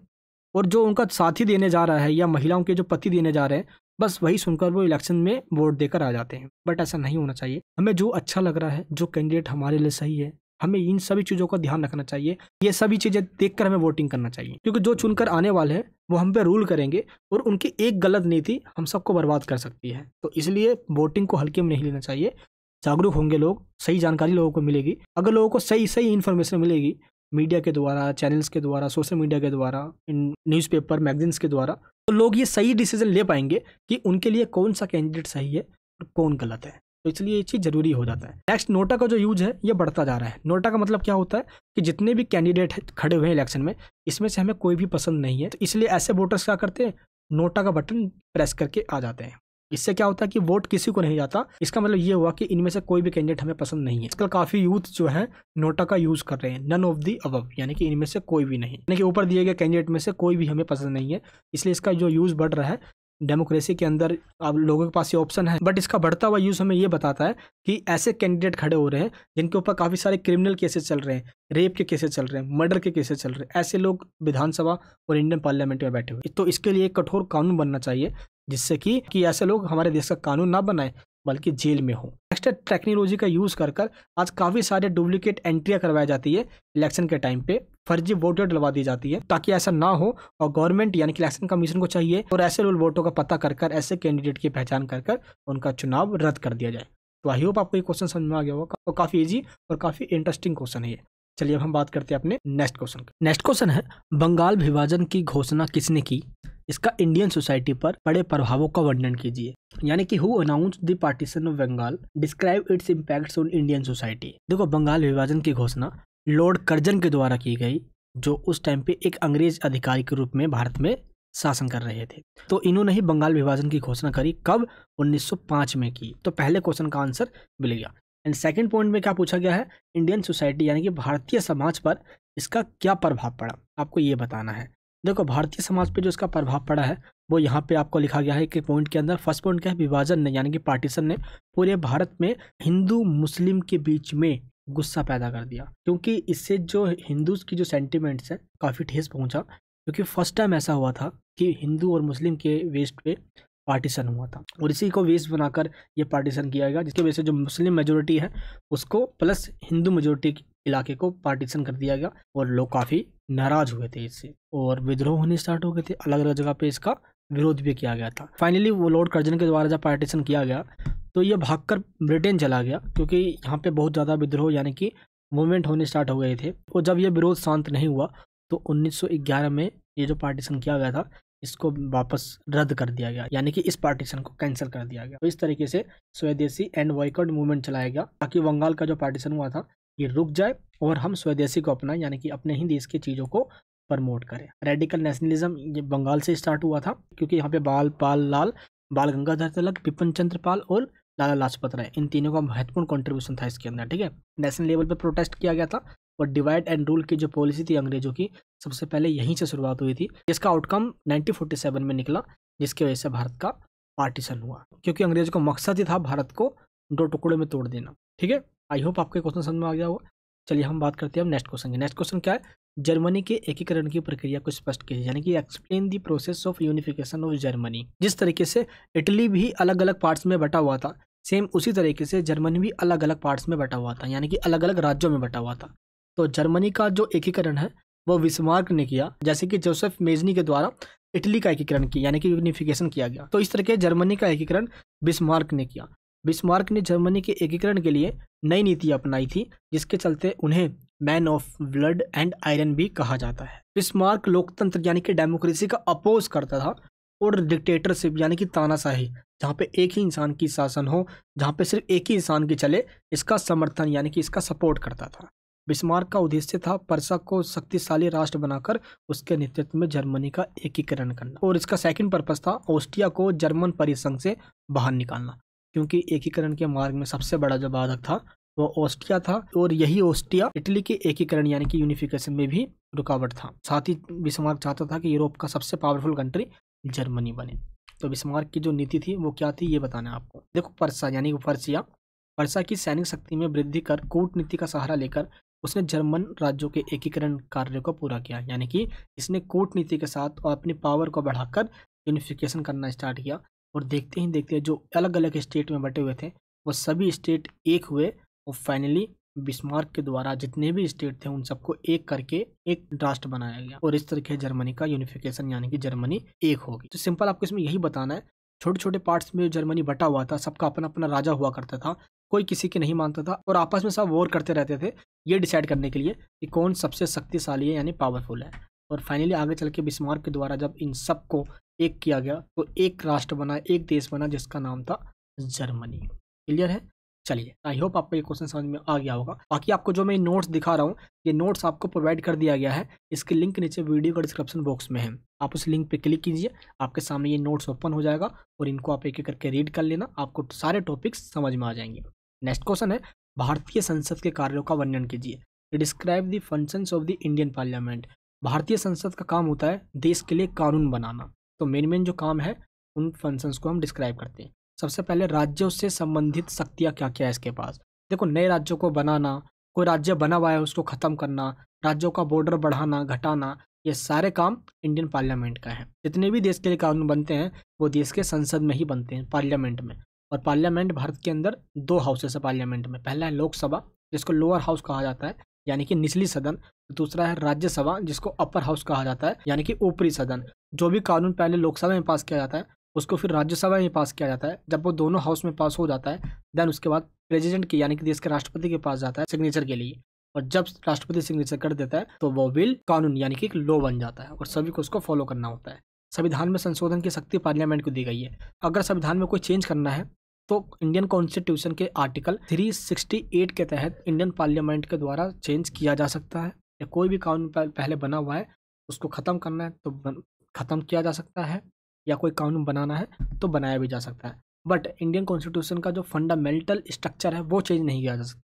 और जो उनका साथी देने जा रहा है या महिलाओं के जो पति देने जा रहे हैं बस वही सुनकर वो इलेक्शन में वोट देकर आ जाते हैं बट ऐसा नहीं होना चाहिए हमें जो अच्छा लग रहा है जो कैंडिडेट हमारे लिए सही है हमें इन सभी चीज़ों का ध्यान रखना चाहिए ये सभी चीज़ें देख हमें वोटिंग करना चाहिए क्योंकि जो चुनकर आने वाले हैं वो हम पे रूल करेंगे और उनकी एक गलत नीति हम सबको बर्बाद कर सकती है तो इसलिए वोटिंग को हल्के में नहीं लेना चाहिए जागरूक होंगे लोग सही जानकारी लोगों को मिलेगी अगर लोगों को सही सही इन्फॉर्मेशन मिलेगी मीडिया के द्वारा चैनल्स के द्वारा सोशल मीडिया के द्वारा न्यूज़पेपर मैगजीन्स के द्वारा तो लोग ये सही डिसीजन ले पाएंगे कि उनके लिए कौन सा कैंडिडेट सही है और कौन गलत है तो इसलिए ये चीज़ जरूरी हो जाता है नेक्स्ट नोटा का जो यूज है ये बढ़ता जा रहा है नोटा का मतलब क्या होता है कि जितने भी कैंडिडेट खड़े हुए हैं इलेक्शन में इसमें से हमें कोई भी पसंद नहीं है तो इसलिए ऐसे वोटर्स क्या करते हैं नोटा का बटन प्रेस करके आ जाते हैं इससे क्या होता है कि वोट किसी को नहीं जाता इसका मतलब ये हुआ कि इनमें से कोई भी कैंडिडेट हमें पसंद नहीं है आजकल काफी यूथ जो है नोटा का यूज कर रहे हैं नन ऑफ दी अब यानी कि इनमें से कोई भी नहीं यानी कि ऊपर दिए गए कैंडिडेट में से कोई भी हमें पसंद नहीं है इसलिए इसका जो यूज बढ़ रहा है डेमोक्रेसी के अंदर अब लोगों के पास ये ऑप्शन है बट इसका बढ़ता हुआ यूज़ हमें ये बताता है कि ऐसे कैंडिडेट खड़े हो रहे हैं जिनके ऊपर काफ़ी सारे क्रिमिनल केसेस चल रहे हैं रेप के केसेस चल रहे हैं मर्डर के केसेस चल रहे हैं ऐसे लोग विधानसभा और इंडियन पार्लियामेंट में बैठे हुए तो इसके लिए एक कठोर कानून बनना चाहिए जिससे कि कि ऐसे लोग हमारे देश का कानून ना बनाए बल्कि जेल में हो नेक्स्ट टेक्नोलॉजी का यूज़ कर कर आज काफ़ी सारे डुप्लीकेट एंट्रियाँ करवाई जाती है इलेक्शन के टाइम पे फर्जी वोटर डलवा दी जाती है ताकि ऐसा ना हो और गवर्नमेंट यानी कि इलेक्शन कमीशन को चाहिए और ऐसे लोग वोटों का पता कर कर ऐसे कैंडिडेट की पहचान कर कर उनका चुनाव रद्द कर दिया जाए तो आई होप आपको ये क्वेश्चन समझ में आ गया होगा और काफ़ी ईजी और काफ़ी इंटरेस्टिंग क्वेश्चन है ये चलिए अब हम बात करते हैं अपने नेक्स्ट क्वेश्चन का नेक्स्ट क्वेश्चन है बंगाल विभाजन की घोषणा किसने की इसका इंडियन सोसाइटी पर बड़े प्रभावों का वर्णन कीजिए यानी कि who announce the partition of Bengal describe its impact on Indian society देखो बंगाल विभाजन की घोषणा लॉर्ड कर्जन के द्वारा की गई जो उस टाइम पे एक अंग्रेज अधिकारी के रूप में भारत में शासन कर रहे थे तो इन्होंने ही बंगाल विभाजन की घोषणा करी कब 1905 में की तो पहले क्वेश्चन का आंसर मिल गया एंड सेकंड पॉइंट में क्या पूछा गया है इंडियन सोसाइटी यानी कि भारतीय समाज पर इसका क्या प्रभाव पड़ा आपको ये बताना है देखो भारतीय समाज पे जो इसका प्रभाव पड़ा है वो यहाँ पे आपको लिखा गया है कि पॉइंट के अंदर फर्स्ट पॉइंट क्या है विभाजन ने यानी कि पार्टीशन ने पूरे भारत में हिंदू मुस्लिम के बीच में गुस्सा पैदा कर दिया क्योंकि इससे जो हिंदूज की जो सेंटिमेंट्स है काफ़ी ठेस पहुँचा क्योंकि फर्स्ट टाइम ऐसा हुआ था कि हिंदू और मुस्लिम के वेस्ट पे पार्टीशन हुआ था और इसी को वेस बनाकर ये पार्टीशन किया गया जिसकी वजह से जो मुस्लिम मेजोरिटी है उसको प्लस हिंदू मेजोरिटी इलाके को पार्टीशन कर दिया गया और लोग काफ़ी नाराज हुए थे इससे और विद्रोह होने स्टार्ट हो गए थे अलग अलग जगह पे इसका विरोध भी किया गया था फाइनली वो लॉर्ड कर्जन के द्वारा जब पार्टीशन किया गया तो ये भागकर ब्रिटेन चला गया क्योंकि यहाँ पे बहुत ज़्यादा विद्रोह यानी कि मूवमेंट होने स्टार्ट हो गए थे और जब ये विरोध शांत नहीं हुआ तो 1911 में ये जो पार्टीशन किया गया था इसको वापस रद्द कर दिया गया यानी कि इस पार्टीशन को कैंसिल कर दिया गया तो इस तरीके से स्वदेशी एंड वॉयकॉट मूवमेंट चलाया गया ताकि बंगाल का जो पार्टीशन हुआ था ये रुक जाए और हम स्वदेशी को अपना यानी कि अपने ही देश की चीज़ों को प्रमोट करें रेडिकल नेशनलिज्म ये बंगाल से स्टार्ट हुआ था क्योंकि यहाँ पे बाल पाल लाल बाल गंगाधर तिलक बिपिन चंद्र पाल और लाला लाजपत राय इन तीनों का महत्वपूर्ण कॉन्ट्रीब्यूशन था इसके अंदर ठीक है नेशनल लेवल पर प्रोटेस्ट किया गया था और डिवाइड एंड रूल की जो पॉलिसी थी अंग्रेजों की सबसे पहले यहीं से शुरुआत हुई थी जिसका आउटकम 1947 में निकला जिसकी वजह से भारत का पार्टीशन हुआ क्योंकि अंग्रेजों का मकसद ही था भारत को दो टुकड़ों में तोड़ देना ठीक है आई होप आपके क्वेश्चन समझ में आ गया होगा चलिए हम बात करते हैं अब नेक्स्ट क्वेश्चन की नेक्स्ट क्वेश्चन क्या है जर्मनी के एकीकरण की प्रक्रिया को स्पष्ट किया यानी कि explain the process of unification of Germany जिस तरीके से इटली भी अलग अलग पार्ट्स में बटा हुआ था सेम उसी तरीके से जर्मनी भी अलग अलग पार्ट्स में बटा हुआ था यानी कि अलग अलग राज्यों में बटा हुआ था तो जर्मनी का जो एकीकरण है वो विस्मार्क ने किया जैसे कि जोसेफ मेजनी के द्वारा इटली का एकीकरण किया यानी कि यूनिफिकेशन किया गया तो इस तरह के जर्मनी का एकीकरण बिस्मार्क ने किया बिस्मार्क ने जर्मनी के एकीकरण के लिए नई नीति अपनाई थी जिसके चलते उन्हें man of blood and iron भी कहा जाता है बिस्मार्क लोकतंत्र यानी कि डेमोक्रेसी का अपोज करता था और डिक्टेटरशिप यानी कि तानाशाही जहाँ पे एक ही इंसान की शासन हो जहाँ पे सिर्फ एक ही इंसान की चले इसका समर्थन यानी कि इसका सपोर्ट करता था बिस्मार्क का उद्देश्य था परसा को शक्तिशाली राष्ट्र बनाकर उसके नेतृत्व में जर्मनी का एकीकरण करना और इसका सेकंड पर्पज था ऑस्ट्रिया को जर्मन परिसंघ से बाहर निकालना क्योंकि एकीकरण के मार्ग में सबसे बड़ा जो बाधक था वो ऑस्ट्रिया था और यही ऑस्ट्रिया इटली के एकीकरण यानी कि यूनिफिकेशन में भी रुकावट था साथ ही बिस्मार्क चाहता था कि यूरोप का सबसे पावरफुल कंट्री जर्मनी बने तो बिस्मार्क की जो नीति थी वो क्या थी ये बताना है आपको देखो पर्सा यानी कि परसा पर्सा की सैनिक शक्ति में वृद्धि कर कूटनीति का सहारा लेकर उसने जर्मन राज्यों के एकीकरण कार्य को पूरा किया यानी कि इसने कूटनीति के साथ और अपनी पावर को बढ़ाकर यूनिफिकेशन करना स्टार्ट किया और देखते ही देखते जो अलग अलग स्टेट में बटे हुए थे वो सभी स्टेट एक हुए और फाइनली बिस्मार्क के द्वारा जितने भी स्टेट थे उन सबको एक करके एक राष्ट्र बनाया गया और इस तरीके जर्मनी का यूनिफिकेशन यानी कि जर्मनी एक होगी तो सिंपल आपको इसमें यही बताना है छोटे छोटे पार्ट्स में जर्मनी बटा हुआ था सबका अपना अपना राजा हुआ करता था कोई किसी के नहीं मानता था और आपस में सब वॉर करते रहते थे ये डिसाइड करने के लिए कि कौन सबसे शक्तिशाली है यानी पावरफुल है और फाइनली आगे चल के बिस्मार्क के द्वारा जब इन सब को एक किया गया तो एक राष्ट्र बना एक देश बना जिसका नाम था जर्मनी क्लियर है चलिए आई होप आपको ये क्वेश्चन समझ में आ गया होगा बाकी आपको जो मैं नोट्स दिखा रहा हूँ ये नोट्स आपको प्रोवाइड कर दिया गया है इसके लिंक नीचे वीडियो का डिस्क्रिप्शन बॉक्स में है आप उस लिंक पे क्लिक कीजिए आपके सामने ये नोट्स ओपन हो जाएगा और इनको आप एक एक करके रीड कर लेना आपको सारे टॉपिक्स समझ में आ जाएंगे नेक्स्ट क्वेश्चन है भारतीय संसद के कार्यों का वर्णन कीजिए describe the function of the Indian parliament भारतीय संसद का काम होता है देश के लिए कानून बनाना तो मेन मेन जो काम है उन फंक्शंस को हम डिस्क्राइब करते हैं सबसे पहले राज्यों से संबंधित शक्तियाँ क्या क्या है इसके पास देखो नए राज्यों को बनाना कोई राज्य बना हुआ है उसको ख़त्म करना राज्यों का बॉर्डर बढ़ाना घटाना ये सारे काम इंडियन पार्लियामेंट का है जितने भी देश के लिए कानून बनते हैं वो देश के संसद में ही बनते हैं पार्लियामेंट में और पार्लियामेंट भारत के अंदर दो हाउसेस है पार्लियामेंट में पहला है लोकसभा जिसको लोअर हाउस कहा जाता है यानी कि निचली सदन दूसरा है राज्यसभा जिसको अपर हाउस कहा जाता है यानी कि ऊपरी सदन जो भी कानून पहले लोकसभा में पास किया जाता है उसको फिर राज्यसभा में पास किया जाता है जब वो दोनों हाउस में पास हो जाता है देन उसके बाद प्रेजिडेंट के यानी कि देश के राष्ट्रपति के पास जाता है सिग्नेचर के लिए और जब राष्ट्रपति सिग्नेचर कर देता है तो वो बिल कानून यानी कि लॉ बन जाता है और सभी को उसको फॉलो करना होता है संविधान में संशोधन की शक्ति पार्लियामेंट को दी गई है अगर संविधान में कोई चेंज करना है तो इंडियन कॉन्स्टिट्यूशन के आर्टिकल 368 के तहत इंडियन पार्लियामेंट के द्वारा चेंज किया जा सकता है या कोई भी कानून पहले बना हुआ है उसको ख़त्म करना है तो ख़त्म किया जा सकता है या कोई कानून बनाना है तो बनाया भी जा सकता है बट इंडियन कॉन्स्टिट्यूशन का जो फंडामेंटल स्ट्रक्चर है वो चेंज नहीं किया जा सकता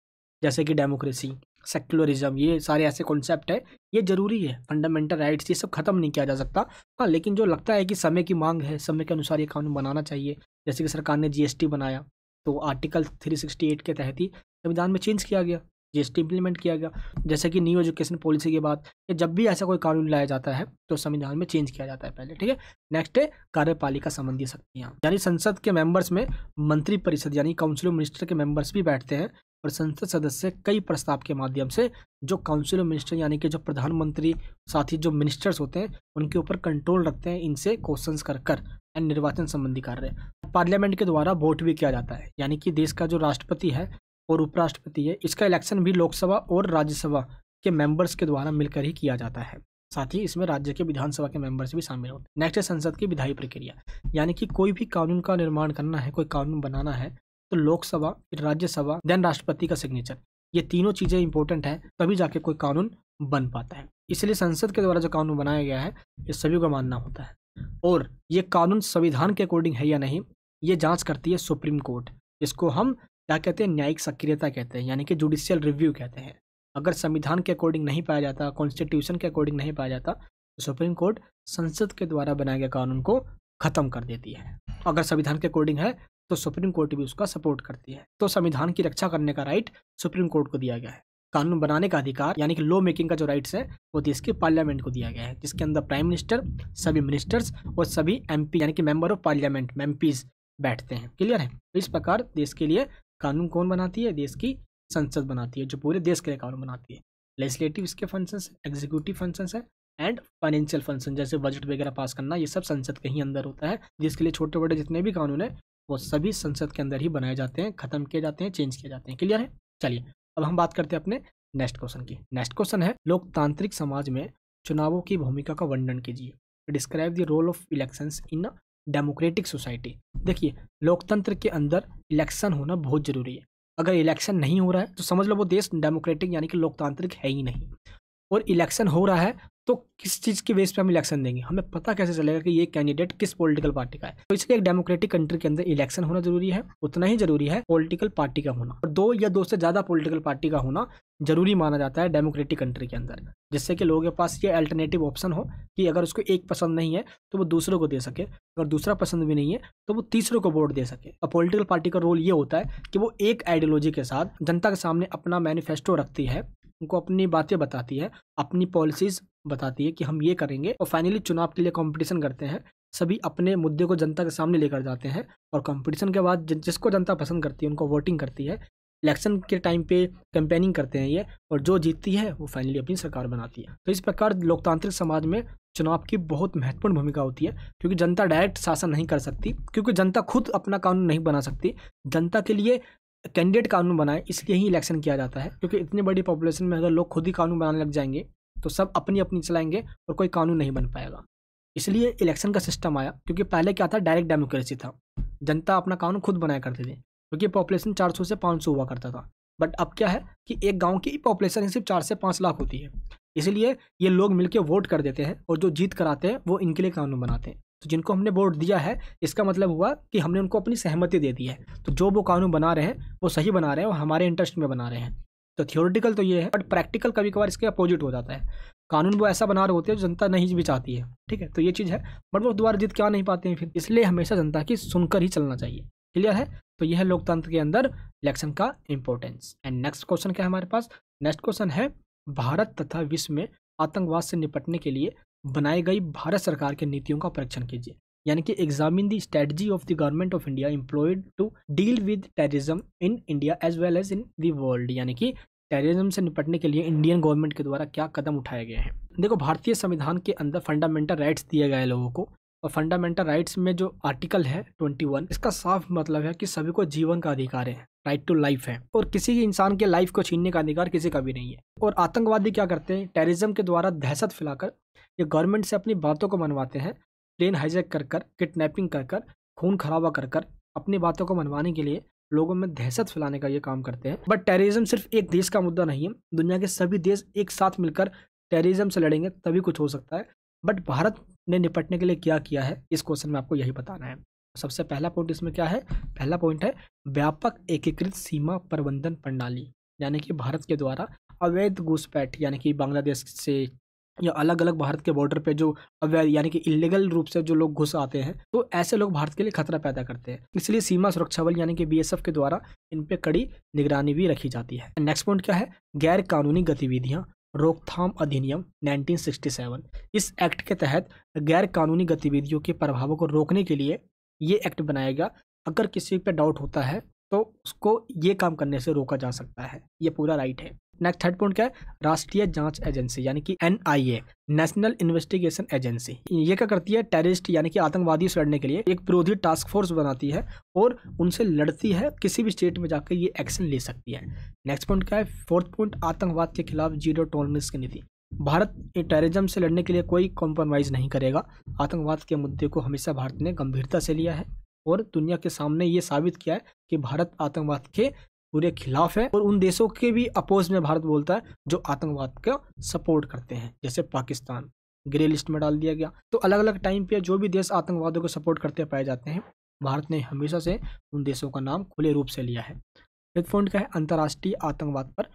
जैसे कि डेमोक्रेसी सेक्युलरिज्म ये सारे ऐसे कॉन्सेप्ट है ये ज़रूरी है फंडामेंटल राइट्स ये सब खत्म नहीं किया जा सकता हाँ लेकिन जो लगता है कि समय की मांग है समय के अनुसार ये कानून बनाना चाहिए जैसे कि सरकार ने जीएसटी बनाया तो आर्टिकल 368 के तहत ही संविधान में चेंज किया गया जीएसटी इंप्लीमेंट किया गया जैसे कि न्यू एजुकेशन पॉलिसी के बाद जब भी ऐसा कोई कानून लाया जाता है तो संविधान में चेंज किया जाता है पहले ठीक है नेक्स्ट है कार्यपालिका संबंधी शक्तियाँ यानी संसद के मेंबर्स में मंत्रिपरिषद यानी काउंसिल ऑफ मिनिस्टर के मेंबर्स भी बैठते हैं और संसद सदस्य कई प्रस्ताव के माध्यम से जो काउंसिल ऑफ मिनिस्टर यानी कि जो प्रधानमंत्री साथ ही जो मिनिस्टर्स होते हैं उनके ऊपर कंट्रोल रखते हैं इनसे क्वेश्चंस कर कर एंड निर्वाचन संबंधी कार्य पार्लियामेंट के द्वारा वोट भी किया जाता है यानी कि देश का जो राष्ट्रपति है और उपराष्ट्रपति है इसका इलेक्शन भी लोकसभा और राज्यसभा के मेंबर्स के द्वारा मिलकर ही किया जाता है साथ ही इसमें राज्य के विधानसभा के मेंबर्स भी शामिल होते हैं नेक्स्ट है संसद की विधायी प्रक्रिया यानी कि कोई भी कानून का निर्माण करना है कोई कानून बनाना है तो लोकसभा फिर राज्यसभा देन राष्ट्रपति का सिग्नेचर ये तीनों चीज़ें इंपॉर्टेंट हैं तभी जाके कोई कानून बन पाता है इसलिए संसद के द्वारा जो कानून बनाया गया है ये सभी को मानना होता है और ये कानून संविधान के अकॉर्डिंग है या नहीं ये जांच करती है सुप्रीम कोर्ट इसको हम क्या कहते हैं न्यायिक सक्रियता कहते हैं यानी कि जुडिशियल रिव्यू कहते हैं अगर संविधान के अकॉर्डिंग नहीं पाया जाता कॉन्स्टिट्यूशन के अकॉर्डिंग नहीं पाया जाता तो सुप्रीम कोर्ट संसद के द्वारा बनाए गए कानून को खत्म कर देती है अगर संविधान के अकॉर्डिंग है तो सुप्रीम कोर्ट भी उसका सपोर्ट करती है तो संविधान की रक्षा करने का राइट सुप्रीम कोर्ट को दिया गया है कानून बनाने का अधिकार यानी कि लॉ मेकिंग का जो राइट्स है वो देश के पार्लियामेंट को दिया गया है जिसके अंदर प्राइम मिनिस्टर सभी मिनिस्टर्स और सभी एमपी यानी कि मेंबर ऑफ पार्लियामेंट एमपीज बैठते हैं क्लियर है इस प्रकार देश के लिए कानून कौन बनाती है देश की संसद बनाती है जो पूरे देश के लिए कानून बनाती है लेजिस्लेटिव इसके फंक्शंस एग्जीक्यूटिव फंक्शंस है एंड फाइनेंशियल फंक्शन जैसे बजट वगैरह पास करना ये सब संसद के ही अंदर होता है जिसके लिए छोटे बड़े जितने भी कानून है वो सभी संसद के अंदर ही बनाए जाते हैं खत्म किए जाते हैं चेंज किए जाते हैं क्लियर है चलिए अब हम बात करते हैं अपने नेक्स्ट क्वेश्चन की नेक्स्ट क्वेश्चन है लोकतांत्रिक समाज में चुनावों की भूमिका का वर्णन कीजिए describe the role of elections in democratic society देखिए लोकतंत्र के अंदर इलेक्शन होना बहुत ज़रूरी है अगर इलेक्शन नहीं हो रहा है तो समझ लो वो देश डेमोक्रेटिक यानी कि लोकतांत्रिक है ही नहीं और इलेक्शन हो रहा है तो किस चीज़ के बेस पे हम इलेक्शन देंगे हमें पता कैसे चलेगा कि ये कैंडिडेट किस पॉलिटिकल पार्टी का है तो इसलिए एक डेमोक्रेटिक कंट्री के अंदर इलेक्शन होना जरूरी है उतना ही जरूरी है पॉलिटिकल पार्टी का होना और दो या दो से ज़्यादा पॉलिटिकल पार्टी का होना ज़रूरी माना जाता है डेमोक्रेटिक कंट्री के अंदर जिससे कि लोगों के पास ये अल्टरनेटिव ऑप्शन हो कि अगर उसको एक पसंद नहीं है तो वो दूसरों को दे सके अगर दूसरा पसंद भी नहीं है तो वो तीसरों को वोट दे सके अब पॉलिटिकल पार्टी का रोल ये होता है कि वो एक आइडियोलॉजी के साथ जनता के सामने अपना मैनिफेस्टो रखती है उनको अपनी बातें बताती है अपनी पॉलिसीज बताती है कि हम ये करेंगे और फाइनली चुनाव के लिए कॉम्पिटिशन करते हैं सभी अपने मुद्दे को जनता के सामने लेकर जाते हैं और कंपटीशन के बाद जिसको जनता पसंद करती है उनको वोटिंग करती है इलेक्शन के टाइम पे कैंपेनिंग करते हैं ये और जो जीतती है वो फाइनली अपनी सरकार बनाती है तो इस प्रकार लोकतांत्रिक समाज में चुनाव की बहुत महत्वपूर्ण भूमिका होती है क्योंकि जनता डायरेक्ट शासन नहीं कर सकती क्योंकि जनता खुद अपना कानून नहीं बना सकती जनता के लिए कैंडिडेट कानून बनाए इसलिए ही इलेक्शन किया जाता है क्योंकि इतनी बड़ी पॉपुलेशन में अगर लोग खुद ही कानून बनाने लग जाएंगे तो सब अपनी अपनी चलाएंगे और कोई कानून नहीं बन पाएगा इसलिए इलेक्शन का सिस्टम आया क्योंकि पहले क्या था डायरेक्ट डेमोक्रेसी था जनता अपना कानून खुद बनाया करती थी क्योंकि पॉपुलेशन 400 से 500 हुआ करता था बट अब क्या है कि एक गांव की पॉपुलेशन ही सिर्फ चार से पाँच लाख होती है इसलिए ये लोग मिलकर वोट कर देते हैं और जो जीत कराते हैं वो इनके लिए कानून बनाते हैं तो जिनको हमने वोट दिया है इसका मतलब हुआ कि हमने उनको अपनी सहमति दे दी है तो जो वो कानून बना रहे हैं वो सही बना रहे हैं और हमारे इंटरेस्ट में बना रहे हैं तो थियोरिटिकल तो ये है बट प्रैक्टिकल कभी कभार इसके अपोजिट हो जाता है कानून वो ऐसा बना रहे होते हैं जो जनता नहीं भी चाहती है ठीक है तो ये चीज़ है बट वो दोबारा जीत क्या नहीं पाते हैं फिर इसलिए हमेशा जनता की सुनकर ही चलना चाहिए क्लियर है तो यह है लोकतंत्र के अंदर इलेक्शन का इंपॉर्टेंस एंड नेक्स्ट क्वेश्चन क्या है हमारे पास नेक्स्ट क्वेश्चन है भारत तथा विश्व में आतंकवाद से निपटने के लिए बनाई गई भारत सरकार के नीतियों का परीक्षण कीजिए यानी कि examine the strategy of the government of India employed to deal with terrorism in India as well as in the world यानी कि टेररिज्म से निपटने के लिए इंडियन गवर्नमेंट के द्वारा क्या कदम उठाए गए हैं देखो भारतीय संविधान के अंदर फंडामेंटल राइट्स दिए गए लोगों को और फंडामेंटल राइट्स में जो आर्टिकल है 21 इसका साफ मतलब है कि सभी को जीवन का अधिकार है राइट टू लाइफ है और किसी भी इंसान के लाइफ को छीनने का अधिकार किसी का भी नहीं है और आतंकवादी क्या करते हैं टेररिज्म के द्वारा दहशत फैलाकर ये गवर्नमेंट से अपनी बातों को मनवाते हैं प्लेन हाईजैक कर कर किडनेपिंग कर कर खून खराबा कर कर अपनी बातों को मनवाने के लिए लोगों में दहशत फैलाने का ये काम करते हैं बट टेररिज्म सिर्फ एक देश का मुद्दा नहीं है दुनिया के सभी देश एक साथ मिलकर टेररिज्म से लड़ेंगे तभी कुछ हो सकता है बट भारत ने निपटने के लिए क्या किया है इस क्वेश्चन में आपको यही बताना है सबसे पहला पॉइंट इसमें क्या है पहला पॉइंट है व्यापक एकीकृत सीमा प्रबंधन प्रणाली यानी कि भारत के द्वारा अवैध घुसपैठ यानी कि बांग्लादेश से या अलग अलग भारत के बॉर्डर पे जो अवैध यानी कि इलीगल रूप से जो लोग घुस आते हैं तो ऐसे लोग भारत के लिए खतरा पैदा करते हैं इसलिए सीमा सुरक्षा बल यानी कि बीएसएफ के द्वारा इन पे कड़ी निगरानी भी रखी जाती है नेक्स्ट पॉइंट क्या है गैर कानूनी गतिविधियां रोकथाम अधिनियम 1967 इस एक्ट के तहत गैर कानूनी गतिविधियों के प्रभावों को रोकने के लिए ये एक्ट बनाया गया अगर किसी पर डाउट होता है तो उसको ये काम करने से रोका जा सकता है ये पूरा राइट है नेक्स्ट थर्ड पॉइंट क्या है राष्ट्रीय जांच एजेंसी यानी कि एनआईए नेशनल इन्वेस्टिगेशन एजेंसी ये क्या करती है टेररिस्ट यानी कि आतंकवादियों से लड़ने के लिए एक विरोधी टास्क फोर्स बनाती है और उनसे लड़ती है किसी भी स्टेट में जाकर ये एक्शन ले सकती है नेक्स्ट पॉइंट क्या है फोर्थ पॉइंट आतंकवाद के खिलाफ जीरो टॉलरेंस की नीति भारत टेररिज्म से लड़ने के लिए कोई कॉम्प्रोमाइज़ नहीं करेगा आतंकवाद के मुद्दे को हमेशा भारत ने गंभीरता से लिया है और दुनिया के सामने ये साबित किया है कि भारत आतंकवाद के पूरे खिलाफ है और उन देशों के भी अपोज में भारत बोलता है जो आतंकवाद का सपोर्ट करते हैं जैसे पाकिस्तान ग्रे लिस्ट में डाल दिया गया तो अलग अलग टाइम पे जो भी देश आतंकवादों को सपोर्ट करते पाए जाते हैं भारत ने हमेशा से उन देशों का नाम खुले रूप से लिया है फिफ्थ पॉइंट का है अंतर्राष्ट्रीय आतंकवाद पर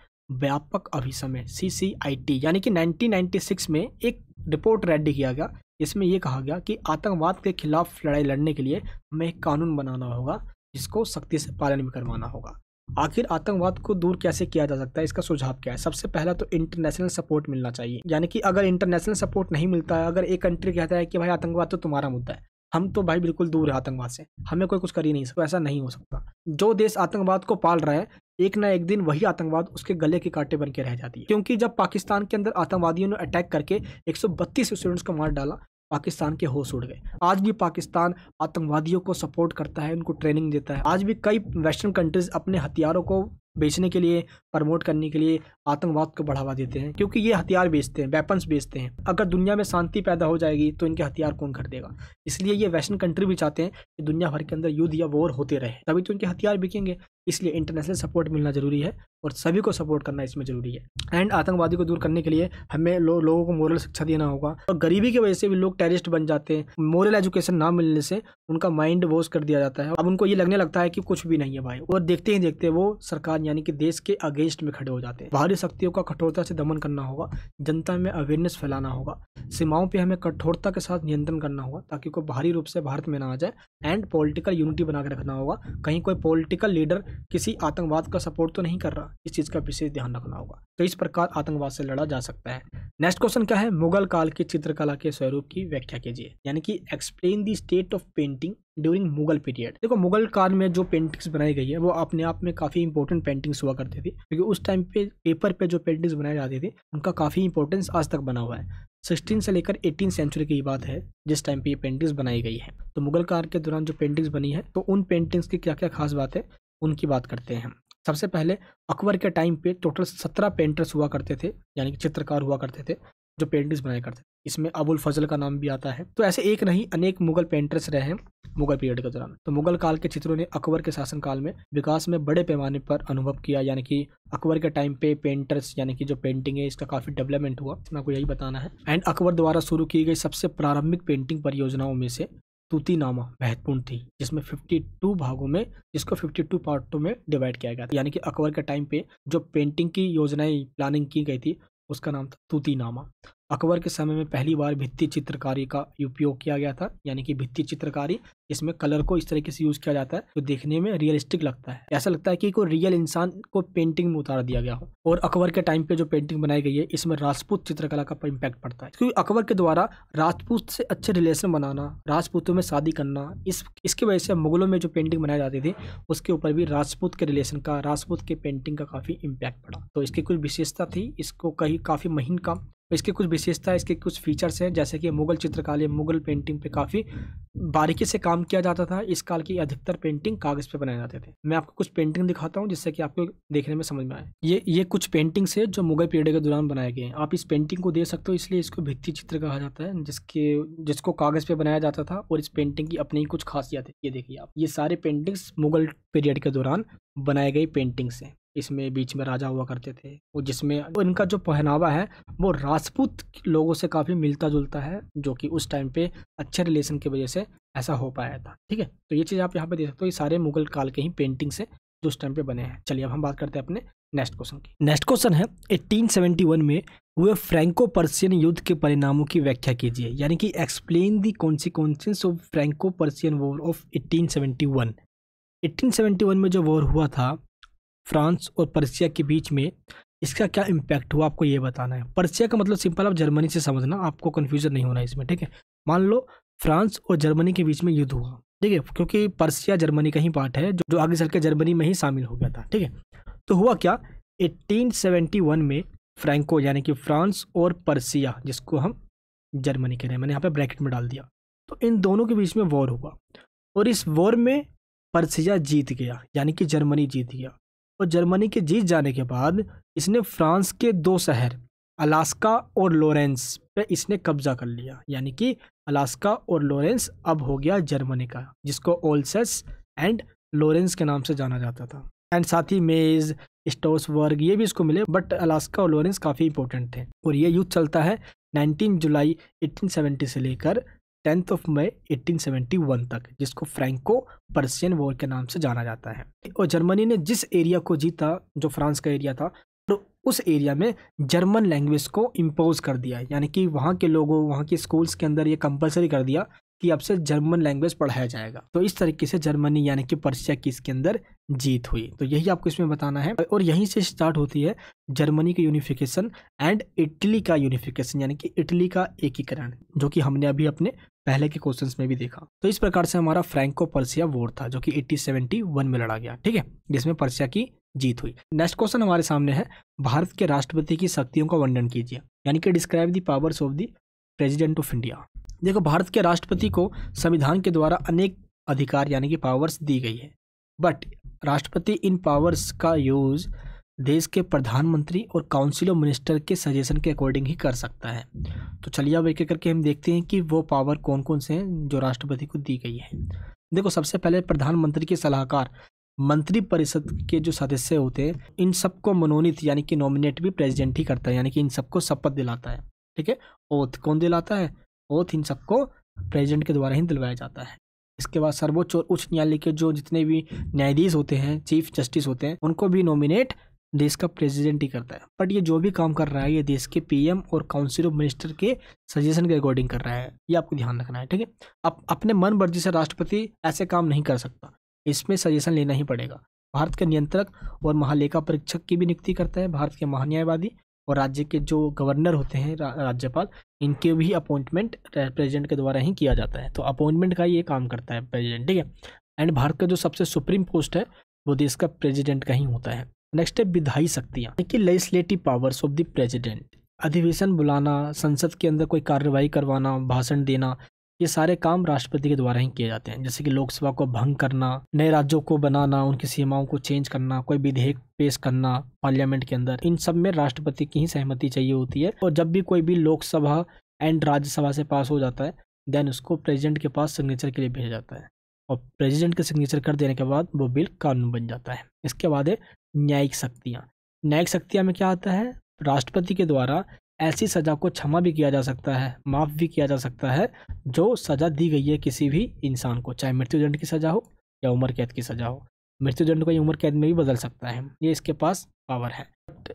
व्यापक अभिसमय सी सी आई टी यानी कि 1996 में एक रिपोर्ट रेडी किया गया इसमें यह कहा गया कि आतंकवाद के खिलाफ लड़ाई लड़ने के लिए हमें एक कानून बनाना होगा जिसको सख्ती से पालन भी करवाना होगा आखिर आतंकवाद को दूर कैसे किया जा सकता है इसका सुझाव क्या है सबसे पहला तो इंटरनेशनल सपोर्ट मिलना चाहिए यानी कि अगर इंटरनेशनल सपोर्ट नहीं मिलता है अगर एक कंट्री कहता है कि भाई आतंकवाद तो तुम्हारा मुद्दा है हम तो भाई बिल्कुल दूर है आतंकवाद से हमें कोई कुछ कर ही नहीं सकता ऐसा नहीं हो सकता जो देश आतंकवाद को पाल रहा है एक ना एक दिन वही आतंकवाद उसके गले के कांटे बन के रह जाती है क्योंकि जब पाकिस्तान के अंदर आतंकवादियों ने अटैक करके 132 स्टूडेंट्स को मार डाला पाकिस्तान के होश उड़ गए आज भी पाकिस्तान आतंकवादियों को सपोर्ट करता है उनको ट्रेनिंग देता है आज भी कई वेस्टर्न कंट्रीज अपने हथियारों को बेचने के लिए प्रमोट करने के लिए आतंकवाद को बढ़ावा देते हैं क्योंकि ये हथियार बेचते हैं वेपन्स बेचते हैं अगर दुनिया में शांति पैदा हो जाएगी तो इनके हथियार कौन देगा इसलिए ये वेस्टर्न कंट्री भी चाहते हैं कि दुनिया भर के अंदर युद्ध या वॉर होते रहे तभी तो इनके हथियार बिकेंगे इसलिए इंटरनेशनल सपोर्ट मिलना जरूरी है और सभी को सपोर्ट करना इसमें ज़रूरी है एंड आतंकवादी को दूर करने के लिए हमें लो, लोगों को मॉरल शिक्षा देना होगा और गरीबी की वजह से भी लोग टेररिस्ट बन जाते हैं मॉरल एजुकेशन ना मिलने से उनका माइंड वॉश कर दिया जाता है अब उनको ये लगने लगता है कि कुछ भी नहीं है भाई और देखते ही देखते वो सरकार यानी कि देश के अगेंस्ट में खड़े हो जाते हैं बाहरी शक्तियों का कठोरता से दमन करना होगा जनता में अवेयरनेस फैलाना होगा सीमाओं पर हमें कठोरता के साथ नियंत्रण करना होगा ताकि कोई बाहरी रूप से भारत में ना आ जाए एंड पोलिटिकल यूनिटी बनाकर रखना होगा कहीं कोई पोलिटिकल लीडर किसी आतंकवाद का सपोर्ट तो नहीं कर रहा इस चीज़ का विशेष ध्यान रखना होगा तो इस प्रकार आतंकवाद से लड़ा जा सकता है नेक्स्ट क्वेश्चन क्या है मुगल काल की चित्रकला के स्वरूप की व्याख्या कीजिए यानी कि explain the state of painting during Mughal period देखो मुगल काल में जो पेंटिंग्स बनाई गई है वो अपने आप में काफ़ी इंपॉर्टेंट पेंटिंग्स हुआ करती थी क्योंकि उस टाइम पे पेपर पे जो पेंटिंग्स बनाई जाती थी उनका काफ़ी इंपॉर्टेंस आज तक बना हुआ है सिक्सटीन से लेकर एटीन सेंचुरी की बात है जिस टाइम पे ये पेंटिंग्स बनाई गई है तो मुगल काल के दौरान जो पेंटिंग्स बनी है तो उन पेंटिंग्स की क्या क्या खास बात है उनकी बात करते हैं सबसे पहले अकबर के टाइम पे टोटल सत्रह पेंटर्स हुआ करते थे यानी कि चित्रकार हुआ करते थे जो पेंटिंग्स बनाए करते थे इसमें अबुल फजल का नाम भी आता है तो ऐसे एक नहीं अनेक मुगल पेंटर्स रहे हैं मुगल पीरियड के दौरान तो मुगल काल के चित्रों ने अकबर के शासनकाल में विकास में बड़े पैमाने पर अनुभव किया यानी कि अकबर के टाइम पे पेंटर्स यानी कि जो पेंटिंग है इसका काफ़ी डेवलपमेंट हुआ इसमें आपको यही बताना है एंड अकबर द्वारा शुरू की गई सबसे प्रारंभिक पेंटिंग परियोजनाओं में से तूतीनामा महत्वपूर्ण थी जिसमें 52 भागों में जिसको 52 पार्टों में डिवाइड किया गया था यानी कि अकबर के टाइम पे जो पेंटिंग की योजनाएं प्लानिंग की गई थी उसका नाम था तूतीनामा अकबर के समय में पहली बार भित्ति चित्रकारी का उपयोग किया गया था यानी कि भित्ति चित्रकारी इसमें कलर को इस तरीके से यूज किया जाता है तो देखने में रियलिस्टिक लगता है ऐसा लगता है कि कोई रियल इंसान को पेंटिंग में उतार दिया गया हो और अकबर के टाइम पे जो पेंटिंग बनाई गई है इसमें राजपूत चित्रकला का इम्पैक्ट पड़ता है क्योंकि अकबर के द्वारा राजपूत से अच्छे रिलेशन बनाना राजपूतों में शादी करना इस इसकी वजह से मुगलों में जो पेंटिंग बनाई जाती थी उसके ऊपर भी राजपूत के रिलेशन का राजपूत के पेंटिंग का काफी इम्पैक्ट पड़ा तो इसकी कुछ विशेषता थी इसको कहीं काफी महीन काम इसकी कुछ विशेषता इसके कुछ फीचर्स हैं जैसे कि मुगल चित्रकाल या मुगल पेंटिंग पे काफ़ी बारीकी से काम किया जाता था इस काल की अधिकतर पेंटिंग कागज़ पे बनाए जाते थे मैं आपको कुछ पेंटिंग दिखाता हूँ जिससे कि आपको देखने में समझ में आए ये ये कुछ पेंटिंग्स है जो मुगल पीरियड के दौरान बनाए गए हैं आप इस पेंटिंग को दे सकते हो इसलिए इसको भित्ति चित्र कहा जाता है जिसके जिसको कागज़ पे बनाया जाता था और इस पेंटिंग की अपनी कुछ खासियत है ये देखिए आप ये सारे पेंटिंग्स मुगल पीरियड के दौरान बनाए गई पेंटिंग्स हैं इसमें बीच में राजा हुआ करते थे वो जिसमें इनका जो पहनावा है वो राजपूत लोगों से काफ़ी मिलता जुलता है जो कि उस टाइम पे अच्छे रिलेशन की वजह से ऐसा हो पाया था ठीक है तो ये चीज़ आप यहाँ पे देख सकते हो ये सारे मुगल काल के ही पेंटिंग से जो उस टाइम पे बने हैं चलिए अब हम बात करते हैं अपने नेक्स्ट क्वेश्चन की नेक्स्ट क्वेश्चन है एट्टीन में हुए फ्रैंको पर्सियन युद्ध के परिणामों की व्याख्या कीजिए यानी कि explain the consequences of Franco Persian war of eighteen 1871 में जो वॉर हुआ था फ्रांस और पर्सिया के बीच में इसका क्या इम्पैक्ट हुआ आपको ये बताना है पर्सिया का मतलब सिंपल आप जर्मनी से समझना आपको कन्फ्यूजन नहीं होना इसमें ठीक है मान लो फ्रांस और जर्मनी के बीच में युद्ध हुआ ठीक है क्योंकि पर्सिया जर्मनी का ही पार्ट है जो आगे चल के जर्मनी में ही शामिल हो गया था ठीक है तो हुआ क्या 1871 में फ्रैंको यानी कि फ्रांस और पर्सिया जिसको हम जर्मनी कह रहे हैं मैंने यहाँ पे ब्रैकेट में डाल दिया तो इन दोनों के बीच में वॉर हुआ और इस वॉर में पर्सिया जीत गया यानी कि जर्मनी जीत गया और जर्मनी के जीत जाने के बाद इसने फ्रांस के दो शहर अलास्का और लोरेंस पे इसने कब्जा कर लिया यानी कि अलास्का और लोरेंस अब हो गया जर्मनी का जिसको ओल्सेस एंड लोरेंस के नाम से जाना जाता था एंड साथ ही मेज़ स्टोसवर्ग ये भी इसको मिले बट अलास्का और लोरेंस काफ़ी इंपॉर्टेंट थे और ये युद्ध चलता है 19 जुलाई 1870 से लेकर टेंथ ऑफ मई 1871 तक जिसको फ्रेंको पर्सियन वॉर के नाम से जाना जाता है और जर्मनी ने जिस एरिया को जीता जो फ्रांस का एरिया था तो उस एरिया में जर्मन लैंग्वेज को इम्पोज कर दिया यानी कि वहाँ के लोगों वहाँ के स्कूल्स के अंदर ये कंपलसरी कर दिया कि अब से जर्मन लैंग्वेज पढ़ाया जाएगा तो इस तरीके से जर्मनी यानी कि पर्सिया की इसके अंदर जीत हुई तो यही आपको इसमें बताना है और यहीं से स्टार्ट होती है जर्मनी का यूनिफिकेशन एंड इटली का यूनिफिकेशन यानी कि इटली का एकीकरण जो कि हमने अभी अपने पहले के क्वेश्चन में भी देखा तो इस प्रकार से हमारा फ्रेंको पर्सिया वोर था जो कि एट्टीन में लड़ा गया ठीक है जिसमें पर्सिया की जीत हुई नेक्स्ट क्वेश्चन हमारे सामने है भारत के राष्ट्रपति की शक्तियों का वर्णन कीजिए यानी कि describe the powers of the president of India देखो भारत के राष्ट्रपति को संविधान के द्वारा अनेक अधिकार यानी कि पावर्स दी गई है बट राष्ट्रपति इन पावर्स का यूज़ देश के प्रधानमंत्री और काउंसिल ऑफ मिनिस्टर के सजेशन के अकॉर्डिंग ही कर सकता है तो चलिए अब एक एक करके हम देखते हैं कि वो पावर कौन कौन से हैं जो राष्ट्रपति को दी गई है देखो सबसे पहले प्रधानमंत्री के सलाहकार मंत्रिपरिषद के जो सदस्य होते हैं इन सबको मनोनीत यानी कि नॉमिनेट भी प्रेजिडेंट ही करता है यानी कि इन सबको शपथ दिलाता है ठीक है ओथ कौन दिलाता है ओथ इन सबको प्रेजिडेंट के द्वारा ही दिलवाया जाता है इसके बाद सर्वोच्च और उच्च न्यायालय के जो जितने भी न्यायाधीश होते हैं चीफ जस्टिस होते हैं उनको भी नॉमिनेट देश का प्रेसिडेंट ही करता है बट ये जो भी काम कर रहा है ये देश के पीएम और काउंसिल ऑफ मिनिस्टर के सजेशन के अकॉर्डिंग कर रहा है ये आपको ध्यान रखना है ठीक है आप अपने मन मर्जी से राष्ट्रपति ऐसे काम नहीं कर सकता इसमें सजेशन लेना ही पड़ेगा भारत के नियंत्रक और महालेखा परीक्षक की भी नियुक्ति करता है भारत के महान्यायवादी और राज्य के जो गवर्नर होते हैं रा, राज्यपाल इनके भी अपॉइंटमेंट प्रेजिडेंट के द्वारा ही किया जाता है तो अपॉइंटमेंट का ये काम करता है प्रेजिडेंट ठीक है एंड भारत का जो सबसे सुप्रीम पोस्ट है वो देश का प्रेजिडेंट का ही होता है नेक्स्ट है विधायी शक्तियाँ कि legislative powers of the president अधिवेशन बुलाना संसद के अंदर कोई कार्रवाई करवाना भाषण देना ये सारे काम राष्ट्रपति के द्वारा ही किए जाते हैं जैसे कि लोकसभा को भंग करना नए राज्यों को बनाना उनकी सीमाओं को चेंज करना कोई विधेयक पेश करना पार्लियामेंट के अंदर इन सब में राष्ट्रपति की ही सहमति चाहिए होती है और जब भी कोई भी लोकसभा एंड राज्यसभा से पास हो जाता है देन उसको प्रेजिडेंट के पास सिग्नेचर के लिए भेजा जाता है और प्रेसिडेंट के सिग्नेचर कर देने के बाद वो बिल कानून बन जाता है इसके बाद है न्यायिक शक्तियाँ न्यायिक शक्तियाँ में क्या आता है राष्ट्रपति के द्वारा ऐसी सज़ा को क्षमा भी किया जा सकता है माफ़ भी किया जा सकता है जो सज़ा दी गई है किसी भी इंसान को चाहे मृत्युदंड की सज़ा हो या उम्र कैद की सज़ा हो मृत्युदंड को ये उम्र कैद में भी बदल सकता है ये इसके पास पावर है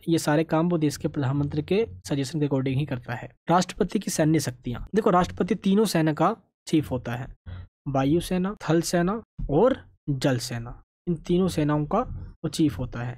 ये सारे काम वो देश के प्रधानमंत्री के सजेशन के अकॉर्डिंग ही करता है राष्ट्रपति की सैन्य शक्तियाँ देखो राष्ट्रपति तीनों सेना का चीफ होता है वायु सेना थल सेना और जल सेना इन तीनों सेनाओं का वो चीफ होता है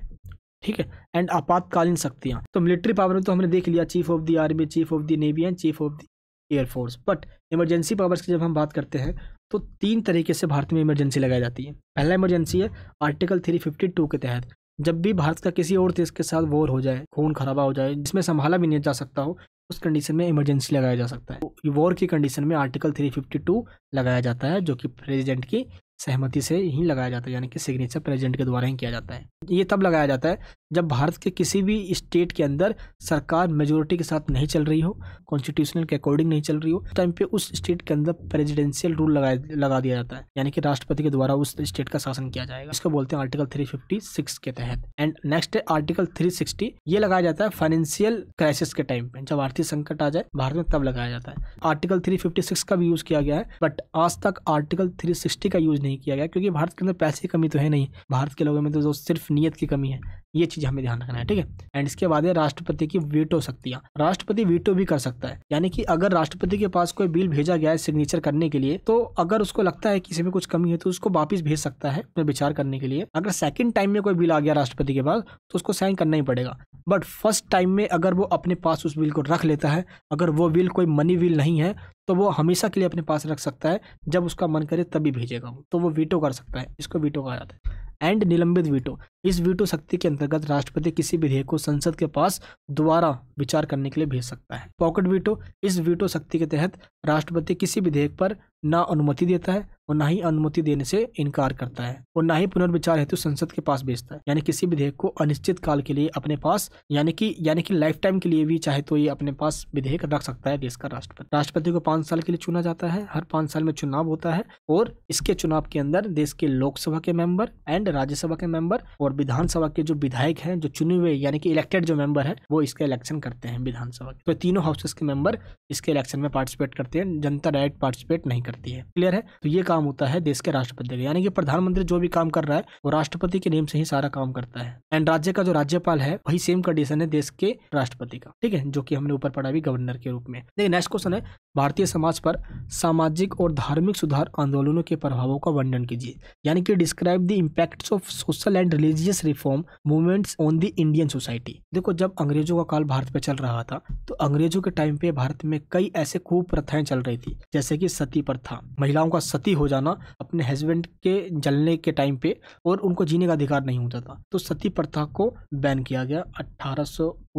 ठीक है एंड आपातकालीन शक्तियाँ तो मिलिट्री पावर में तो हमने देख लिया chief of the army chief of the navy and chief of the air force but emergency powers की जब हम बात करते हैं तो तीन तरीके से भारत में इमरजेंसी लगाई जाती है पहला इमरजेंसी है आर्टिकल 352 के तहत जब भी भारत का किसी और देश के साथ वॉर हो जाए खून खराबा हो जाए जिसमें संभाला भी नहीं जा सकता हो उस कंडीशन में इमरजेंसी लगाया जा सकता है वॉर तो की कंडीशन में आर्टिकल 352 लगाया जाता है जो कि प्रेसिडेंट की सहमति से ही लगाया जाता है यानी कि सिग्नेचर प्रेसिडेंट के द्वारा ही किया जाता है ये तब लगाया जाता है जब भारत के किसी भी स्टेट के अंदर सरकार मेजोरिटी के साथ नहीं चल रही हो कॉन्स्टिट्यूशनल के अकॉर्डिंग नहीं चल रही हो टाइम पे उस स्टेट के अंदर प्रेजिडेंशियल रूल लगा लगा दिया जाता है यानी कि राष्ट्रपति के द्वारा उस स्टेट का शासन किया जाएगा इसको बोलते हैं आर्टिकल थ्री के तहत एंड नेक्स्ट है आर्टिकल थ्री ये लगाया जाता है फाइनेंशियल क्राइसिस के टाइम पे जब आर्थिक संकट आ जाए भारत में तब लगाया जाता है आर्टिकल थ्री का भी यूज किया गया है बट आज तक आर्टिकल थ्री का यूज नहीं किया गया क्योंकि भारत के अंदर पैसे की कमी तो है नहीं भारत के लोगों में तो सिर्फ नीयत की कमी है ये चीज हमें ध्यान रखना है ठीक है एंड इसके बाद है राष्ट्रपति की वीटो शक्तियाँ राष्ट्रपति वीटो भी कर सकता है यानी कि अगर राष्ट्रपति के पास कोई बिल भेजा गया है सिग्नेचर करने के लिए तो अगर उसको लगता है किसी में कुछ कमी है तो उसको वापिस भेज सकता है अपने विचार करने के लिए अगर सेकंड टाइम में कोई बिल आ गया राष्ट्रपति के पास तो उसको साइन करना ही पड़ेगा बट फर्स्ट टाइम में अगर वो अपने पास उस बिल को रख लेता है अगर वो बिल कोई मनी बिल नहीं है तो वो हमेशा के लिए अपने पास रख सकता है जब उसका मन करे तभी भेजेगा तो वो वीटो कर सकता है इसको वीटो कहा जाता है एंड निलंबित वीटो इस वीटो शक्ति के अंतर्गत राष्ट्रपति किसी विधेयक को संसद के पास दोबारा विचार करने के लिए भेज सकता है पॉकेट वीटो इस वीटो शक्ति के तहत राष्ट्रपति किसी विधेयक पर ना अनुमति देता है और ना ही अनुमति देने से इनकार करता है और ना ही पुनर्विचार हेतु संसद के पास भेजता है यानी किसी विधेयक को अनिश्चित काल के लिए अपने पास यानी कि यानी कि लाइफ टाइम के लिए भी चाहे तो ये अपने पास विधेयक रख सकता है देश का राष्ट्रपति राष्ट्रपति को पांच साल के लिए चुना जाता है हर पांच साल में चुनाव होता है और इसके चुनाव के अंदर देश के लोकसभा के मेंबर एंड राज्यसभा के मेंबर और विधानसभा के जो विधायक हैं जो चुने हुए यानी कि इलेक्टेड जो मेंबर है वो इसका इलेक्शन करते हैं विधानसभा के तो तीनों हाउसेस के मेंबर इसके इलेक्शन में पार्टिसिपेट करते हैं जनता डायरेक्ट पार्टिसिपेट नहीं करती है क्लियर है तो ये काम होता है देश के राष्ट्रपति का यानी कि प्रधानमंत्री जो भी काम कर रहा है वो राष्ट्रपति के नेम से ही सारा काम करता है एंड राज्य का जो राज्यपाल है वही सेम कंडीशन है देश के राष्ट्रपति का ठीक है जो की हमने ऊपर पढ़ा भी गवर्नर के रूप में देखिए नेक्स्ट क्वेश्चन है भारतीय समाज पर सामाजिक और धार्मिक सुधार आंदोलनों के प्रभावों का वर्णन कीजिए यानी कि describe the impact of social and religious reform movements on the Indian society देखो जब अंग्रेजों का काल भारत पे चल रहा था तो अंग्रेजों के टाइम पे भारत में कई ऐसे खूब प्रथाएं चल रही थी जैसे कि सती प्रथा था महिलाओं का सती हो जाना अपने हस्बैंड के जलने के टाइम पे और उनको जीने का अधिकार नहीं होता था तो सती प्रथा को बैन किया गया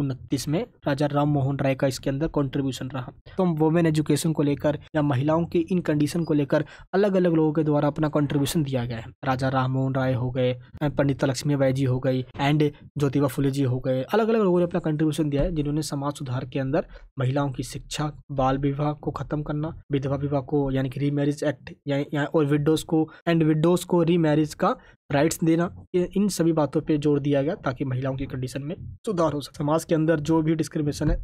उनतीस में राजा राम मोहन राय का इसके अंदर कॉन्ट्रीब्यूशन रहा तो हम वुमेन एजुकेशन को लेकर या महिलाओं के इन कंडीशन को लेकर अलग अलग लोगों के द्वारा अपना कॉन्ट्रीब्यूशन दिया गया है राजा राम मोहन राय हो गए पंडित लक्ष्मी बाई जी हो गई एंड ज्योतिबा फुले जी हो गए अलग अलग लोगों ने अपना कंट्रीब्यूशन दिया है जिन्होंने समाज सुधार के अंदर महिलाओं की शिक्षा बाल विवाह को खत्म करना विधवा विवाह को यानी यानी कि री मैरिज एक्ट या, और विडोज़ को एंड विडोज़ को री मैरिज का राइट्स देना इन सभी बातों पे जोर दिया गया ताकि महिलाओं की कंडीशन में सुधार हो सके समाज के अंदर जो भी डिस्क्रिमिनेशन है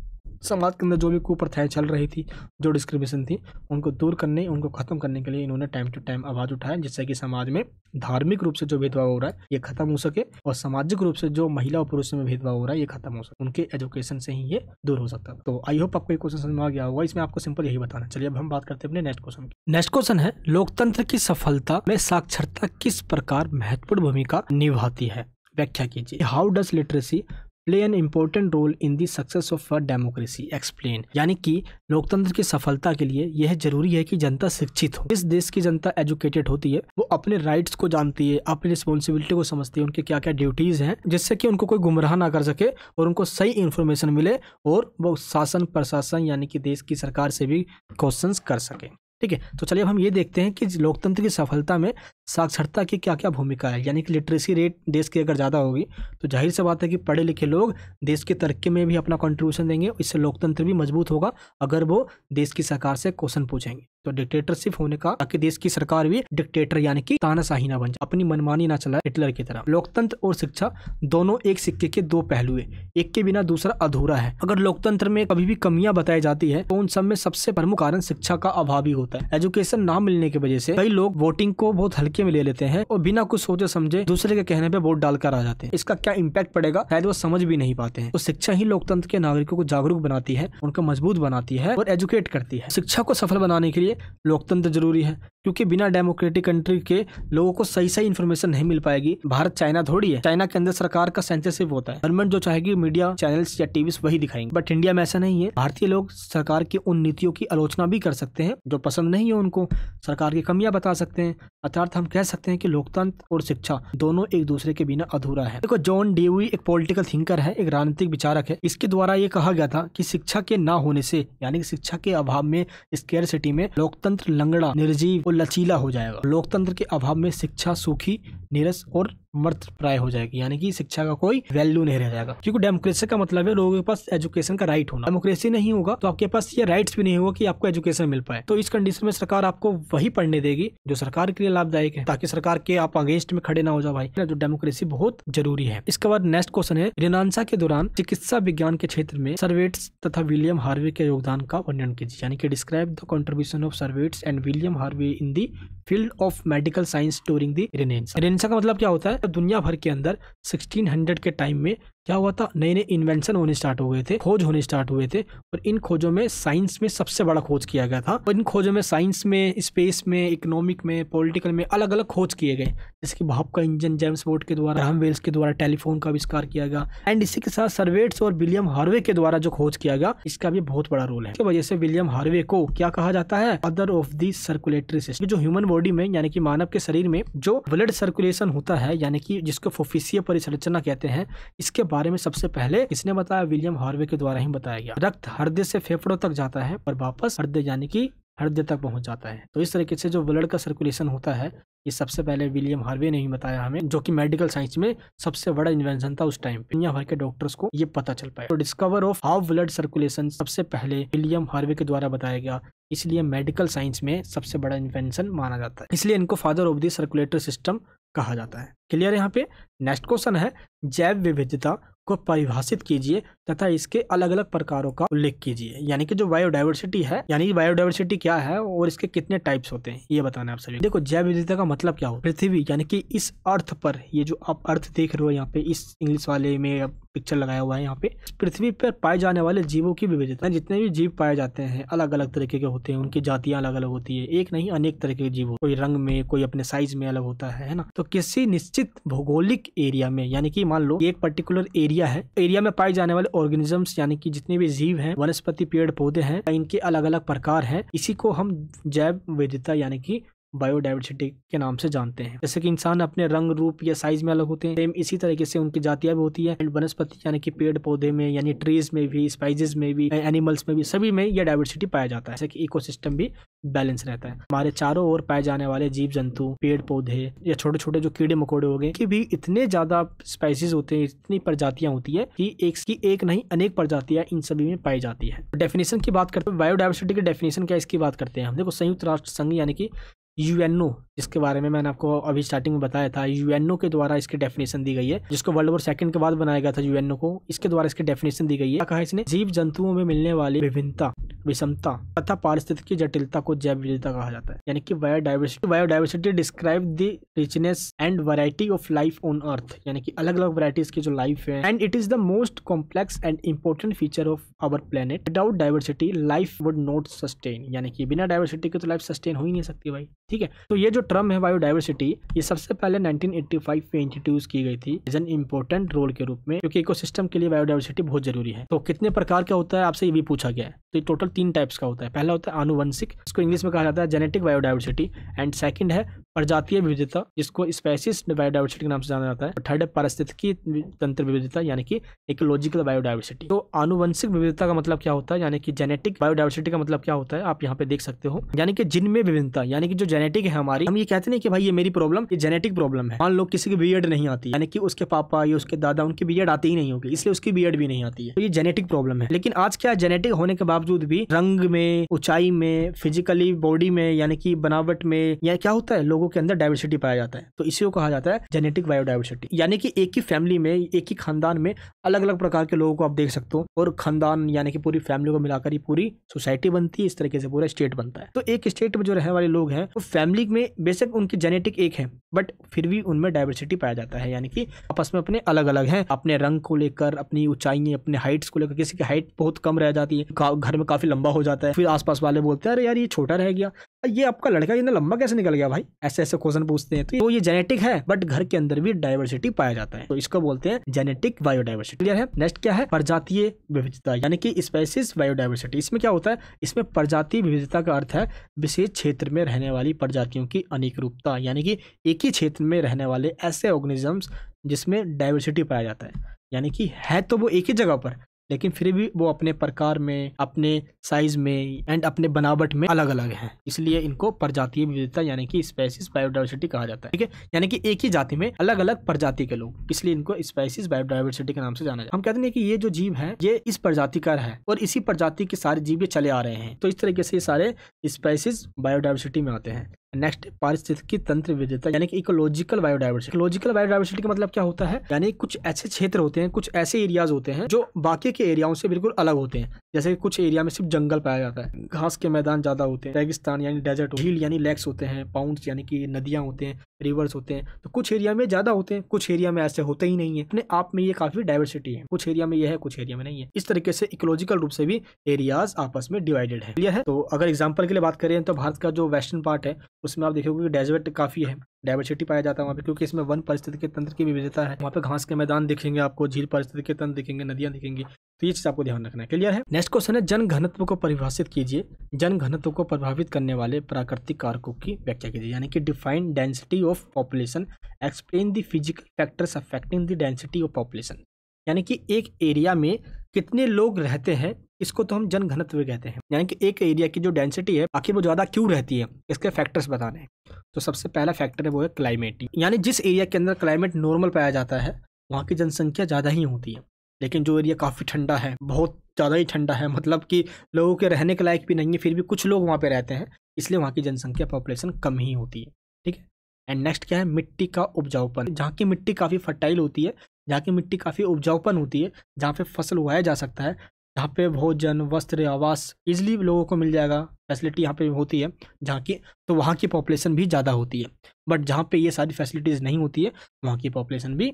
समाज के अंदर जो भी कुप्रथाएँ चल रही थी जो डिस्क्रिमिनेशन थी उनको दूर करने उनको ख़त्म करने के लिए इन्होंने टाइम टू टाइम आवाज़ उठाया जिससे कि समाज में धार्मिक रूप से जो भेदभाव हो रहा है ये खत्म हो सके और सामाजिक रूप से जो महिला और पुरुष में भेदभाव हो रहा है ये खत्म हो सके उनके एजुकेशन से ही ये दूर हो सकता है तो आई होप आपको ये क्वेश्चन समझ में आ गया होगा इसमें आपको सिंपल यही बताना चलिए अब हम बात करते हैं अपने नेक्स्ट क्वेश्चन की नेक्स्ट क्वेश्चन है लोकतंत्र की सफलता में साक्षरता किस प्रकार महत्वपूर्ण भूमिका निभाती है व्याख्या कीजिए how does literacy play an important role in the success of a democracy explain यानी कि लोकतंत्र की सफलता के लिए यह जरूरी है कि जनता शिक्षित हो जिस देश की जनता एजुकेटेड होती है वो अपने राइट्स को जानती है अपनी रिस्पॉन्सिबिलिटी को समझती है उनकी क्या क्या ड्यूटीज हैं जिससे कि उनको कोई गुमराह ना कर सके और उनको सही इन्फॉर्मेशन मिले और वो शासन प्रशासन यानी कि देश की सरकार से भी क्वेश्चन कर सके ठीक है तो चलिए अब हम ये देखते हैं कि लोकतंत्र की सफलता में साक्षरता की क्या क्या भूमिका है यानी कि लिटरेसी रेट देश की अगर ज़्यादा होगी तो जाहिर सी बात है कि पढ़े लिखे लोग देश के तरक्की में भी अपना कंट्रीब्यूशन देंगे इससे लोकतंत्र भी मजबूत होगा अगर वो देश की सरकार से क्वेश्चन पूछेंगे तो डिक्टेटरशिप होने का ताकि देश की सरकार भी डिक्टेटर यानी कि तानाशाही ना बन जाए अपनी मनमानी ना चला हिटलर की तरह लोकतंत्र और शिक्षा दोनों एक सिक्के के दो पहलू है एक के बिना दूसरा अधूरा है अगर लोकतंत्र में कभी भी कमियां बताई जाती है तो उन सब में सबसे प्रमुख कारण शिक्षा का अभाव ही होता है एजुकेशन ना मिलने की वजह से कई लोग वोटिंग को बहुत हल्के में ले लेते हैं और बिना कुछ सोचे समझे दूसरे के कहने पर वोट डालकर आ जाते हैं इसका क्या इम्पैक्ट पड़ेगा शायद वो समझ भी नहीं पाते हैं तो शिक्षा ही लोकतंत्र के नागरिकों को जागरूक बनाती है उनको मजबूत बनाती है और एजुकेट करती है शिक्षा को सफल बनाने के लिए लोकतंत्र जरूरी है क्योंकि बिना डेमोक्रेटिक कंट्री के लोगों को सही सही इन्फॉर्मेशन नहीं मिल पाएगी भारत चाइना थोड़ी है चाइना के अंदर सरकार का सेंसरशिप होता है गवर्नमेंट जो चाहेगी मीडिया चैनल्स या टीवी वही दिखाएंगे बट इंडिया में ऐसा नहीं है भारतीय लोग सरकार की उन नीतियों की आलोचना भी कर सकते हैं जो पसंद नहीं है उनको सरकार की कमियां बता सकते हैं अर्थात हम कह सकते हैं कि लोकतंत्र और शिक्षा दोनों एक दूसरे के बिना अधूरा है देखो जॉन डेवी एक पॉलिटिकल थिंकर है एक राजनीतिक विचारक है इसके द्वारा ये कहा गया था कि शिक्षा के ना होने से यानी शिक्षा के अभाव में स्केयर सिटी में लोकतंत्र लंगड़ा निर्जीव और लचीला हो जाएगा लोकतंत्र के अभाव में शिक्षा सूखी निरस और मर्द प्राय हो जाएगी यानी कि शिक्षा का कोई वैल्यू नहीं रह जाएगा क्योंकि डेमोक्रेसी का मतलब है लोगों के पास एजुकेशन का राइट होना डेमोक्रेसी नहीं होगा तो आपके पास ये राइट्स भी नहीं होगा कि आपको एजुकेशन मिल पाए तो इस कंडीशन में सरकार आपको वही पढ़ने देगी जो सरकार के लिए लाभदायक है ताकि सरकार के आप अगेंस्ट में खड़े ना हो जाओ भाई जो तो डेमोक्रेसी बहुत जरूरी है इसके बाद नेक्स्ट क्वेश्चन है रिनांसा के दौरान चिकित्सा विज्ञान के क्षेत्र में सर्वेट्स तथा विलियम हार्वे के योगदान का वर्णन कीजिए यानी कि describe the contribution of Servetus and William Harvey in the field of medical science during the renaissance renaissance का मतलब क्या होता है दुनिया भर के अंदर 1600 के टाइम में क्या हुआ था नए नए इन्वेंशन होने स्टार्ट हो गए थे खोज होने स्टार्ट हुए थे और इन खोजों में साइंस में सबसे बड़ा खोज किया गया था और इन खोजों में साइंस में स्पेस में इकोनॉमिक में पॉलिटिकल में अलग अलग खोज किए गए जैसे कि भाप का इंजन जेम्स बोर्ड के द्वारा राम वेल्स के द्वारा टेलीफोन का आविष्कार किया गया एंड इसी के साथ सर्वेट्स और विलियम हार्वे के द्वारा जो खोज किया गया इसका भी बहुत बड़ा रोल है इसकी वजह से विलियम हार्वे को क्या कहा जाता है other of the circulatory system जो ह्यूमन बॉडी में यानी कि मानव के शरीर में जो ब्लड सर्कुलेशन होता है यानी कि जिसको फोफिसिया परिसंरचना कहते हैं इसके बारे में सबसे पहले किसने बताया विलियम हॉर्वे के द्वारा ही बताया गया रक्त हृदय से फेफड़ों तक जाता है और वापस हृदय यानी कि हृदय तक पहुंच जाता है तो इस तरीके से जो ब्लड का सर्कुलेशन होता है ये सबसे पहले विलियम हार्वे ने ही बताया हमें जो कि मेडिकल साइंस में सबसे बड़ा इन्वेंशन था उस टाइम पे दुनिया भर के डॉक्टर्स को ये पता चल पाया तो discover of how blood circulation सबसे पहले विलियम हार्वे के द्वारा बताया गया इसलिए मेडिकल साइंस में सबसे बड़ा इन्वेंशन माना जाता है इसलिए इनको father of the circulatory system कहा जाता है क्लियर यहाँ पे नेक्स्ट क्वेश्चन है जैव विविधता को परिभाषित कीजिए तथा इसके अलग अलग प्रकारों का उल्लेख कीजिए यानी कि जो बायोडाइवर्सिटी है यानी बायोडाइवर्सिटी क्या है और इसके कितने टाइप्स होते हैं ये बताना आप सभी देखो जैव विविधता का मतलब क्या हो पृथ्वी यानी कि इस अर्थ पर ये जो आप अर्थ देख रहे हो यहाँ पे इस इंग्लिश वाले में पिक्चर लगाया हुआ है यहाँ पे पृथ्वी पर पाए जाने वाले जीवों की विविधता जितने भी जीव पाए जाते हैं अलग अलग तरीके के होते हैं उनकी जातियां अलग अलग होती है एक नहीं अनेक तरीके के जीव कोई रंग में कोई अपने साइज में अलग होता है ना तो किसी निश्चित भौगोलिक एरिया में यानी कि मान लो एक पर्टिकुलर एरिया है एरिया में पाए जाने वाले ऑर्गेनिजम्स यानी कि जितने भी जीव हैं वनस्पति पेड़ पौधे हैं इनके अलग अलग प्रकार हैं इसी को हम जैव विविधता यानी कि बायोडाइवर्सिटी के नाम से जानते हैं जैसे कि इंसान अपने रंग रूप या साइज में अलग होते हैं सेम इसी तरीके से उनकी जातियां भी होती है एंड वनस्पति यानी कि पेड़ पौधे में यानी ट्रीज में भी स्पाइसेस में भी एनिमल्स में भी सभी में यह डाइवर्सिटी पाया जाता है जैसे कि इको भी बैलेंस रहता है हमारे चारों ओर पाए जाने वाले जीव जंतु पेड़ पौधे या छोटे छोटे जो कीड़े मकोड़े हो गए कि भी इतने ज्यादा स्पाइसेस होते हैं इतनी प्रजातियां होती है कि एक की एक नहीं अनेक प्रजातियां इन सभी में पाई जाती है डेफिनेशन की बात करते हैं बायोडाइवर्सिटी की डेफिनेशन क्या इसकी बात करते हैं हम देखो संयुक्त राष्ट्र संघ यानी कि यूएनओ जिसके बारे में मैंने आपको अभी स्टार्टिंग में बताया था यूएनओ के द्वारा इसकी डेफिनेशन दी गई है जिसको वर्ल्ड वॉर सेकंड के बाद बनाया गया था यूएनओ को इसके द्वारा इसकी डेफिनेशन दी गई है कहा इसने जीव जंतुओं में मिलने वाली विभिन्नता विषमता तथा पारिस्थितिकी जटिलता को जैव विविधता कहा जाता है यानी कि biodiversity biodiversity describe the richness and variety of life on earth यानी कि अलग अलग वैरायटीज की जो लाइफ है and it is the most complex and important feature of our planet without diversity life would not sustain यानी कि बिना डाइवर्सिटी के तो लाइफ सस्टेन हो ही नहीं सकती भाई ठीक है तो ये जो टर्म है बायोडाइवर्सिटी ये सबसे पहले 1985 में इंट्रोड्यूस की गई थी एज एन इम्पोर्टेंट रोल के रूप में क्योंकि इकोसिस्टम के लिए बायोडाइवर्सिटी बहुत जरूरी है तो कितने प्रकार का होता है आपसे ये भी पूछा गया है तो ये टोटल तीन टाइप्स का होता है पहला होता है आनुवंशिक इसको इंग्लिश में कहा जाता है जेनेटिक बायोडाइवर्सिटी एंड सेकंड है प्रजातीय विविधता जिसको स्पेसिस बायोडाइवर्सिटी के नाम से जाना जाता है और थर्ड है पारिस्थितिकी तंत्र विविधता यानी कि इकोलॉजिकल बायोडाइवर्सिटी तो आनुवंशिक विविधता का मतलब क्या होता है यानी कि जेनेटिक बायोडाइवर्सिटी का मतलब क्या होता है आप यहाँ पे देख सकते हो यानी कि जिनमें विभिन्नता यानी कि जो जेनेटिक है हमारी हम ये कहते नहीं कि भाई ये मेरी प्रॉब्लम ये जेनेटिक प्रॉब्लम है मान लो किसी की बीएड नहीं आती यानी कि उसके पापा या उसके दादा उनकी बीएड आती ही नहीं होगी इसलिए उसकी बीएड भी नहीं आती है तो ये जेनेटिक प्रॉब्लम है लेकिन आज क्या जेनेटिक होने के बाद बावजूद भी रंग में ऊंचाई में फिजिकली बॉडी में यानी कि बनावट में या क्या होता है लोगों के अंदर डाइवर्सिटी पाया जाता है तो इसी को कहा जाता है जेनेटिक बायोडाइवर्सिटी यानी कि एक ही फैमिली में एक ही खानदान में अलग अलग प्रकार के लोगों को आप देख सकते हो और खानदान यानी कि पूरी फैमिली को मिलाकर ही पूरी सोसाइटी बनती है इस तरीके से पूरा स्टेट बनता है तो एक स्टेट में जो रहने वाले लोग हैं वो तो फैमिली में बेसिक उनकी जेनेटिक एक है बट फिर भी उनमें डाइवर्सिटी पाया जाता है यानी कि आपस में अपने अलग अलग हैं अपने रंग को लेकर अपनी ऊंचाई अपने हाइट्स को लेकर किसी की हाइट बहुत कम रह जाती है घर में काफ़ी लंबा हो जाता है फिर आसपास वाले बोलते हैं अरे यार ये छोटा रह गया ये आपका लड़का इतना लंबा कैसे निकल गया भाई ऐसे ऐसे क्वेश्चन पूछते हैं तो ये जेनेटिक है बट घर के अंदर भी डाइवर्सिटी पाया जाता है तो इसको बोलते हैं जेनेटिक बायोडाइवर्सिटी क्लियर है नेक्स्ट क्या है प्रजातीय विविधता यानी कि स्पेसिस बायोडाइवर्सिटी इसमें क्या होता है इसमें प्रजातीय विविधता का अर्थ है विशेष क्षेत्र में रहने वाली प्रजातियों की अनेक रूपता यानी कि एक ही क्षेत्र में रहने वाले ऐसे ऑर्गेनिजम्स जिसमें डाइवर्सिटी पाया जाता है यानी कि है तो वो एक ही जगह पर लेकिन फिर भी वो अपने प्रकार में अपने साइज में एंड अपने बनावट में अलग अलग हैं इसलिए इनको प्रजातीय विविधता यानी कि स्पेसिस बायोडाइवर्सिटी कहा जाता है ठीक है यानी कि एक ही जाति में अलग अलग प्रजाति के लोग इसलिए इनको स्पेसिस बायोडाइवर्सिटी के नाम से जाना जाता है हम कहते हैं कि ये जो जीव है ये इस प्रजाति का है और इसी प्रजाति के सारे जीव ये चले आ रहे हैं तो इस तरीके से ये सारे स्पेसिस बायोडाइवर्सिटी में आते हैं नेक्स्ट पारिस्थितिकी तंत्र विविधता यानी कि इकोलॉजिकल बायोडाइवर्सिटी इकोलॉजिकल बायोडाइवर्सिटी का मतलब क्या होता है यानी कुछ ऐसे क्षेत्र होते हैं कुछ ऐसे एरियाज होते हैं जो बाकी के एरियाओं से बिल्कुल अलग होते हैं जैसे कुछ एरिया में सिर्फ जंगल पाया जाता है घास के मैदान ज़्यादा होते हैं रेगिस्तान यानी डेजर्ट झील यानी लेक्स होते हैं पाउंड यानी कि नदियाँ होते हैं रिवर्स होते हैं तो कुछ एरिया में ज़्यादा होते हैं कुछ एरिया में ऐसे होते ही नहीं है अपने आप में ये काफ़ी डाइवर्सिटी है कुछ एरिया में यह है कुछ एरिया में नहीं है इस तरीके से इकोलॉजिकल रूप से भी एरियाज आपस में डिवाइडेड है यह है तो अगर एग्जाम्पल के लिए बात करें तो भारत का जो वेस्टर्न पार्ट है उसमें आप देखोगे डेजर्ट काफ़ी है डाइवर्सिटी पाया जाता है वहाँ पे क्योंकि इसमें वन परिस्थिति के तंत्र की विविधता है वहाँ पे घास के मैदान दिखेंगे आपको झील के तंत्र दिखेंगे नदियाँ दिखेंगी तो ये चीज़ आपको ध्यान रखना है क्लियर है नेक्स्ट क्वेश्चन है जन घनत्व को परिभाषित कीजिए जन घनत्व को प्रभावित करने वाले प्राकृतिक कारकों की व्याख्या कीजिए यानी कि define density of population explain the physical factors affecting the density of population यानी कि एक एरिया में कितने लोग रहते हैं इसको तो हम जन घनत्व कहते हैं यानी कि एक एरिया की जो डेंसिटी है आखिर वो ज़्यादा क्यों रहती है इसके फैक्टर्स बताने हैं तो सबसे पहला फैक्टर है वो है क्लाइमेट यानी जिस एरिया के अंदर क्लाइमेट नॉर्मल पाया जाता है वहाँ की जनसंख्या ज़्यादा ही होती है लेकिन जो एरिया काफ़ी ठंडा है बहुत ज़्यादा ही ठंडा है मतलब कि लोगों के रहने के लायक भी नहीं है फिर भी कुछ लोग वहाँ पर रहते हैं इसलिए वहाँ की जनसंख्या पॉपुलेशन कम ही होती है ठीक है एंड नेक्स्ट क्या है मिट्टी का उपजाऊपन जहाँ की मिट्टी काफ़ी फर्टाइल होती है जहाँ की मिट्टी काफ़ी उपजाऊपन होती है जहाँ पे फसल उगाया जा सकता है यहाँ पे भोजन वस्त्र आवास इजली लोगों को मिल जाएगा फैसिलिटी यहाँ पे होती है जहाँ की तो वहाँ की पॉपुलेशन भी ज़्यादा होती है बट जहाँ पे ये सारी फैसिलिटीज़ नहीं होती है वहाँ की पॉपुलेशन भी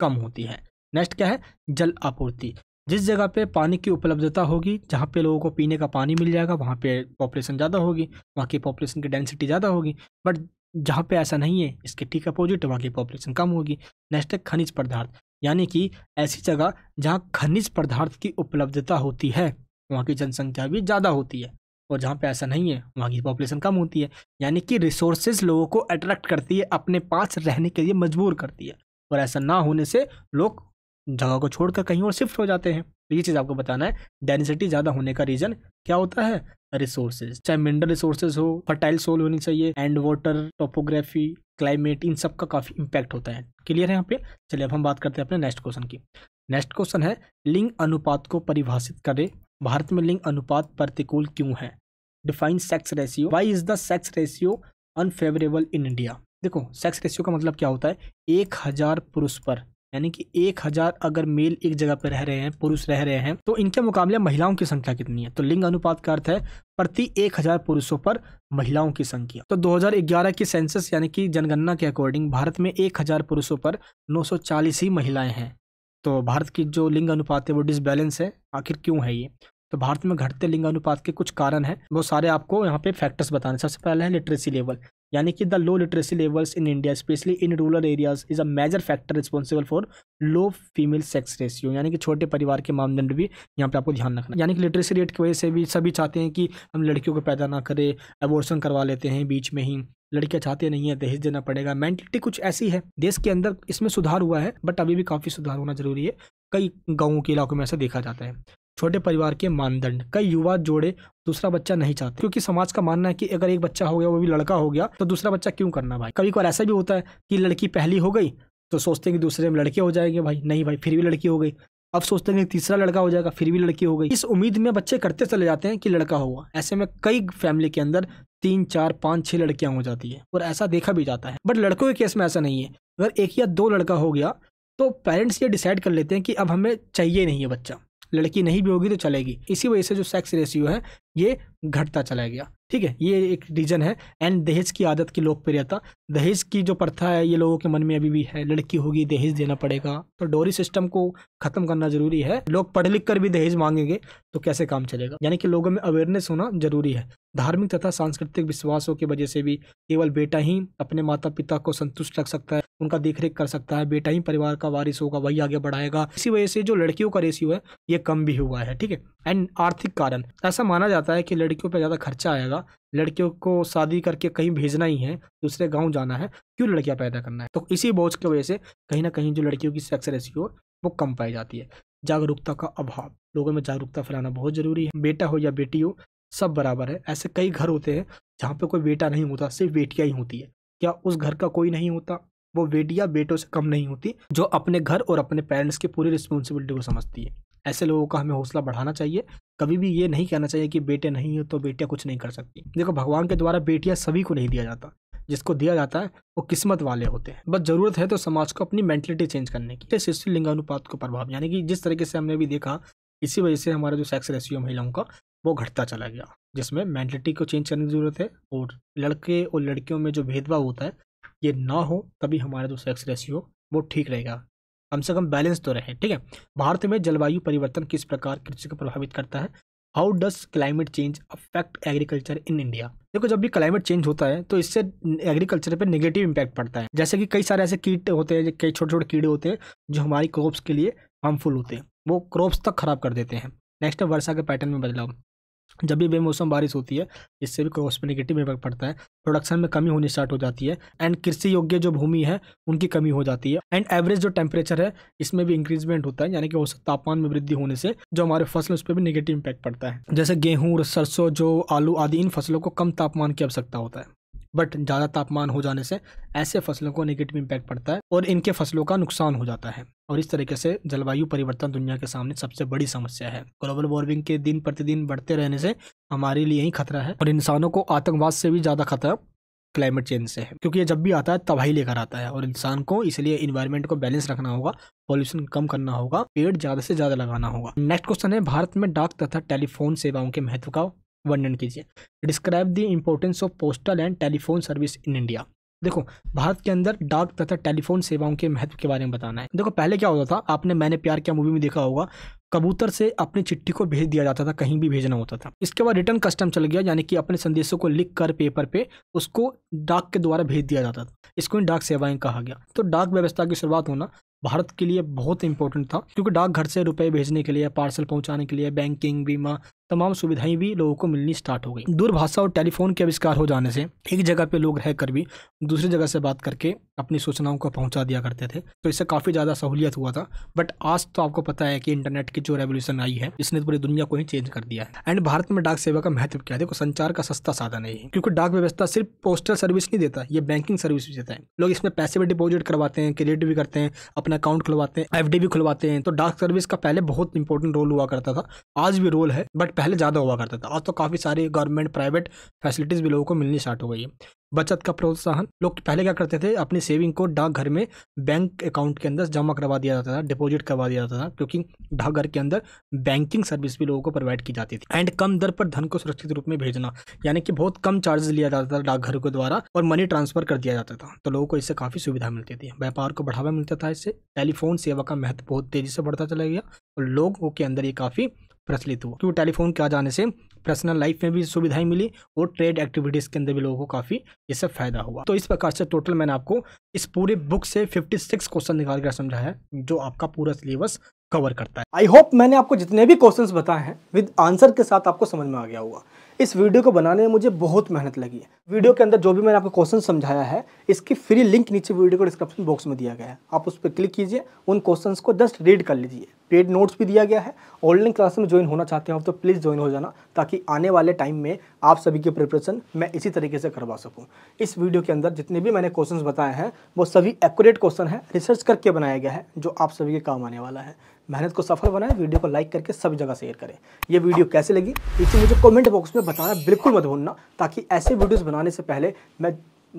कम होती है नेक्स्ट क्या है जल आपूर्ति जिस जगह पे पानी की उपलब्धता होगी जहाँ पे लोगों को पीने का पानी मिल जाएगा वहाँ पे पॉपुलेशन ज़्यादा होगी वहाँ की पॉपुलेशन की डेंसिटी ज़्यादा होगी बट जहाँ पे ऐसा नहीं है इसके ठीक अपोजिट वहाँ की पॉपुलेशन कम होगी नेक्स्ट है खनिज पदार्थ यानी कि ऐसी जगह जहाँ खनिज पदार्थ की उपलब्धता होती है वहाँ की जनसंख्या भी ज़्यादा होती है और जहाँ पे ऐसा नहीं है वहाँ की पॉपुलेशन कम होती है यानी कि रिसोर्सेज लोगों को अट्रैक्ट करती है अपने पास रहने के लिए मजबूर करती है और ऐसा ना होने से लोग जगह को छोड़कर कहीं और शिफ्ट हो जाते हैं तो ये चीज़ आपको बताना है डेंसिटी ज़्यादा होने का रीज़न क्या होता है रिसोर्सेज चाहे मिनरल रिसोर्सेज हो फर्टाइल सोल होनी चाहिए एंड वाटर टोपोग्राफी क्लाइमेट इन सब का काफ़ी इम्पैक्ट होता है क्लियर है यहाँ पे चलिए अब हम बात करते हैं अपने नेक्स्ट क्वेश्चन की नेक्स्ट क्वेश्चन है लिंग अनुपात को परिभाषित करें भारत में लिंग अनुपात प्रतिकूल क्यों है define sex ratio why is the sex ratio unfavourable in India देखो सेक्स रेशियो का मतलब क्या होता है एक हज़ार पुरुष पर यानी कि एक हजार अगर मेल एक जगह पर रह रहे हैं पुरुष रह रहे हैं तो इनके मुकाबले महिलाओं की संख्या कितनी है तो लिंग अनुपात का अर्थ है प्रति एक हजार पुरुषों पर महिलाओं की संख्या तो 2011 की सेंसस यानी कि जनगणना के अकॉर्डिंग भारत में एक हजार पुरुषों पर 940 ही महिलाएं हैं तो भारत की जो लिंग अनुपात है वो डिसबैलेंस है आखिर क्यों है ये तो भारत में घटते लिंग अनुपात के कुछ कारण हैं वो सारे आपको यहाँ पे फैक्टर्स बताने सबसे पहले है लिटरेसी लेवल यानी कि the low literacy levels in India specially in rural areas is a major factor responsible for low female sex ratio यानी कि छोटे परिवार के मानदंड भी यहाँ पे आपको ध्यान रखना यानी कि लिटरेसी रेट की वजह से भी सभी चाहते हैं कि हम लड़कियों को पैदा ना करें एबोर्सन करवा लेते हैं बीच में ही लड़कियाँ चाहते नहीं है दहेज देना पड़ेगा मेंटलिटी कुछ ऐसी है देश के अंदर इसमें सुधार हुआ है बट अभी भी काफ़ी सुधार होना जरूरी है कई गाँवों के इलाकों में ऐसा देखा जाता है छोटे परिवार के मानदंड कई युवा जोड़े दूसरा बच्चा नहीं चाहते क्योंकि समाज का मानना है कि अगर एक बच्चा हो गया वो भी लड़का हो गया तो दूसरा बच्चा क्यों करना भाई कभी कभार ऐसा भी होता है कि लड़की पहली हो गई तो सोचते हैं कि दूसरे में लड़के हो जाएंगे भाई नहीं भाई फिर भी लड़की हो गई अब सोचते हैं कि तीसरा लड़का हो जाएगा फिर भी लड़की हो गई इस उम्मीद में बच्चे करते चले जाते हैं कि लड़का होगा ऐसे में कई फैमिली के अंदर तीन चार पाँच छः लड़कियाँ हो जाती है और ऐसा देखा भी जाता है बट लड़कों के केस में ऐसा नहीं है अगर एक या दो लड़का हो गया तो पेरेंट्स ये डिसाइड कर लेते हैं कि अब हमें चाहिए नहीं है बच्चा लड़की नहीं भी होगी तो चलेगी इसी वजह से जो सेक्स रेशियो है ये घटता चला गया ठीक है ये एक रीजन है एंड दहेज की आदत की लोकप्रियता दहेज की जो प्रथा है ये लोगों के मन में अभी भी है लड़की होगी दहेज देना पड़ेगा तो डोरी सिस्टम को खत्म करना जरूरी है लोग पढ़ लिख कर भी दहेज मांगेंगे तो कैसे काम चलेगा यानी कि लोगों में अवेयरनेस होना जरूरी है धार्मिक तथा सांस्कृतिक विश्वासों की वजह से भी केवल बेटा ही अपने माता पिता को संतुष्ट रख सकता है उनका देखरेख कर सकता है बेटा ही परिवार का वारिस होगा वही आगे बढ़ाएगा इसी वजह से जो लड़कियों का रेशियो है ये कम भी हुआ है ठीक है एंड आर्थिक कारण ऐसा माना जाता है कि लड़कियों पर ज़्यादा खर्चा आएगा लड़कियों को शादी करके कहीं भेजना ही है दूसरे गाँव जाना है क्यों लड़कियाँ पैदा करना है तो इसी बोझ की वजह से कहीं ना कहीं जो लड़कियों की सेक्स रेशियो वो कम पाई जाती है जागरूकता का अभाव लोगों में जागरूकता फैलाना बहुत जरूरी है बेटा हो या बेटी हो सब बराबर है ऐसे कई घर होते हैं जहाँ पे कोई बेटा नहीं होता सिर्फ बेटियाँ ही होती है क्या उस घर का कोई नहीं होता वो बेटिया बेटों से कम नहीं होती जो अपने घर और अपने पेरेंट्स की पूरी रिस्पॉन्सिबिलिटी को समझती है ऐसे लोगों का हमें हौसला बढ़ाना चाहिए कभी भी ये नहीं कहना चाहिए कि बेटे नहीं हैं तो बेटियाँ कुछ नहीं कर सकती देखो भगवान के द्वारा बेटियाँ सभी को नहीं दिया जाता जिसको दिया जाता है वो किस्मत वाले होते हैं बस जरूरत है तो समाज को अपनी मेंटलिटी चेंज करने की शिशु लिंगानुपात को प्रभाव यानी कि जिस तरीके से हमने भी देखा इसी वजह से हमारा जो सेक्स रेशियो महिलाओं का वो घटता चला गया जिसमें मैंटलिटी को चेंज करने की ज़रूरत है और लड़के और लड़कियों में जो भेदभाव होता है ये ना हो तभी हमारा जो सेक्स रेशियो वो ठीक रहेगा कम से कम बैलेंस तो रहे ठीक है भारत में जलवायु परिवर्तन किस प्रकार कृषि को प्रभावित करता है how does climate change affect agriculture in India देखो जब भी क्लाइमेट चेंज होता है तो इससे एग्रीकल्चर पर नेगेटिव इम्पैक्ट पड़ता है जैसे कि कई सारे ऐसे कीट होते हैं कई छोटे छोटे कीड़े होते हैं जो हमारी क्रॉप्स के लिए हार्मफुल होते हैं वो क्रॉप्स तक खराब कर देते हैं नेक्स्ट है वर्षा के पैटर्न में बदलाव जब भी बेमौसम बारिश होती है इससे भी क्रॉस पर निगेटिव इफेक्ट पड़ता है प्रोडक्शन में कमी होनी स्टार्ट हो जाती है एंड कृषि योग्य जो भूमि है उनकी कमी हो जाती है एंड एवरेज जो टेम्परेचर है इसमें भी इंक्रीजमेंट होता है यानी कि औसत तापमान में वृद्धि होने से जो हमारे फसल उस पर भी निगेटिव इम्पैक्ट पड़ता है जैसे गेहूँ सरसों जो आलू आदि इन फसलों को कम तापमान की आवश्यकता होता है बट ज़्यादा तापमान हो जाने से ऐसे फसलों को नेगेटिव इम्पैक्ट पड़ता है और इनके फसलों का नुकसान हो जाता है और इस तरीके से जलवायु परिवर्तन दुनिया के सामने सबसे बड़ी समस्या है ग्लोबल वार्मिंग के दिन प्रतिदिन बढ़ते रहने से हमारे लिए ही खतरा है और इंसानों को आतंकवाद से भी ज़्यादा खतरा क्लाइमेट चेंज से है क्योंकि ये जब भी आता है तबाही लेकर आता है और इंसान को इसलिए इन्वायरमेंट को बैलेंस रखना होगा पॉल्यूशन कम करना होगा पेड़ ज़्यादा से ज़्यादा लगाना होगा नेक्स्ट क्वेश्चन है भारत में डाक तथा टेलीफोन सेवाओं के महत्व का वर्णन कीजिए describe the importance of postal and telephone service in India देखो भारत के अंदर डाक तथा टेलीफोन सेवाओं के महत्व के बारे में बताना है देखो पहले क्या होता था आपने मैंने प्यार क्या मूवी में देखा होगा कबूतर से अपनी चिट्ठी को भेज दिया जाता था कहीं भी भेजना होता था इसके बाद रिटर्न कस्टम चल गया यानी कि अपने संदेशों को लिख कर पेपर पे उसको डाक के द्वारा भेज दिया जाता था इसको डाक सेवाएं कहा गया तो डाक व्यवस्था की शुरुआत होना भारत के लिए बहुत इंपॉर्टेंट था क्योंकि डाक घर से रुपए भेजने के लिए पार्सल पहुंचाने के लिए बैंकिंग बीमा तमाम सुविधाएं भी लोगों को मिलनी स्टार्ट हो गई दूरभाषा और टेलीफोन के आविष्कार हो जाने से एक जगह पे लोग रहकर भी दूसरी जगह से बात करके अपनी सूचनाओं को पहुंचा दिया करते थे तो इससे काफ़ी ज़्यादा सहूलियत हुआ था बट आज तो आपको पता है कि इंटरनेट की जो रेवोल्यूशन आई है इसने पूरी दुनिया को ही चेंज कर दिया है एंड भारत में डाक सेवा का महत्व क्या है देखो संचार का सस्ता साधन है क्योंकि डाक व्यवस्था सिर्फ पोस्टल सर्विस नहीं देता ये बैंकिंग सर्विस भी देता है लोग इसमें पैसे भी डिपोजिट करवाते हैं क्रेडिट भी करते हैं अपना अकाउंट खुलवाते हैं एफ भी खुलवाते हैं तो डाक सर्विस का पहले बहुत इंपॉर्टेंट रोल हुआ करता था आज भी रोल है बट पहले ज़्यादा हुआ करता था आज तो काफ़ी सारी गवर्नमेंट प्राइवेट फैसिलिटीज़ भी लोगों को मिलनी स्टार्ट हो गई है बचत का प्रोत्साहन लोग पहले क्या करते थे अपनी सेविंग को डाकघर में बैंक अकाउंट के अंदर जमा करवा दिया जाता था डिपॉजिट करवा दिया जाता था क्योंकि डाकघर के अंदर बैंकिंग सर्विस भी लोगों को प्रोवाइड की जाती थी एंड कम दर पर धन को सुरक्षित रूप में भेजना यानी कि बहुत कम चार्जेस लिया जाता था डाकघर के द्वारा और मनी ट्रांसफर कर दिया जाता था तो लोगों को इससे काफ़ी सुविधा मिलती थी व्यापार को बढ़ावा मिलता था इससे टेलीफोन सेवा का महत्व बहुत तेज़ी से बढ़ता चला गया और लोगों के अंदर ये काफ़ी प्रचलित हुआ क्यों टेलीफोन के आ जाने से पर्सनल लाइफ में भी सुविधाएं मिली और ट्रेड एक्टिविटीज़ के अंदर भी लोगों को काफ़ी इससे फायदा हुआ तो इस प्रकार से टोटल मैंने आपको इस पूरे बुक से 56 क्वेश्चन निकाल कर समझाया जो आपका पूरा सिलेबस कवर करता है आई होप मैंने आपको जितने भी क्वेश्चन बताए हैं विद आंसर के साथ आपको समझ में आ गया हुआ इस वीडियो को बनाने में मुझे बहुत मेहनत लगी है वीडियो के अंदर जो भी मैंने आपको क्वेश्चन समझाया है इसकी फ्री लिंक नीचे वीडियो को डिस्क्रिप्शन बॉक्स में दिया गया है आप उस पर क्लिक कीजिए उन क्वेश्चंस को जस्ट रीड कर लीजिए पेड नोट्स भी दिया गया है ऑनलाइन क्लास में ज्वाइन होना चाहते हो आप तो प्लीज़ ज्वाइन हो जाना ताकि आने वाले टाइम में आप सभी की प्रिपरेशन मैं इसी तरीके से करवा सकूँ इस वीडियो के अंदर जितने भी मैंने क्वेश्चन बताए हैं वो सभी एक्यूरेट क्वेश्चन है रिसर्च करके बनाया गया है जो आप सभी के काम आने वाला है मेहनत को सफल बनाएं वीडियो को लाइक करके सभी जगह शेयर करें ये वीडियो कैसे लगी इसे मुझे कमेंट बॉक्स में बताना बिल्कुल मत भूलना ताकि ऐसे वीडियोस बनाने से पहले मैं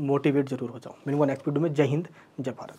मोटिवेट जरूर हो जाऊँ मिलूंगा नेक्स्ट वीडियो में जय हिंद जय भारत